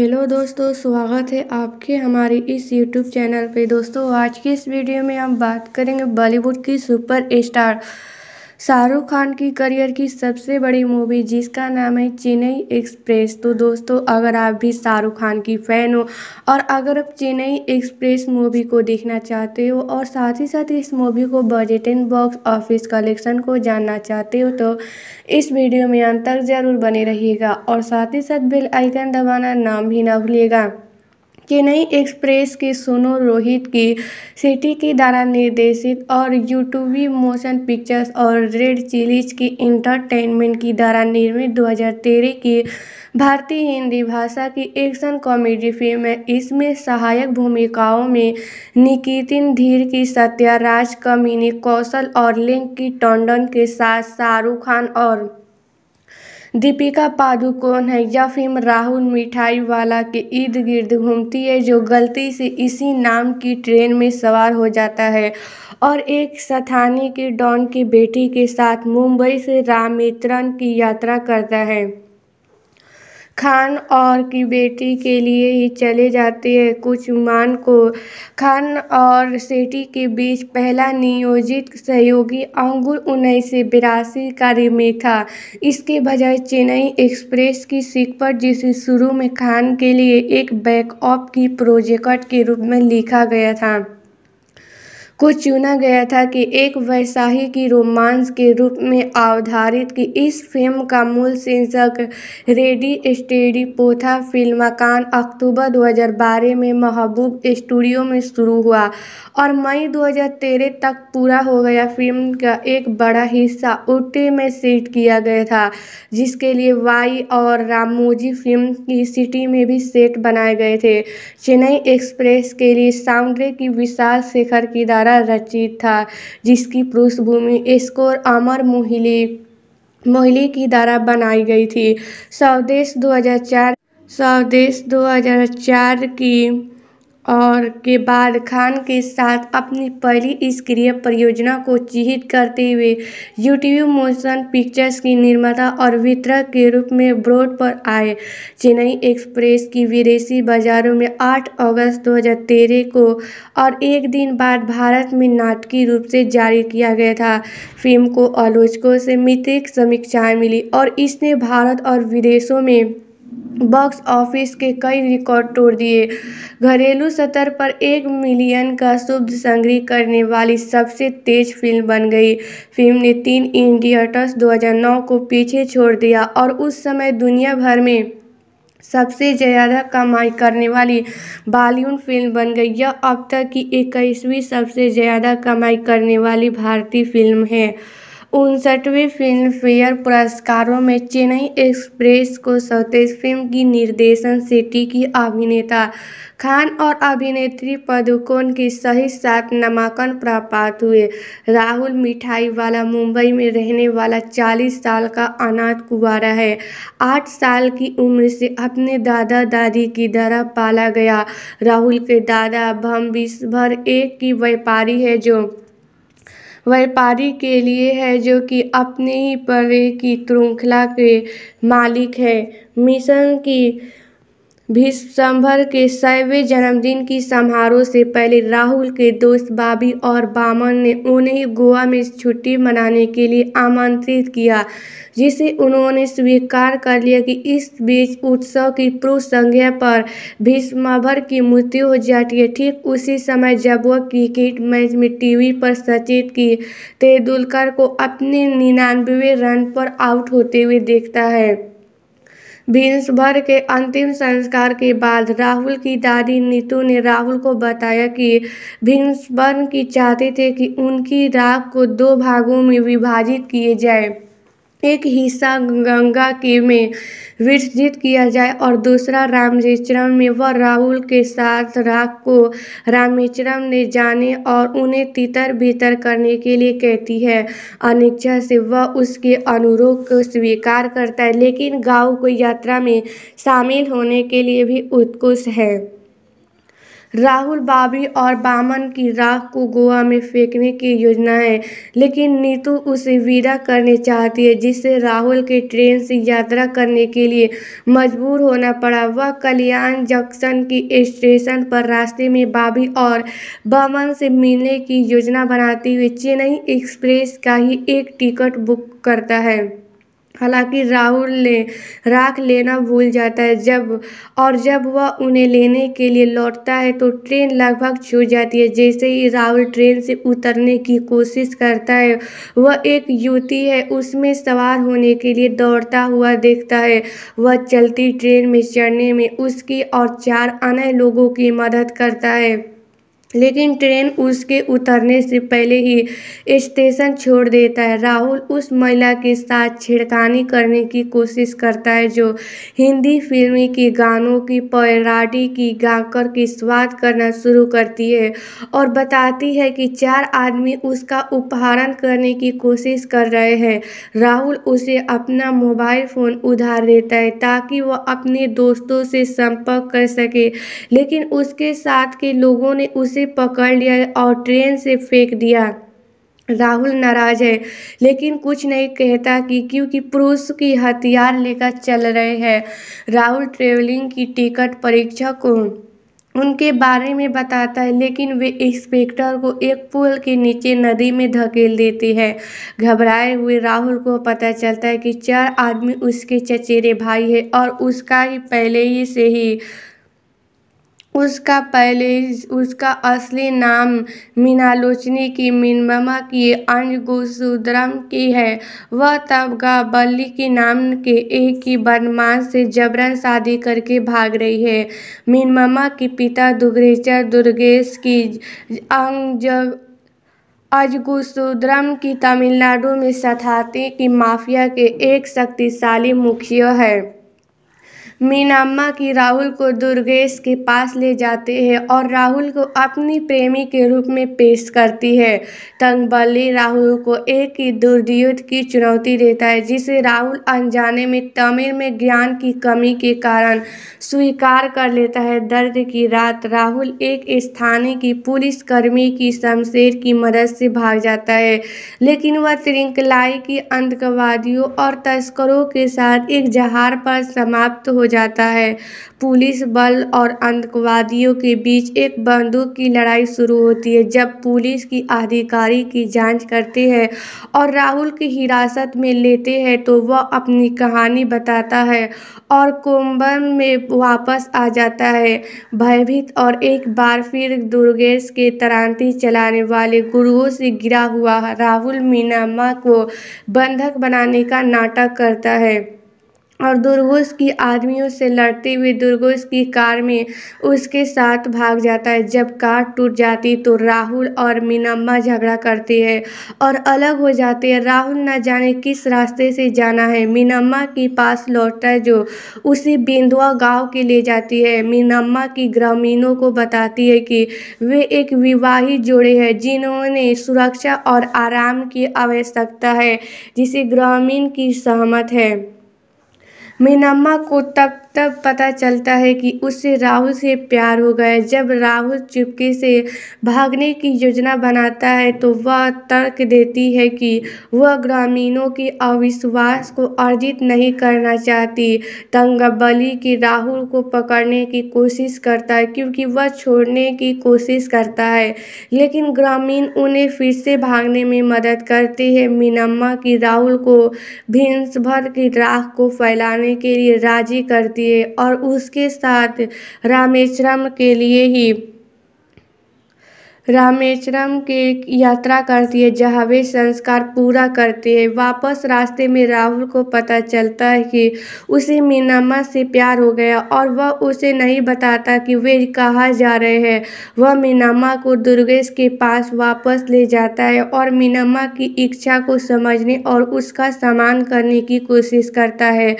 हेलो दोस्तों स्वागत है आपके हमारे इस यूट्यूब चैनल पे दोस्तों आज की इस वीडियो में हम बात करेंगे बॉलीवुड की सुपर स्टार शाहरुख खान की करियर की सबसे बड़ी मूवी जिसका नाम है चेन्नई एक्सप्रेस तो दोस्तों अगर आप भी शाहरुख खान की फ़ैन हो और अगर आप चेन्नई एक्सप्रेस मूवी को देखना चाहते हो और साथ ही साथ इस मूवी को budget and box office collection को जानना चाहते हो तो इस वीडियो में अंत तक ज़रूर बने रहिएगा और साथ ही साथ बेल आइकन दबाना नाम भी ना भूलिएगा चेन्नई एक्सप्रेस की सोनू रोहित की सिटी के द्वारा निर्देशित और यूट्यूबी मोशन पिक्चर्स और रेड चिलीज की एंटरटेनमेंट की द्वारा निर्मित 2013 की भारतीय हिंदी भाषा की एक्शन कॉमेडी फिल्म है इसमें सहायक भूमिकाओं में निकितिन धीर की राज कमिनी कौशल और लिंक की टंडन के साथ शाहरुख खान और दीपिका पादुकोण है यह फिल्म राहुल मिठाई वाला के इर्द गिर्द घूमती है जो गलती से इसी नाम की ट्रेन में सवार हो जाता है और एक सथानी के डॉन की बेटी के साथ मुंबई से रामित्रन की यात्रा करता है खान और की बेटी के लिए ही चले जाते हैं कुछ मान को खान और सेठी के बीच पहला नियोजित सहयोगी अंगुर उन्नीस सौ बिरासी का रिमेक था इसके बजाय चेन्नई एक्सप्रेस की पर जिसे शुरू में खान के लिए एक बैकअप की प्रोजेक्ट के रूप में लिखा गया था को चुना गया था कि एक वैसाही की रोमांस के रूप में अवधारित की इस फिल्म का मूल शीर्षक रेडी स्टेडी पोथा फिल्मकान अक्टूबर 2012 में महबूब स्टूडियो में शुरू हुआ और मई 2013 तक पूरा हो गया फिल्म का एक बड़ा हिस्सा उटे में सेट किया गया था जिसके लिए वाई और रामोजी फिल्म की सिटी में भी सेट बनाए गए थे चेन्नई एक्सप्रेस के लिए साउंड्रे की विशाल शेखर की धारा द्वारा रचित था जिसकी पृष्ठभूमि स्कोर अमर मोहिले मोहिले की द्वारा बनाई गई थी स्वदेश 2004 स्वदेश 2004 की और के बाद खान के साथ अपनी पहली क्रिया परियोजना को चिहित करते हुए यूट्यूब मोशन पिक्चर्स की निर्माता और वितरक के रूप में ब्रॉड पर आए चेन्नई एक्सप्रेस की विदेशी बाजारों में 8 अगस्त 2013 को और एक दिन बाद भारत में नाटकीय रूप से जारी किया गया था फिल्म को आलोचकों से मित्रिक समीक्षाएँ मिली और इसने भारत और विदेशों में बॉक्स ऑफिस के कई रिकॉर्ड तोड़ दिए घरेलू स्तर पर एक मिलियन का शुद्ध संग्रह करने वाली सबसे तेज़ फिल्म बन गई फिल्म ने तीन इंडियटर्स 2009 को पीछे छोड़ दिया और उस समय दुनिया भर में सबसे ज़्यादा कमाई करने वाली बॉलीवुड फिल्म बन गई यह अब तक की इक्कीसवीं सबसे ज़्यादा कमाई करने वाली भारतीय फिल्म है उनसठवें फ़िल्मफ़ेयर पुरस्कारों में चेन्नई एक्सप्रेस को सौतेज फ़िल्म की निर्देशन सिटी की अभिनेता खान और अभिनेत्री पदुकोण के सही साथ नामांकन प्राप्त हुए राहुल मिठाई वाला मुंबई में रहने वाला चालीस साल का अनाथ कुवारा है आठ साल की उम्र से अपने दादा दादी की तरह पाला गया राहुल के दादा भम विश्वभर एक की व्यापारी है जो व्यापारी के लिए है जो कि अपने ही परे की श्रृंखला के मालिक है मिशन की भीष्मर के सौवें जन्मदिन की समारोह से पहले राहुल के दोस्त बाबी और बामन ने उन्हें गोवा में छुट्टी मनाने के लिए आमंत्रित किया जिसे उन्होंने स्वीकार कर लिया कि इस बीच उत्सव की पूर्व संज्ञा पर भीष्मर की मृत्यु हो जाती है ठीक उसी समय जब वह क्रिकेट मैच में टीवी पर सचेत की तेंदुलकर को अपने निन्यानवे रन पर आउट होते हुए देखता है बीन्स भर के अंतिम संस्कार के बाद राहुल की दादी नीतू ने राहुल को बताया कि भीष्मर्ण की चाहते थे कि उनकी राख को दो भागों में विभाजित किए जाए एक हिस्सा गंगा के में विसर्जित किया जाए और दूसरा रामचरण में वह राहुल के साथ राग को रामचरण ने जाने और उन्हें तितर बितर करने के लिए कहती है अनिच्छा से वह उसके अनुरोध को स्वीकार करता है लेकिन गाँव को यात्रा में शामिल होने के लिए भी उत्कुश है राहुल बाबी और बामन की राख को गोवा में फेंकने की योजना है लेकिन नीतू उसे विदा करने चाहती है जिससे राहुल के ट्रेन से यात्रा करने के लिए मजबूर होना पड़ा वह कल्याण जंक्शन की स्टेशन पर रास्ते में बाबी और बामन से मिलने की योजना बनाते हुए चेन्नई एक्सप्रेस का ही एक टिकट बुक करता है हालांकि राहुल ले राख लेना भूल जाता है जब और जब वह उन्हें लेने के लिए लौटता है तो ट्रेन लगभग छूट जाती है जैसे ही राहुल ट्रेन से उतरने की कोशिश करता है वह एक युवती है उसमें सवार होने के लिए दौड़ता हुआ देखता है वह चलती ट्रेन में चढ़ने में उसकी और चार अन्य लोगों की मदद करता है लेकिन ट्रेन उसके उतरने से पहले ही स्टेशन छोड़ देता है राहुल उस महिला के साथ छेड़खानी करने की कोशिश करता है जो हिंदी फिल्म के गानों की पैराडी की गाकर की स्वाद करना शुरू करती है और बताती है कि चार आदमी उसका उपहारण करने की कोशिश कर रहे हैं राहुल उसे अपना मोबाइल फ़ोन उधार देता है ताकि वह अपने दोस्तों से संपर्क कर सके लेकिन उसके साथ के लोगों ने उसे से पकड़ लिया और ट्रेन से फेंक दिया राहुल नाराज है लेकिन कुछ नहीं कहता कि क्योंकि पुरुष की हथियार लेकर चल रहे हैं राहुल ट्रेवलिंग की टिकट परीक्षा को उनके बारे में बताता है लेकिन वे इंस्पेक्टर को एक पुल के नीचे नदी में धकेल देती है घबराए हुए राहुल को पता चलता है कि चार आदमी उसके चचेरे भाई है और उसका ही पहले ही से ही उसका पहले उसका असली नाम मीनालोचनी की मिनम्मा की अन्जगुसुदरम की है वह तब बल्ली के नाम के एक ही बनमान से जबरन शादी करके भाग रही है मीनमा के पिता दुग्रेचर दुर्गेश की अंज अजगुसुद्रम की तमिलनाडु में सथाते की माफिया के एक शक्तिशाली मुखिया है मीनाम्मा की राहुल को दुर्गेश के पास ले जाते हैं और राहुल को अपनी प्रेमी के रूप में पेश करती है तंगबली राहुल को एक ही दुर्योध की चुनौती देता है जिसे राहुल अनजाने में तमिल में ज्ञान की कमी के कारण स्वीकार कर लेता है दर्द की रात राहुल एक स्थानीय की पुलिसकर्मी की शमशेर की मदद से भाग जाता है लेकिन वह त्रिंकलाई की आतंकवादियों और तस्करों के साथ एक जहार पर समाप्त हो जाता है पुलिस बल और आतंकवादियों के बीच एक बंदूक की लड़ाई शुरू होती है जब पुलिस की अधिकारी की जांच करते हैं और राहुल की हिरासत में लेते हैं तो वह अपनी कहानी बताता है और कोम्बन में वापस आ जाता है भयभीत और एक बार फिर दुर्गेश के तरांती चलाने वाले गुरुओं से गिरा हुआ राहुल मीनामा को बंधक बनाने का नाटक करता है और दुर्गुश की आदमियों से लड़ती हुई दुर्गुश की कार में उसके साथ भाग जाता है जब कार टूट जाती तो राहुल और मीनम्मा झगड़ा करती है और अलग हो जाते हैं राहुल न जाने किस रास्ते से जाना है मीनम्मा के पास लौटता है जो उसे बेंदुआ गांव के ले जाती है मीनम्मा की ग्रामीणों को बताती है कि वे एक विवाहित जोड़े हैं जिन्होंने सुरक्षा और आराम की आवश्यकता है जिसे ग्रामीण की सहमत है मीनम्मा को तब तब पता चलता है कि उसे राहुल से प्यार हो गया जब राहुल चुपके से भागने की योजना बनाता है तो वह तर्क देती है कि वह ग्रामीणों के अविश्वास को अर्जित नहीं करना चाहती तंगबली की राहुल को पकड़ने की कोशिश करता है क्योंकि वह छोड़ने की कोशिश करता है लेकिन ग्रामीण उन्हें फिर से भागने में मदद करती है मीनम्मा की राहुल को भर की राह को फैलाने जाने के लिए राज़ी करती है और उसके साथ रामेश्वरम के लिए ही रामेश्वरम के यात्रा करती है जहाँ वे संस्कार पूरा करती है वापस रास्ते में राहुल को पता चलता है कि उसे मीनामा से प्यार हो गया और वह उसे नहीं बताता कि वे कहाँ जा रहे हैं वह मीनाम्मा को दुर्गेश के पास वापस ले जाता है और मीनाम्मा की इच्छा को समझने और उसका सम्मान करने की कोशिश करता है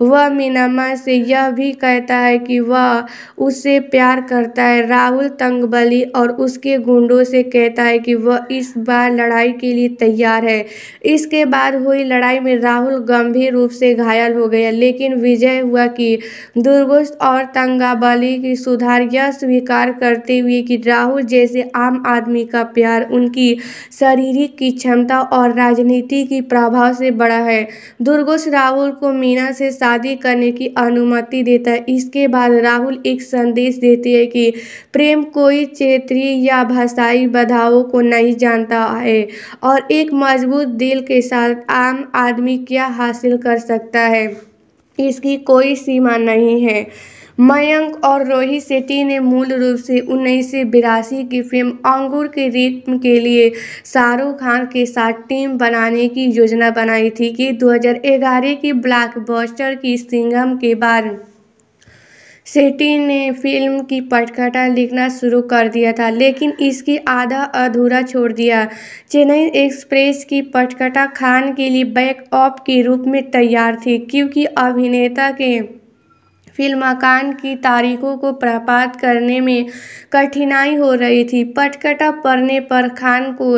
वह मीनामा से यह भी कहता है कि वह उससे प्यार करता है राहुल तंगबली और उसके गुंडों से कहता है कि वह इस बार लड़ाई के लिए तैयार है इसके बाद हुई लड़ाई में राहुल गंभीर रूप से घायल हो गया लेकिन विजय हुआ कि दुर्गुस्त और तंगाबली की सुधार यह स्वीकार करते हुए कि राहुल जैसे आम आदमी का प्यार उनकी शारीरिक की क्षमता और राजनीति की प्रभाव से बड़ा है दुर्गुस राहुल को मीना से शादी करने की अनुमति देता है इसके बाद राहुल एक संदेश देती है कि प्रेम कोई क्षेत्रीय या भाषाई बाधाओं को नहीं जानता है और एक मजबूत दिल के साथ आम आदमी क्या हासिल कर सकता है इसकी कोई सीमा नहीं है मयंक और रोहित शेट्टी ने मूल रूप से उन्नीस सौ बिरासी की फिल्म अंगूर के रित्म के लिए शाहरुख खान के साथ टीम बनाने की योजना बनाई थी कि 2011 की ब्लॉकबस्टर की सिंघम के बाद सेटी ने फिल्म की पटकथा लिखना शुरू कर दिया था लेकिन इसकी आधा अधूरा छोड़ दिया चेन्नई एक्सप्रेस की पटकथा खान के लिए बैकअप के रूप में तैयार थी क्योंकि अभिनेता के फिल्माकान की तारीखों को प्रपात करने में कठिनाई हो रही थी पटकटा पढ़ने पर खान को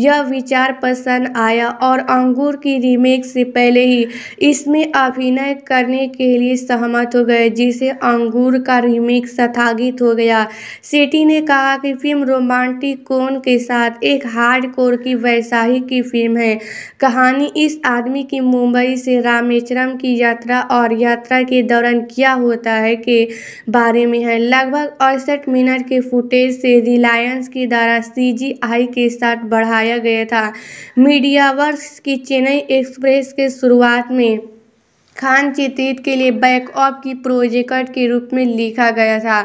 यह विचार पसंद आया और अंगूर की रीमेक से पहले ही इसमें अभिनय करने के लिए सहमत हो गए जिसे अंगूर का रीमेक स्थगित हो गया सेठी ने कहा कि फिल्म रोमांटिक कोन के साथ एक हार्ड कोर की वैसाही की फिल्म है कहानी इस आदमी की मुंबई से रामेश्वरम की यात्रा और यात्रा के दौरान किया होता है के बारे में है लगभग अड़सठ मिनट के फुटेज से रिलायंस के द्वारा सीजीआई के साथ बढ़ाया गया था मीडियावर्स की चेन्नई एक्सप्रेस के शुरुआत में खान चित्रित के लिए ऑफ की प्रोजेक्ट के रूप में लिखा गया था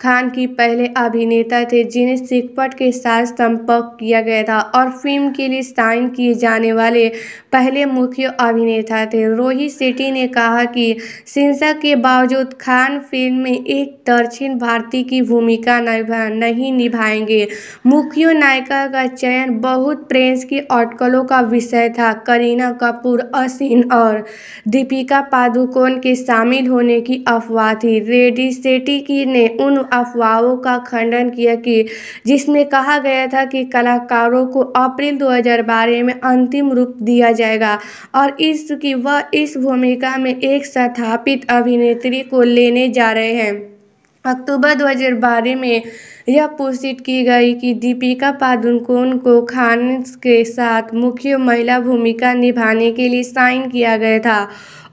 खान की पहले अभिनेता थे जिन्हें सिकपट के साथ संपर्क किया गया था और फिल्म के लिए साइन किए जाने वाले पहले मुख्य अभिनेता थे रोहित शेट्टी ने कहा कि शीर्षक के बावजूद खान फिल्म में एक दक्षिण भारतीय की भूमिका निभा नहीं निभाएंगे मुख्य नायिका का चयन बहुत प्रेंस की अटकलों का विषय था करीना कपूर असिन और दीपिका दीपिका पादुकोण के शामिल होने की अफवाह थी रेडी सेट्टी ने उन अफवाहों का खंडन किया कि जिसमें कहा गया था कि कलाकारों को अप्रैल 2012 में अंतिम रूप दिया जाएगा और इसकी वह इस भूमिका में एक स्थापित अभिनेत्री को लेने जा रहे हैं अक्टूबर 2012 में यह पोषित की गई कि दीपिका पादुकोण को खान के साथ मुख्य महिला भूमिका निभाने के लिए साइन किया गया था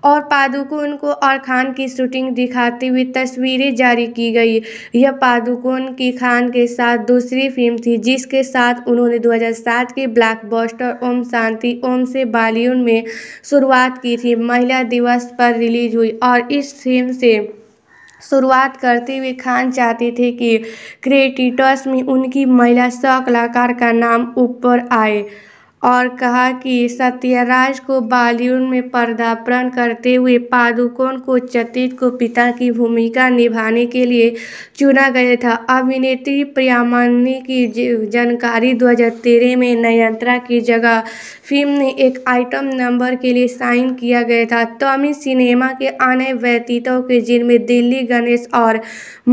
और पादुकोण को और खान की शूटिंग दिखाती हुई तस्वीरें जारी की गई यह पादुकोण की खान के साथ दूसरी फिल्म थी जिसके साथ उन्होंने 2007 के बॉस्टर ओम शांति ओम से बॉलीवुड में शुरुआत की थी महिला दिवस पर रिलीज हुई और इस फिल्म से शुरुआत करते हुए खान चाहते थे कि क्रिएटिटर्स में उनकी महिला सह कलाकार का नाम ऊपर आए और कहा कि सत्यराज को बॉलीवुड में पदार्पण करते हुए पादुकोण को चतित को पिता की भूमिका निभाने के लिए चुना गया था अभिनेत्री प्रियामणि की जानकारी दो हज़ार तेरह में नयंत्रा की जगह फिल्म ने एक आइटम नंबर के लिए साइन किया गया था तमिल सिनेमा के अन्य व्यतीतों के जिनमें दिल्ली गणेश और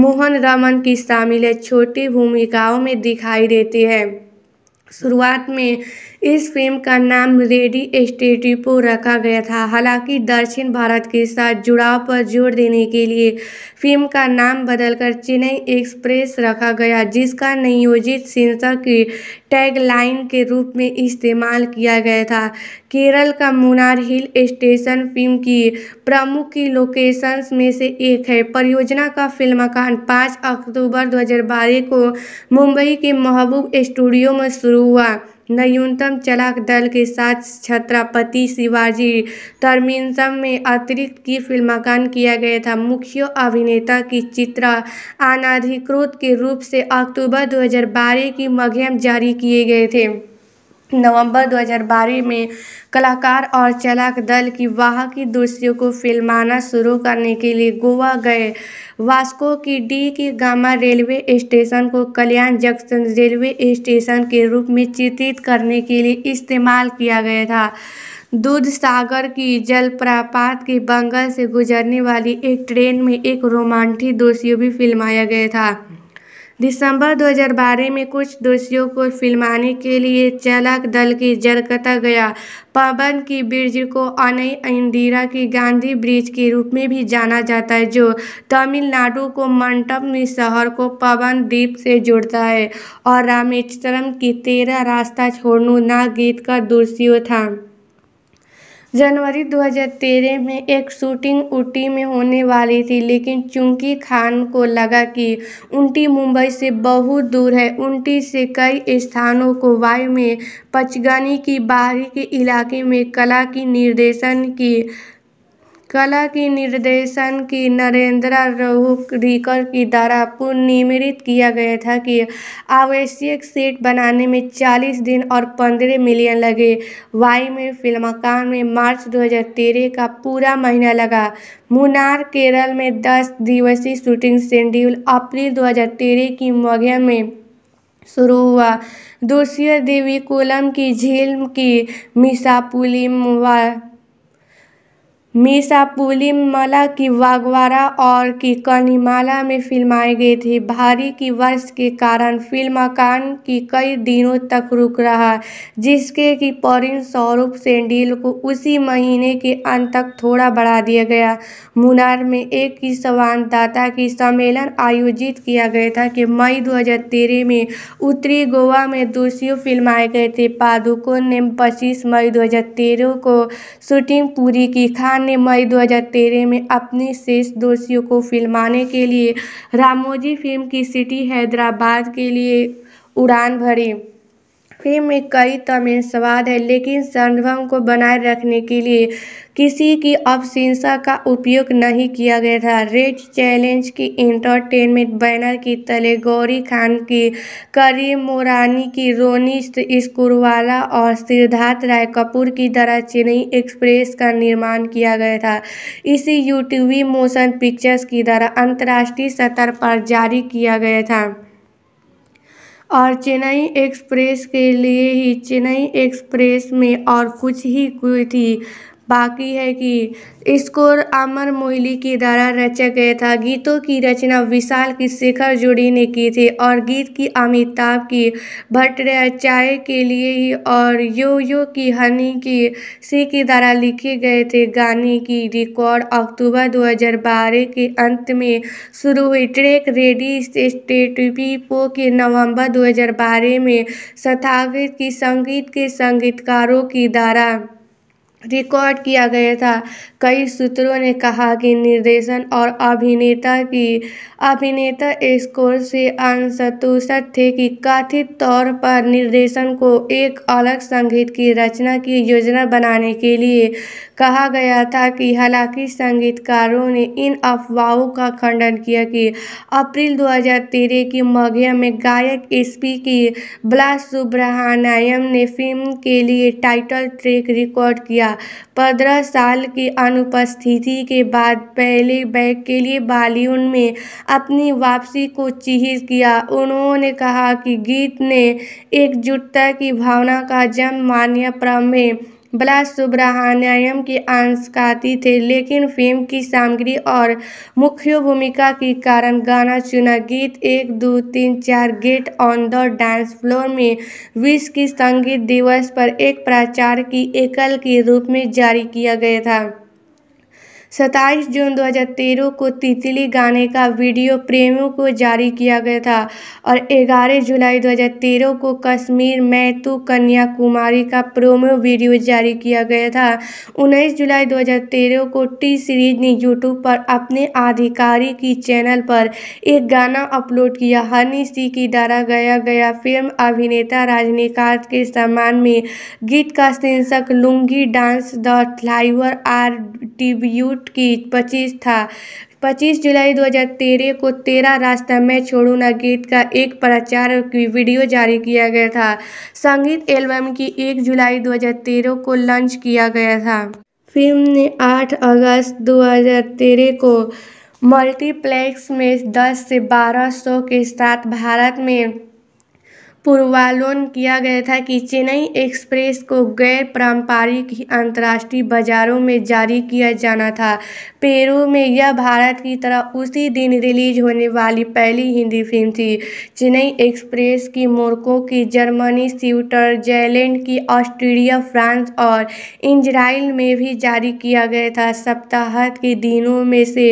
मोहन रमन की शामिल है छोटी भूमिकाओं में दिखाई देती है शुरुआत में इस फिल्म का नाम रेडी स्टेटिपो रखा गया था हालांकि दक्षिण भारत के साथ जुड़ाव पर जोर देने के लिए फिल्म का नाम बदलकर चेन्नई एक्सप्रेस रखा गया जिसका नियोजित सेंसर की टैगलाइन के रूप में इस्तेमाल किया गया था केरल का मुनार हिल स्टेशन फिल्म की प्रमुख की लोकेशंस में से एक है परियोजना का फिल्म फिल्माकांड पाँच अक्टूबर दो को मुंबई के महबूब स्टूडियो में शुरू हुआ न्यूनतम चलाक दल के साथ छत्रपति शिवाजी टर्मिनसम में अतिरिक्त की फिल्मांकन किया गया था मुख्य अभिनेता की चित्रा अनाधिकृत के रूप से अक्टूबर दो हज़ार बारह की मध्यम जारी किए गए थे नवंबर 2012 में कलाकार और चालक दल की वहाँ की दृश्यों को फिल्माना शुरू करने के लिए गोवा गए वास्को की डी की गामा रेलवे स्टेशन को कल्याण जंक्शन रेलवे स्टेशन के रूप में चित्रित करने के लिए इस्तेमाल किया गया था दूध सागर की जलप्रपात के बंगल से गुजरने वाली एक ट्रेन में एक रोमांटिक दृश्य भी फिल्माया गया था दिसंबर 2012 में कुछ दोषियों को फिल्माने के लिए चालक दल की जरकता गया पवन की ब्रिज को अनई इंदिरा की गांधी ब्रिज के रूप में भी जाना जाता है जो तमिलनाडु को मंटम शहर को पवन द्वीप से जोड़ता है और रामेश्वरम की तेरह रास्ता छोड़नू ना गीत का दूरसियो था जनवरी 2013 में एक शूटिंग ऊटी में होने वाली थी लेकिन चूंकि खान को लगा कि ऊटी मुंबई से बहुत दूर है ऊटी से कई स्थानों को वायु में पचगनी की बाहरी के इलाके में कला की निर्देशन की कला की निर्देशन की नरेंद्रा रहुकरीकर की द्वारा पुनर्निर्मित किया गया था कि आवश्यक सेट बनाने में चालीस दिन और पंद्रह मिलियन लगे वाई में फिल्मकान में मार्च 2013 का पूरा महीना लगा मुनार केरल में दस दिवसीय शूटिंग शेड्यूल अप्रैल 2013 की मघ्या में शुरू हुआ दूसरी देवी कोलम की झील की मिसापुलिम मला की वागवारा और की कनीमाला में फिल्माई गई थी भारी की वर्ष के कारण फिल्म कान की कई दिनों तक रुक रहा जिसके कि पौरिन स्वरूप सेंडिल को उसी महीने के अंत तक थोड़ा बढ़ा दिया गया मुनार में एक ही संवाददाता की सम्मेलन आयोजित किया गया था कि मई 2013 में उत्तरी गोवा में फिल्म फिल्माए गए थे पादुकोन ने पच्चीस मई दो को शूटिंग पूरी की खान ने मई दो हज़ार तेरह में अपनी शेष दोषियों को फ़िल्माने के लिए रामोजी फिल्म की सिटी हैदराबाद के लिए उड़ान भरी फिल्म में कई तमिल स्वाद है लेकिन संभव को बनाए रखने के लिए किसी की अपशिंसा का उपयोग नहीं किया गया था रेड चैलेंज की एंटरटेनमेंट बैनर की तले गौरी खान की करीम मोरानी की रोनी स्कूरवाला और सिद्धार्थ राय कपूर की तरह चेन्नई एक्सप्रेस का निर्माण किया गया था इसी यूट्यूबी मोशन पिक्चर्स की तरह अंतर्राष्ट्रीय स्तर पर जारी किया गया था और चेन्नई एक्सप्रेस के लिए ही चेन्नई एक्सप्रेस में और कुछ ही थी बाकी है कि स्कोर अमर मोहली के द्वारा रचा गया था गीतों की रचना विशाल की शेखर जोड़ी ने की थी और गीत की अमिताभ की भट्टाचार्य के लिए ही और यो यो की हनी की सी के द्वारा लिखे गए थे गाने की रिकॉर्ड अक्टूबर 2012 के अंत में शुरू हुई ट्रैक रेडी पीपो के नवंबर 2012 में स्थापित की संगीत के संगीतकारों की द्वारा रिकॉर्ड किया गया था कई सूत्रों ने कहा कि निर्देशन और अभिनेता की अभिनेता स्कोर से अनसंतुष्ट थे कि कथित तौर पर निर्देशन को एक अलग संगीत की रचना की योजना बनाने के लिए कहा गया था कि हालांकि संगीतकारों ने इन अफवाहों का खंडन किया कि अप्रैल 2013 की मघिया में गायक एसपी की बला सुब्रहानायम ने फिल्म के लिए टाइटल ट्रैक रिकॉर्ड किया पंद्रह साल की अनुपस्थिति के बाद पहले बैग के लिए बॉलीवुड में अपनी वापसी को चिहित किया उन्होंने कहा कि गीत ने एकजुटता की भावना का जन्म मान्य प्रमेय बालासुब्रहाण्यम की आंशकाती थे लेकिन फिल्म की सामग्री और मुख्य भूमिका के कारण गाना चुना गीत एक दो तीन चार get on the dance floor में विश्व की संगीत दिवस पर एक प्रचार की एकल के रूप में जारी किया गया था सत्ताईस जून दो हज़ार तेरह को तितली गाने का वीडियो प्रेमियों को जारी किया गया था और ग्यारह जुलाई दो हज़ार तेरह को कश्मीर में तू कन्याकुमारी का प्रोमो वीडियो जारी किया गया था उन्नीस जुलाई दो हज़ार तेरह को टी सीरीज ने यूट्यूब पर अपने आधिकारिक की चैनल पर एक गाना अपलोड किया हनी सिंह की डारा गया गया फिल्म अभिनेता रजनीकांत के सम्मान में गीत का शीर्षक लुंगी डांस द फ्लाइवर आर डिब्यूट फुट की पच्चीस था पच्चीस जुलाई दो हज़ार तेरह को तेरा रास्ता मैं छोड़ू ना गीत का एक प्रचार की वीडियो जारी किया गया था संगीत एल्बम की एक जुलाई दो हज़ार तेरह को लॉन्च किया गया था फिल्म ने 8 अगस्त 2013 को मल्टीप्लेक्स में 10 से बारह सौ के साथ भारत में पूर्वालोन किया गया था कि चेन्नई एक्सप्रेस को गैर पारंपरिक अंतर्राष्ट्रीय बाज़ारों में जारी किया जाना था पेरू में यह भारत की तरह उसी दिन रिलीज होने वाली पहली हिंदी फिल्म थी चेन्नई एक्सप्रेस की मोरको की जर्मनी स्विट्जरलैंड की ऑस्ट्रेलिया फ्रांस और इजराइल में भी जारी किया गया था सप्ताह के दिनों में से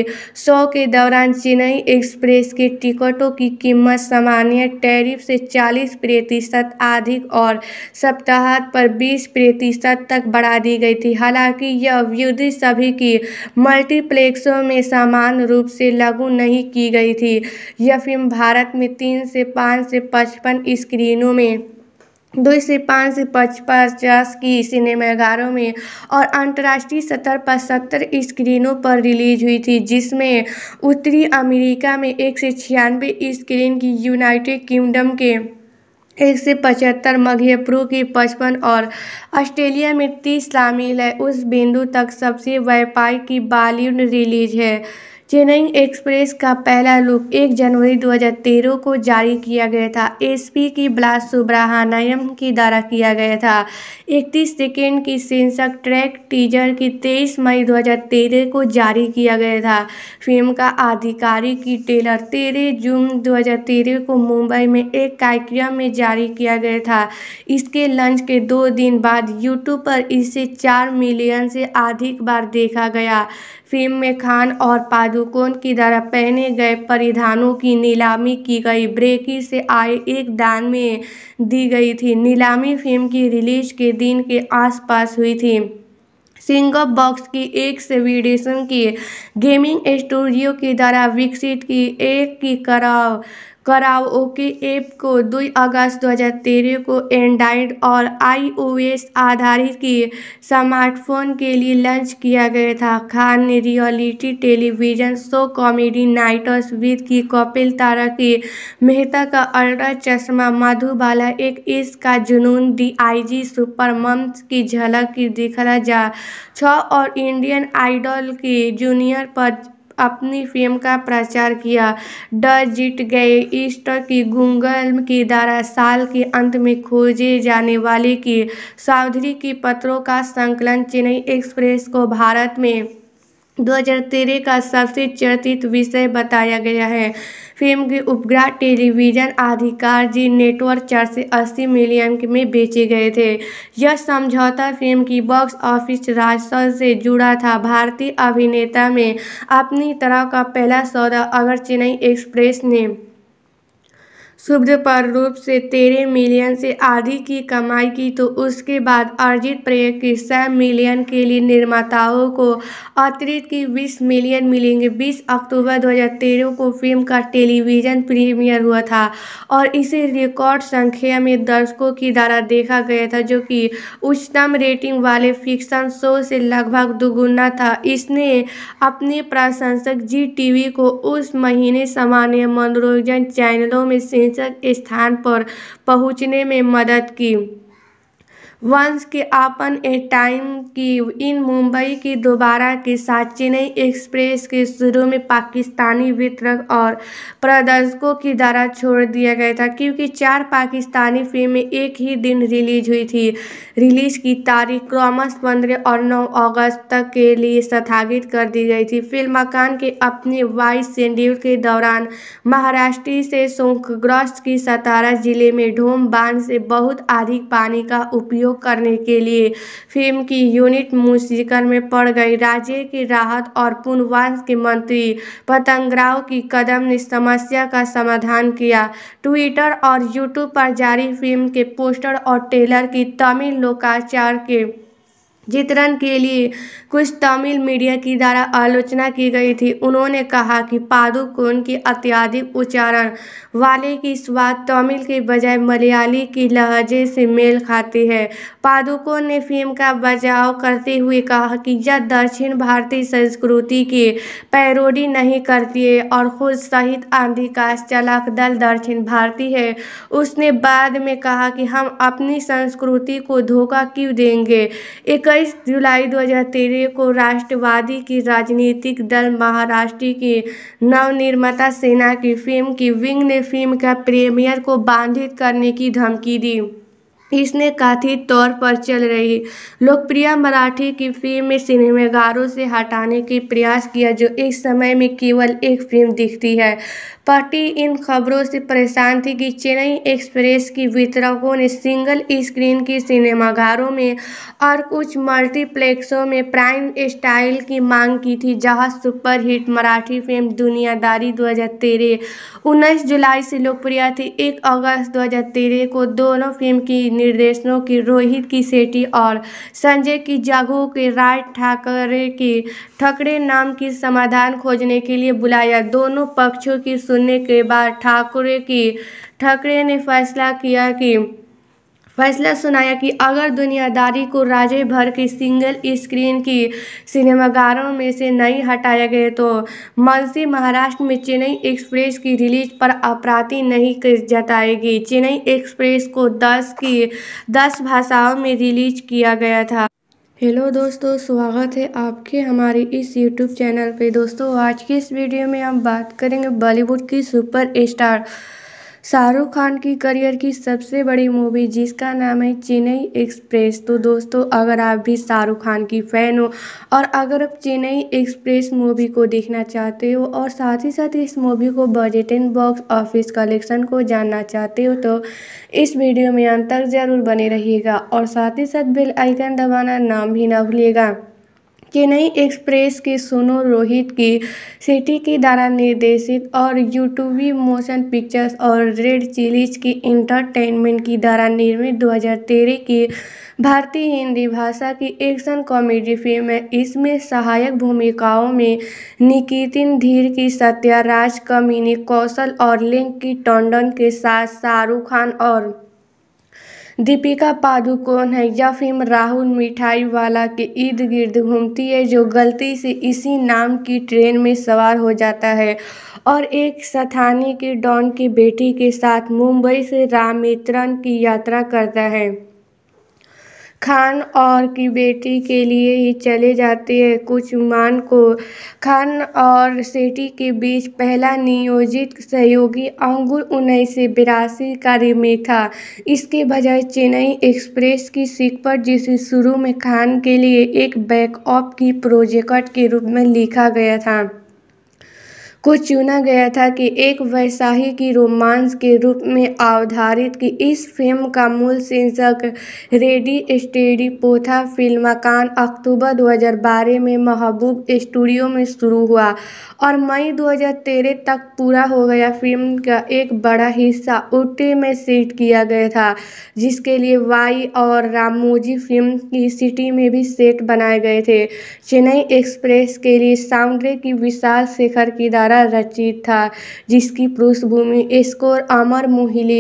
सौ के दौरान चेन्नई एक्सप्रेस के टिकटों की कीमत सामान्य टैरिफ से चालीस प्रतिशत अधिक और सप्ताह पर बीस प्रतिशत तक बढ़ा दी गई थी हालांकि यह वृद्धि सभी की मल्टीप्लेक्सों में समान रूप से लागू नहीं की गई थी यह फिल्म भारत में तीन से पाँच से पचपन स्क्रीनों में दो से पाँच से पचास की सिनेमागारों में और अंतर्राष्ट्रीय स्तर पर सत्तर स्क्रीनों पर रिलीज हुई थी जिसमें उत्तरी अमेरिका में एक से छियानवे स्क्रीन की यूनाइटेड किंगडम के एक से पचहत्तर मध्य पूर्व की पचपन और ऑस्ट्रेलिया में तीस शामिल है उस बिंदु तक सबसे व्यापार की बॉलीवुड रिलीज है चेन्नई एक्सप्रेस का पहला लुक 1 जनवरी 2013 को जारी किया गया था एसपी की ब्लास सुब्रहानायम की द्वारा किया गया था 31 सेकेंड की शीर्षक ट्रैक टीजर की 23 मई 2013 को जारी किया गया था फिल्म का आधिकारिक की टेलर 13 जून 2013 को मुंबई में एक कार्यक्रम में जारी किया गया था इसके लंच के दो दिन बाद यूट्यूब पर इसे चार मिलियन से अधिक बार देखा गया फिल्म में खान और पादुकोण की तरह पहने गए परिधानों की नीलामी की गई ब्रेकी से आए एक दान में दी गई थी नीलामी फिल्म की रिलीज के दिन के आसपास हुई थी सिंगल बॉक्स की एक सेविडेशन की गेमिंग स्टूडियो के द्वारा विकसित की एक की कराव कराओके ऐप को 2 अगस्त दो हज़ार तेरह को एंड्राइड और आई ओ एस आधारित की स्मार्टफोन के लिए लॉन्च किया गया था खान ने reality television show comedy nights with की कपिल तारा की मेहता का अल्ट्रा चश्मा मधुबाला एक इस का जुनून D I D super moms की झलक की दिखला जा छ और इंडियन आइडल के जूनियर पर अपनी फिल्म का प्रचार किया ड जीत गए ईस्ट की गूगल की द्वारा साल के अंत में खोजे जाने वाले की सावधि की पत्रों का संकलन चेन्नई एक्सप्रेस को भारत में दो हज़ार तेरह का सबसे चर्चित विषय बताया गया है फिल्म के उपग्रह टेलीविज़न अधिकार जी नेटवर्क चार से अस्सी मिलियन में बेचे गए थे यह समझौता फिल्म की बॉक्स ऑफिस राजस्व से जुड़ा था भारतीय अभिनेता में अपनी तरह का पहला सौदा अगर चेन्नई एक्सप्रेस ने पर रूप से तेरह मिलियन से अधिक की कमाई की तो उसके बाद अर्जित प्रय के सौ मिलियन के लिए निर्माताओं को अतिरिक्त की बीस मिलियन मिलेंगे बीस अक्टूबर 2013 को फिल्म का टेलीविज़न प्रीमियर हुआ था और इसे रिकॉर्ड संख्या में दर्शकों की द्वारा देखा गया था जो कि उच्चतम रेटिंग वाले फिक्शन शो से लगभग दुगुना था इसने अपने प्रशंसक जी वी को उस महीने सामान्य मनोरंजन चैनलों में से निवेशक स्थान पर पहुंचने में मदद की वंश के अपन ए टाइम की इन मुंबई की दोबारा के साथ चेन्नई एक्सप्रेस के शुरू में पाकिस्तानी वितरक और प्रदर्शकों की द्वारा छोड़ दिया गया था क्योंकि चार पाकिस्तानी फिल्में एक ही दिन रिलीज हुई थी रिलीज की तारीख क्रमश पंद्रह और नौ अगस्त तक के लिए स्थगित कर दी गई थी फिल्म मकान के अपने वाइस शेड्यूल के दौरान महाराष्ट्र से शोकग्रस्त की सतारा जिले में ढोम बांध से बहुत अधिक पानी का उपयोग सहयोग करने के लिए फिल्म की यूनिट मुसीकर में पड़ गई राज्य की राहत और पुनर्वास के मंत्री पतंगराव की कदम ने समस्या का समाधान किया ट्विटर और यूट्यूब पर जारी फिल्म के पोस्टर और ट्रेलर की तमिल लोकाचार के चित्रण के लिए कुछ तमिल मीडिया की द्वारा आलोचना की गई थी उन्होंने कहा कि पादुकोण के अत्यधिक उच्चारण वाले की स्वाद तमिल के बजाय मलयाली की लहजे से मेल खाती है पादुकोण ने फिल्म का बचाव करते हुए कहा कि यह दक्षिण भारतीय संस्कृति की पैरोडी नहीं करती है और खुद सहित आंधिकाश चलाक दल दक्षिण भारतीय है उसने बाद में कहा कि हम अपनी संस्कृति को धोखा क्यों देंगे इक्कीस तेईस जुलाई दो हज़ार तेरह को राष्ट्रवादी की राजनीतिक दल महाराष्ट्र की नवनिर्माता सेना की फिल्म की विंग ने फिल्म का प्रीमियर को बाधित करने की धमकी दी इसने कथित तौर पर चल रही लोकप्रिय मराठी की फिल्म में सिनेमागारों से हटाने के प्रयास किया जो इस समय में केवल एक फिल्म दिखती है पार्टी इन खबरों से परेशान थी कि चेन्नई एक्सप्रेस की वितरकों ने सिंगल स्क्रीन की सिनेमाघरों में और कुछ मल्टीप्लेक्सों में प्राइम स्टाइल की मांग की थी जहां सुपरहिट मराठी फिल्म दुनियादारी 2013 19 जुलाई से लोकप्रिय थी 1 अगस्त 2013 को दोनों फिल्म की निर्देशनों की रोहित की सेठी और संजय की जागो के राज ठाकरे की ठकरे नाम की समाधान खोजने के लिए बुलाया दोनों पक्षों की सुनने के बाद ठाकरे की ठाकरे ने फैसला किया कि फैसला सुनाया कि अगर दुनियादारी को राज्य भर की सिंगल स्क्रीन की सिनेमागारों में से नहीं हटाया गया तो मल्सी महाराष्ट्र में चेन्नई एक्सप्रेस की रिलीज पर आपराती नहीं जताएगी चेन्नई एक्सप्रेस को 10 की 10 भाषाओं में रिलीज किया गया था हेलो दोस्तों स्वागत है आपके हमारे इस यूट्यूब चैनल पे दोस्तों आज की इस वीडियो में हम बात करेंगे बॉलीवुड की सुपर स्टार शाहरुख खान की करियर की सबसे बड़ी मूवी जिसका नाम है चेन्नई एक्सप्रेस तो दोस्तों अगर आप भी शाहरुख खान की फ़ैन हो और अगर आप चेन्नई एक्सप्रेस मूवी को देखना चाहते हो और साथ ही साथ इस मूवी को budget and box office collection को जानना चाहते हो तो इस वीडियो में अंत तक ज़रूर बने रहिएगा और साथ ही साथ बेल आइकन दबाना नाम भी ना भूलिएगा चेन्नई एक्सप्रेस की सोनू रोहित की सिटी के द्वारा निर्देशित और यूट्यूबी मोशन पिक्चर्स और रेड चिलीज की इंटरटेनमेंट की द्वारा निर्मित 2013 की भारतीय हिंदी भाषा की एक्शन कॉमेडी फिल्म है इसमें सहायक भूमिकाओं में निकितिन धीर की सत्या राज कमिनी कौशल और लिंक की टंडन के साथ शाहरुख खान और दीपिका पादुकोण है यह फिल्म राहुल मिठाई वाला के इर्द गिर्द घूमती है जो गलती से इसी नाम की ट्रेन में सवार हो जाता है और एक सथानी के डॉन की बेटी के साथ मुंबई से रामेतरन की यात्रा करता है खान और की बेटी के लिए ही चले जाते हैं कुछ मान को खान और सेठी के बीच पहला नियोजित सहयोगी अंगूर उन्नीस सौ बिरासी कार्य में था इसके बजाय चेन्नई एक्सप्रेस की पर जिसे शुरू में खान के लिए एक बैकअप की प्रोजेक्ट के रूप में लिखा गया था को चुना गया था कि एक वैसाही रोमांस के रूप में अवधारित इस फ़िल्म का मूल शीर्षक रेडी स्टेडी पोथा कान अक्टूबर दो हज़ार बारह में महबूब स्टूडियो में शुरू हुआ और मई दो हज़ार तेरह तक पूरा हो गया फ़िल्म का एक बड़ा हिस्सा उटी में सेट किया गया था जिसके लिए वाई और रामोजी फिल्म की सिटी में भी सेट बनाए गए थे चेन्नई एक्सप्रेस के लिए साउंड्रे की विशाल शेखर की दार द्वारा रचित था जिसकी पृष्ठभूमि एस्कोर अमर मोहिले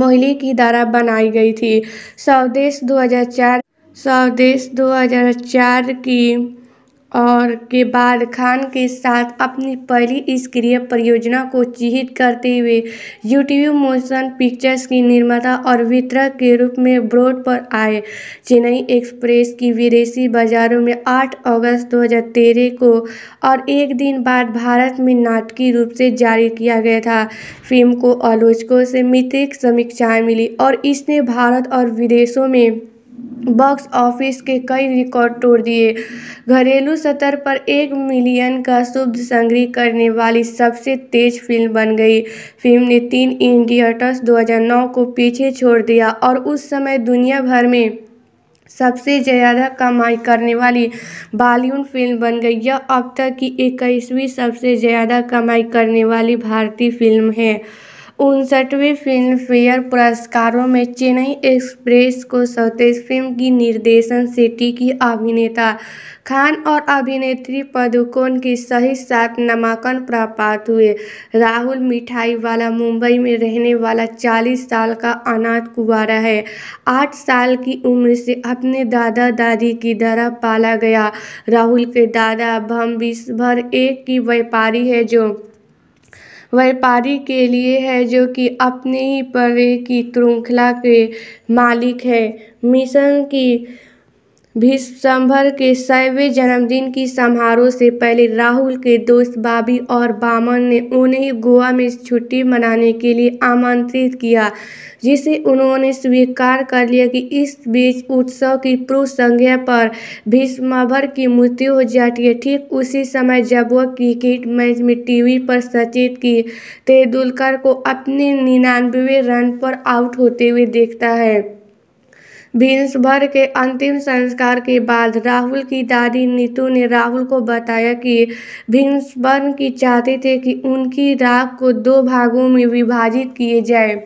मोहिले की द्वारा बनाई गई थी स्वदेश 2004 स्वदेश 2004 की और के बाद खान के साथ अपनी पहली क्रिया परियोजना को चिहित करते हुए यूट्यूब मोशन पिक्चर्स की निर्माता और वितरक के रूप में ब्रोड पर आए चेन्नई एक्सप्रेस की विदेशी बाजारों में 8 अगस्त 2013 को और एक दिन बाद भारत में नाटकीय रूप से जारी किया गया था फिल्म को आलोचकों से मित्र समीक्षाएँ मिली और इसने भारत और विदेशों में बॉक्स ऑफिस के कई रिकॉर्ड तोड़ दिए घरेलू स्तर पर एक मिलियन का शुभ संग्रह करने वाली सबसे तेज़ फिल्म बन गई फिल्म ने तीन इंडियटर्स 2009 को पीछे छोड़ दिया और उस समय दुनिया भर में सबसे ज़्यादा कमाई करने वाली बॉलीवुड फिल्म बन गई यह अब तक की इक्कीसवीं सबसे ज़्यादा कमाई करने वाली भारतीय फिल्म है उनसठवें फ़िल्मफ़ेयर पुरस्कारों में चेन्नई एक्सप्रेस को सर्वश्रेष्ठ फ़िल्म की निर्देशन सेटी की अभिनेता खान और अभिनेत्री पदुकोण के सही साथ नामांकन प्राप्त हुए राहुल मिठाई वाला मुंबई में रहने वाला चालीस साल का अनाथ कुवारा है आठ साल की उम्र से अपने दादा दादी की तरह पाला गया राहुल के दादा भम विश्वभर एक की व्यापारी है जो व्यापारी के लिए है जो कि अपने ही परे की श्रृंखला के मालिक है मिशन की भीष्मर के सैवे जन्मदिन की समारोह से पहले राहुल के दोस्त बाबी और बामन ने उन्हें गोवा में छुट्टी मनाने के लिए आमंत्रित किया जिसे उन्होंने स्वीकार कर लिया कि इस बीच उत्सव की पूर्व संज्ञा पर भीष्मभर की मृत्यु हो जाती है ठीक उसी समय जब वह क्रिकेट मैच में टीवी पर सचेत की तेंदुलकर को अपने निन्यानवे रन पर आउट होते हुए देखता है भीमसभर के अंतिम संस्कार के बाद राहुल की दादी नीतू ने राहुल को बताया कि भीमसभर की चाहते थे कि उनकी राख को दो भागों में विभाजित किए जाए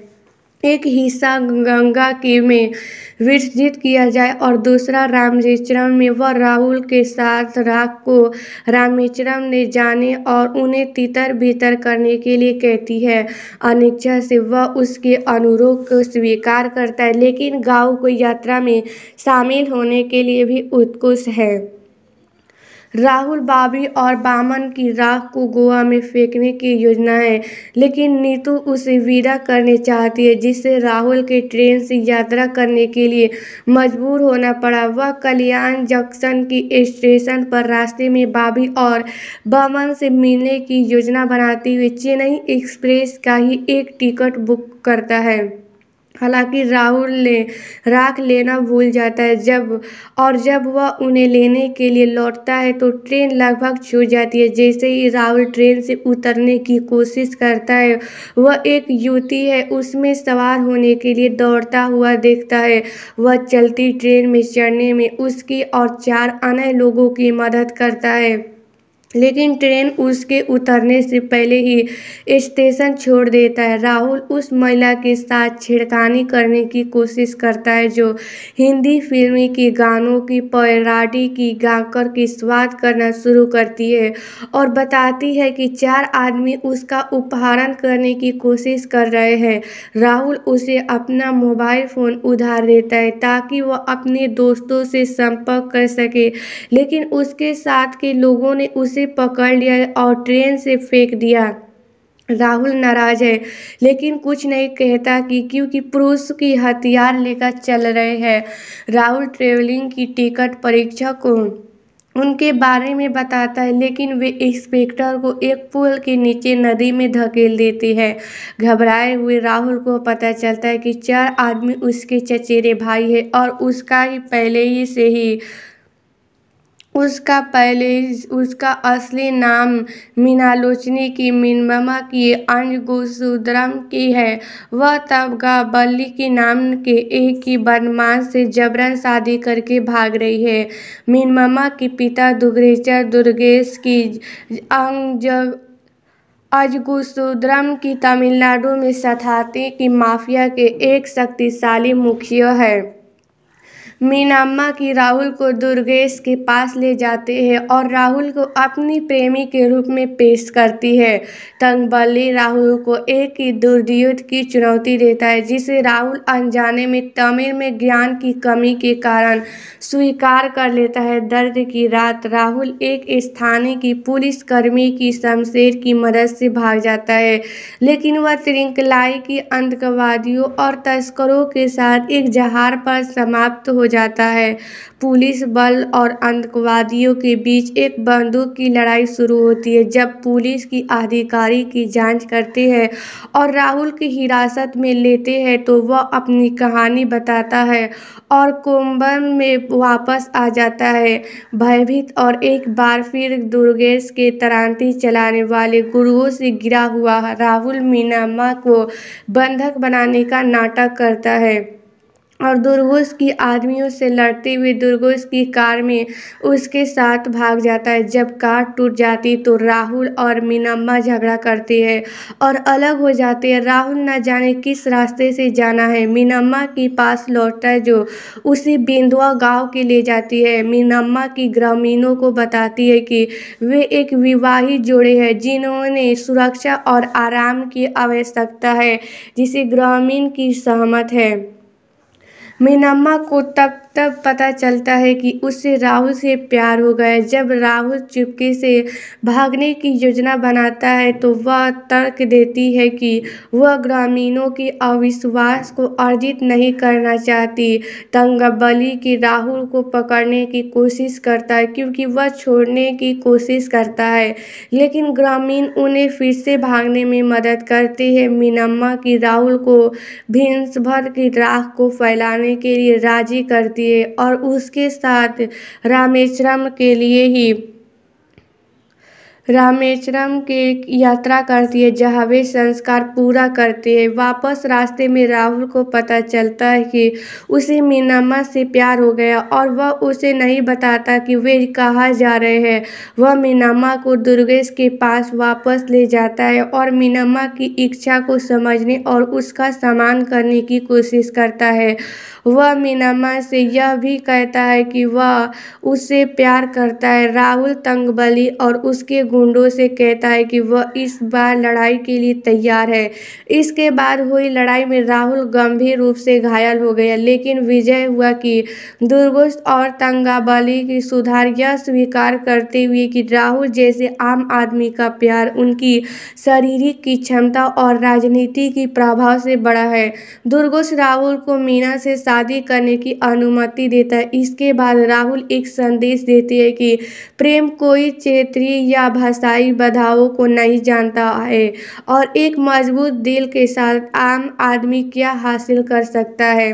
एक हिस्सा गंगा के में विसर्जित किया जाए और दूसरा रामेश्वरम में वह राहुल के साथ राग को रामेश्वरम ने जाने और उन्हें तितर बितर करने के लिए कहती है अनिच्छा से वह उसके अनुरोध को स्वीकार करता है लेकिन गाँव को यात्रा में शामिल होने के लिए भी उत्कुश है राहुल बाबरी और बामन की राख को गोवा में फेंकने की योजना है लेकिन नीतू उसे विदा करने चाहती है जिससे राहुल के ट्रेन से यात्रा करने के लिए मजबूर होना पड़ा वह कल्याण जंक्शन की स्टेशन पर रास्ते में बाबी और बामन से मिलने की योजना बनाते हुए चेन्नई एक्सप्रेस का ही एक टिकट बुक करता है हालाँकि राहुल ने राख लेना भूल जाता है जब और जब वह उन्हें लेने के लिए लौटता है तो ट्रेन लगभग छूट जाती है जैसे ही राहुल ट्रेन से उतरने की कोशिश करता है वह एक युवती है उसमें सवार होने के लिए दौड़ता हुआ देखता है वह चलती ट्रेन में चढ़ने में उसकी और चार अन्य लोगों की मदद करता है लेकिन ट्रेन उसके उतरने से पहले ही स्टेशन छोड़ देता है राहुल उस महिला के साथ छेड़खानी करने की कोशिश करता है जो हिंदी फिल्म के गानों की पैराडी की गाकर की स्वाद करना शुरू करती है और बताती है कि चार आदमी उसका उपहारण करने की कोशिश कर रहे हैं राहुल उसे अपना मोबाइल फ़ोन उधार देता है ताकि वह अपने दोस्तों से संपर्क कर सके लेकिन उसके साथ के लोगों ने उसे पकड़ लिया और ट्रेन से फेंक दिया राहुल नाराज है लेकिन कुछ नहीं कहता कि क्योंकि पुरुष की हथियार लेकर चल रहे हैं राहुल ट्रेवलिंग की टिकट परीक्षा को उनके बारे में बताता है लेकिन वे इंस्पेक्टर को एक पुल के नीचे नदी में धकेल देती है घबराए हुए राहुल को पता चलता है कि चार आदमी उसके चचेरे भाई है और उसका ही पहले ही से ही उसका पहले उसका असली नाम मीनालोचनी की मीनमा की अन्गुसुदरम की है वह तब की नाम के एक ही बनमान से जबरन शादी करके भाग रही है मीनमा के पिता दुग्रेचर दुर्गेश की अंग अजगुसुद्रम की तमिलनाडु में सथाती की माफिया के एक शक्तिशाली मुखिया है मीनाम्मा की राहुल को दुर्गेश के पास ले जाते हैं और राहुल को अपनी प्रेमी के रूप में पेश करती है तंगबली राहुल को एक ही दुर्दयुद्ध की चुनौती देता है जिसे राहुल अनजाने में तमिल में ज्ञान की कमी के कारण स्वीकार कर लेता है दर्द की रात राहुल एक स्थानीय की पुलिसकर्मी की शमशेर की मदद से भाग जाता है लेकिन वह त्रिंकलाई की आतंकवादियों और तस्करों के साथ एक जहार पर समाप्त हो जाता है पुलिस बल और आतंकवादियों के बीच एक बंदूक की लड़ाई शुरू होती है जब पुलिस की अधिकारी की जांच करती है और राहुल की हिरासत में लेते हैं तो वह अपनी कहानी बताता है और कोम्बन में वापस आ जाता है भयभीत और एक बार फिर दुर्गेश के तरानती चलाने वाले गुरुओं से गिरा हुआ राहुल मीना माँ को बंधक बनाने का नाटक करता है और दुर्गोश की आदमियों से लड़ते हुए दुर्गोश की कार में उसके साथ भाग जाता है जब कार टूट जाती तो राहुल और मीनम्मा झगड़ा करती है और अलग हो जाते हैं राहुल न जाने किस रास्ते से जाना है मीनम्मा के पास लौटता है जो उसे बिंदुआ गांव के ले जाती है मीनम्मा की ग्रामीणों को बताती है कि वे एक विवाहित जोड़े हैं जिन्होंने सुरक्षा और आराम की आवश्यकता है जिसे ग्रामीण की सहमत है मीनम्मा को तब तब पता चलता है कि उसे राहुल से प्यार हो गया जब राहुल चुपके से भागने की योजना बनाता है तो वह तर्क देती है कि वह ग्रामीणों के अविश्वास को अर्जित नहीं करना चाहती तंगबली की राहुल को पकड़ने की कोशिश करता है क्योंकि वह छोड़ने की कोशिश करता है लेकिन ग्रामीण उन्हें फिर से भागने में मदद करते हैं मीनम्मा की राहुल को भिन्स भर की राख को फैलाने के लिए राजी करती लिए और उसके साथ रामेश्वरम के लिए ही रामेश्वरम के यात्रा करती है जहाँ वे संस्कार पूरा करते हैं वापस रास्ते में राहुल को पता चलता है कि उसे मीनामा से प्यार हो गया और वह उसे नहीं बताता कि वे कहाँ जा रहे हैं वह मीनामा को दुर्गेश के पास वापस ले जाता है और मीनामा की इच्छा को समझने और उसका सम्मान करने की कोशिश करता है वह मीनामा से यह भी कहता है कि वह उससे प्यार करता है राहुल तंगबली और उसके गुंडों से कहता है कि वह इस बार लड़ाई के लिए तैयार है इसके बाद हुई लड़ाई में राहुल गंभीर रूप से घायल हो गया लेकिन विजय हुआ कि दुर्गुस्त और तंगाबली की सुधार यह स्वीकार करते हुए कि राहुल जैसे आम आदमी का प्यार उनकी शारीरिक की क्षमता और राजनीति की प्रभाव से बड़ा है दुर्गुस्त राहुल को मीना से शादी करने की अनुमति देता है इसके बाद राहुल एक संदेश देती है कि प्रेम कोई क्षेत्रीय या भाषाई बधावों को नहीं जानता है और एक मजबूत दिल के साथ आम आदमी क्या हासिल कर सकता है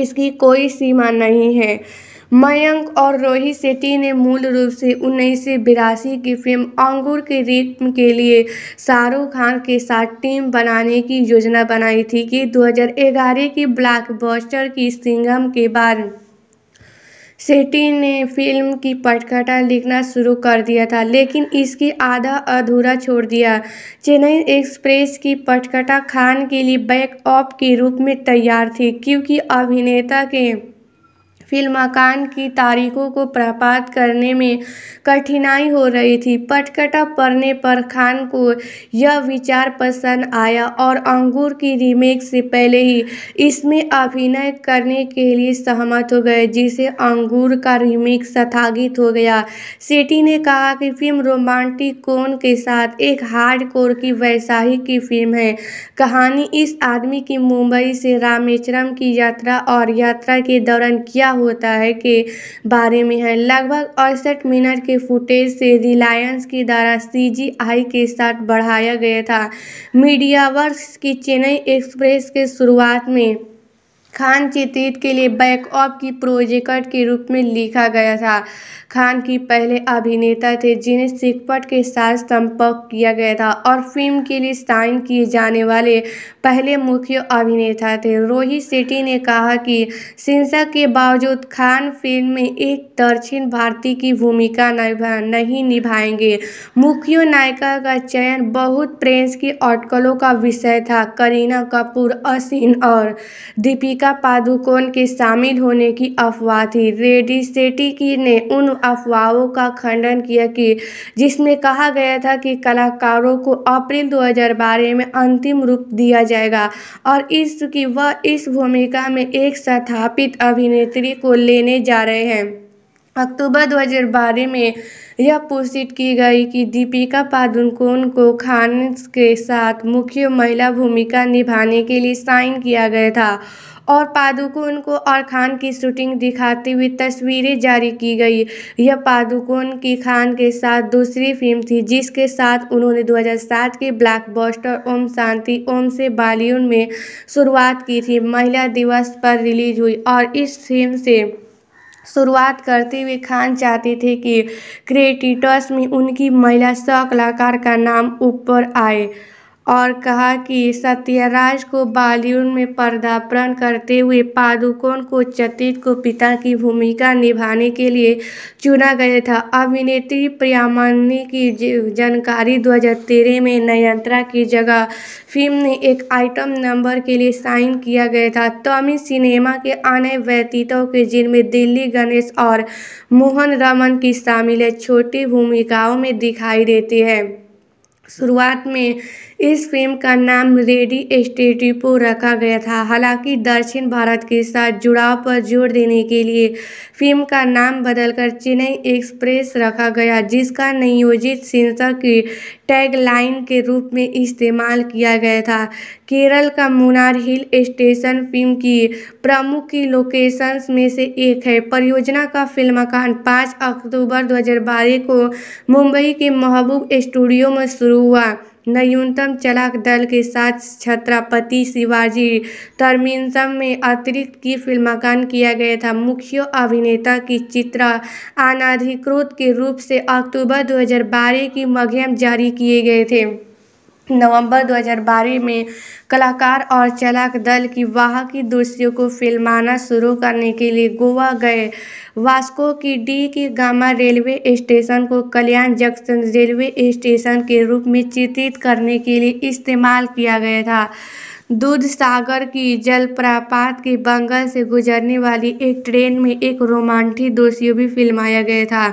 इसकी कोई सीमा नहीं है मयंक और रोहित शेट्टी ने मूल रूप से उन्नीस की फिल्म अंगूर के रिट्म के लिए शाहरुख खान के साथ टीम बनाने की योजना बनाई थी कि 2011 की ब्लॉकबस्टर की सिंगम के बाद शेट्टी ने फिल्म की पटकथा लिखना शुरू कर दिया था लेकिन इसकी आधा अधूरा छोड़ दिया चेन्नई एक्सप्रेस की पटकथा खान के लिए बैकअप के रूप में तैयार थी क्योंकि अभिनेता के फिल्माकान की तारीखों को प्रपात करने में कठिनाई हो रही थी पटकटा पढ़ने पर खान को यह विचार पसंद आया और अंगूर की रीमेक से पहले ही इसमें अभिनय करने के लिए सहमत हो गए जिसे अंगूर का रीमेक स्थगित हो गया सेठी ने कहा कि फिल्म रोमांटिक कोन के साथ एक हार्ड कोर की वैसाही की फिल्म है कहानी इस आदमी की मुंबई से रामेश्वरम की यात्रा और यात्रा के दौरान किया होता है के बारे में है लगभग अड़सठ मिनट के फुटेज से रिलायंस के द्वारा सीजीआई के साथ बढ़ाया गया था मीडियावर्क्स की चेन्नई एक्सप्रेस के शुरुआत में खान चित्रित के लिए बैकअप की प्रोजेक्ट के रूप में लिखा गया था खान की पहले अभिनेता थे जिन्हें सिकपट के साथ संपर्क किया गया था और फिल्म के लिए साइन किए जाने वाले पहले मुख्य अभिनेता थे रोहित शेट्टी ने कहा कि सिंसा के बावजूद खान फिल्म में एक दक्षिण भारतीय की भूमिका निभा नहीं निभाएंगे मुख्य नायिका का चयन बहुत प्रेस की अटकलों का विषय था करीना कपूर असीन और दीपिका पादुकोण के शामिल होने की अफवाह थी रेडी सेटी की ने उन अफवाहों का खंडन किया कि जिसमें कहा गया था कि कलाकारों को अप्रैल 2012 में अंतिम रूप दिया जाएगा और की वह इस भूमिका में एक स्थापित अभिनेत्री को लेने जा रहे हैं अक्टूबर 2012 में यह पोषित की गई कि दीपिका पादुकोण को खान के साथ मुख्य महिला भूमिका निभाने के लिए साइन किया गया था और पादुकोण को और खान की शूटिंग दिखाती हुई तस्वीरें जारी की गई यह पादुकोण की खान के साथ दूसरी फिल्म थी जिसके साथ उन्होंने 2007 ब्लैक ब्लैकबस्टर ओम शांति ओम से बॉलीवुड में शुरुआत की थी महिला दिवस पर रिलीज हुई और इस फिल्म से शुरुआत करते हुए खान चाहते थे कि क्रिएटिटर्स में उनकी महिला सह कलाकार का नाम ऊपर आए और कहा कि सत्याराज को बॉलीवुड में पर्दापण करते हुए पादुकोण को चतित को पिता की भूमिका निभाने के लिए चुना गया था अभिनेत्री प्रियामणि की जानकारी 2013 में नयंत्रा की जगह फिल्म ने एक आइटम नंबर के लिए साइन किया गया था तमिल सिनेमा के अन्य व्यतीतों के जिनमें दिल्ली गणेश और मोहन रमन की शामिल है छोटी भूमिकाओं में दिखाई देती है शुरुआत में इस फिल्म का नाम रेडी स्टेटिपो रखा गया था हालांकि दक्षिण भारत के साथ जुड़ाव पर जोर देने के लिए फिल्म का नाम बदलकर चेन्नई एक्सप्रेस रखा गया जिसका नियोजित शीर्षक की टैगलाइन के रूप में इस्तेमाल किया गया था केरल का मुनार हिल स्टेशन फिल्म की प्रमुख की लोकेशंस में से एक है परियोजना का फिल्माकान पाँच अक्टूबर दो को मुंबई के महबूब स्टूडियो में शुरू हुआ न्यूनतम चलाक दल के साथ छत्रपति शिवाजी टर्मिनस में अतिरिक्त की फिल्मांकन किया गया था मुख्य अभिनेता की चित्रा अनाधिकृत के रूप से अक्टूबर दो हज़ार बारह की मध्यम जारी किए गए थे नवंबर 2012 में कलाकार और चालक दल की वाह की दृश्यों को फिल्माना शुरू करने के लिए गोवा गए वास्को की डी की गामा रेलवे स्टेशन को कल्याण जंक्शन रेलवे स्टेशन के रूप में चित्रित करने के लिए इस्तेमाल किया गया था दूध सागर की जलप्रपात के बंगल से गुजरने वाली एक ट्रेन में एक रोमांटिक दृश्य भी फिल्माया गया था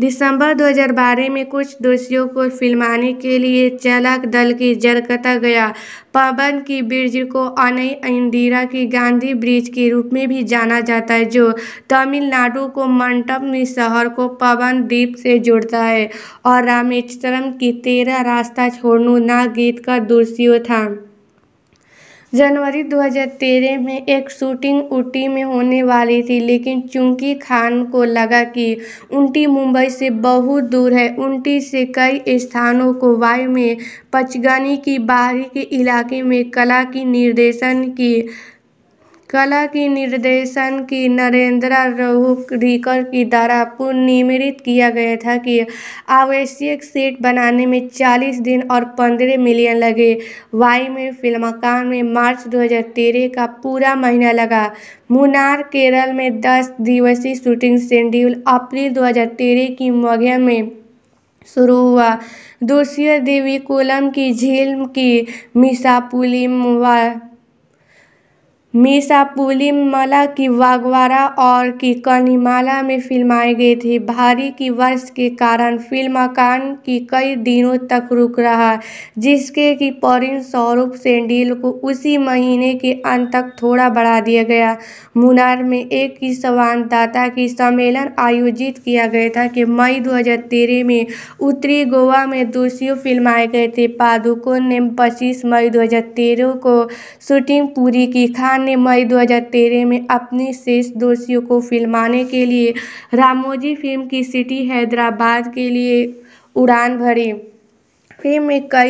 दिसंबर 2012 में कुछ दोषियों को फिल्माने के लिए चालक दल की जरकता गया पवन की ब्रिज को अनई इंदिरा की गांधी ब्रिज के रूप में भी जाना जाता है जो तमिलनाडु को में शहर को पवन द्वीप से जोड़ता है और रामेश्वरम की तेरह रास्ता छोड़नू ना गीत का दोषियों था जनवरी 2013 में एक शूटिंग ऊटी में होने वाली थी लेकिन चूंकि खान को लगा कि ऊटी मुंबई से बहुत दूर है ऊटी से कई स्थानों को वायु में पचगनी की बाहरी के इलाके में कला की निर्देशन की कला की निर्देशन की नरेंद्रा रहुरीकर की द्वारा पुनर्निर्मित किया गया था कि आवश्यक सेट बनाने में 40 दिन और 15 मिलियन लगे वाई में फिल्माकार में मार्च 2013 का पूरा महीना लगा मुनार केरल में 10 दिवसीय शूटिंग शेड्यूल अप्रैल 2013 की मध्य में शुरू हुआ दूसरी देवी कोलम की झील की मिसापुलिम मला की वागवारा और की कनीमाला में फिल्माए गए थे भारी की वर्ष के कारण फिल्म कान की कई दिनों तक रुक रहा जिसके कि परिण स्वरूप सेंडिल को उसी महीने के अंत तक थोड़ा बढ़ा दिया गया मुनार में एक ही संवाददाता की सम्मेलन आयोजित किया गया था कि मई 2013 में उत्तरी गोवा में फिल्म फिल्माए गए थे पादुकोण ने पच्चीस मई दो को शूटिंग पूरी की खान ने मई 2013 में अपनी शेष दोषियों को फिल्माने के लिए रामोजी फिल्म की सिटी हैदराबाद के लिए उड़ान भरी फिल्म में कई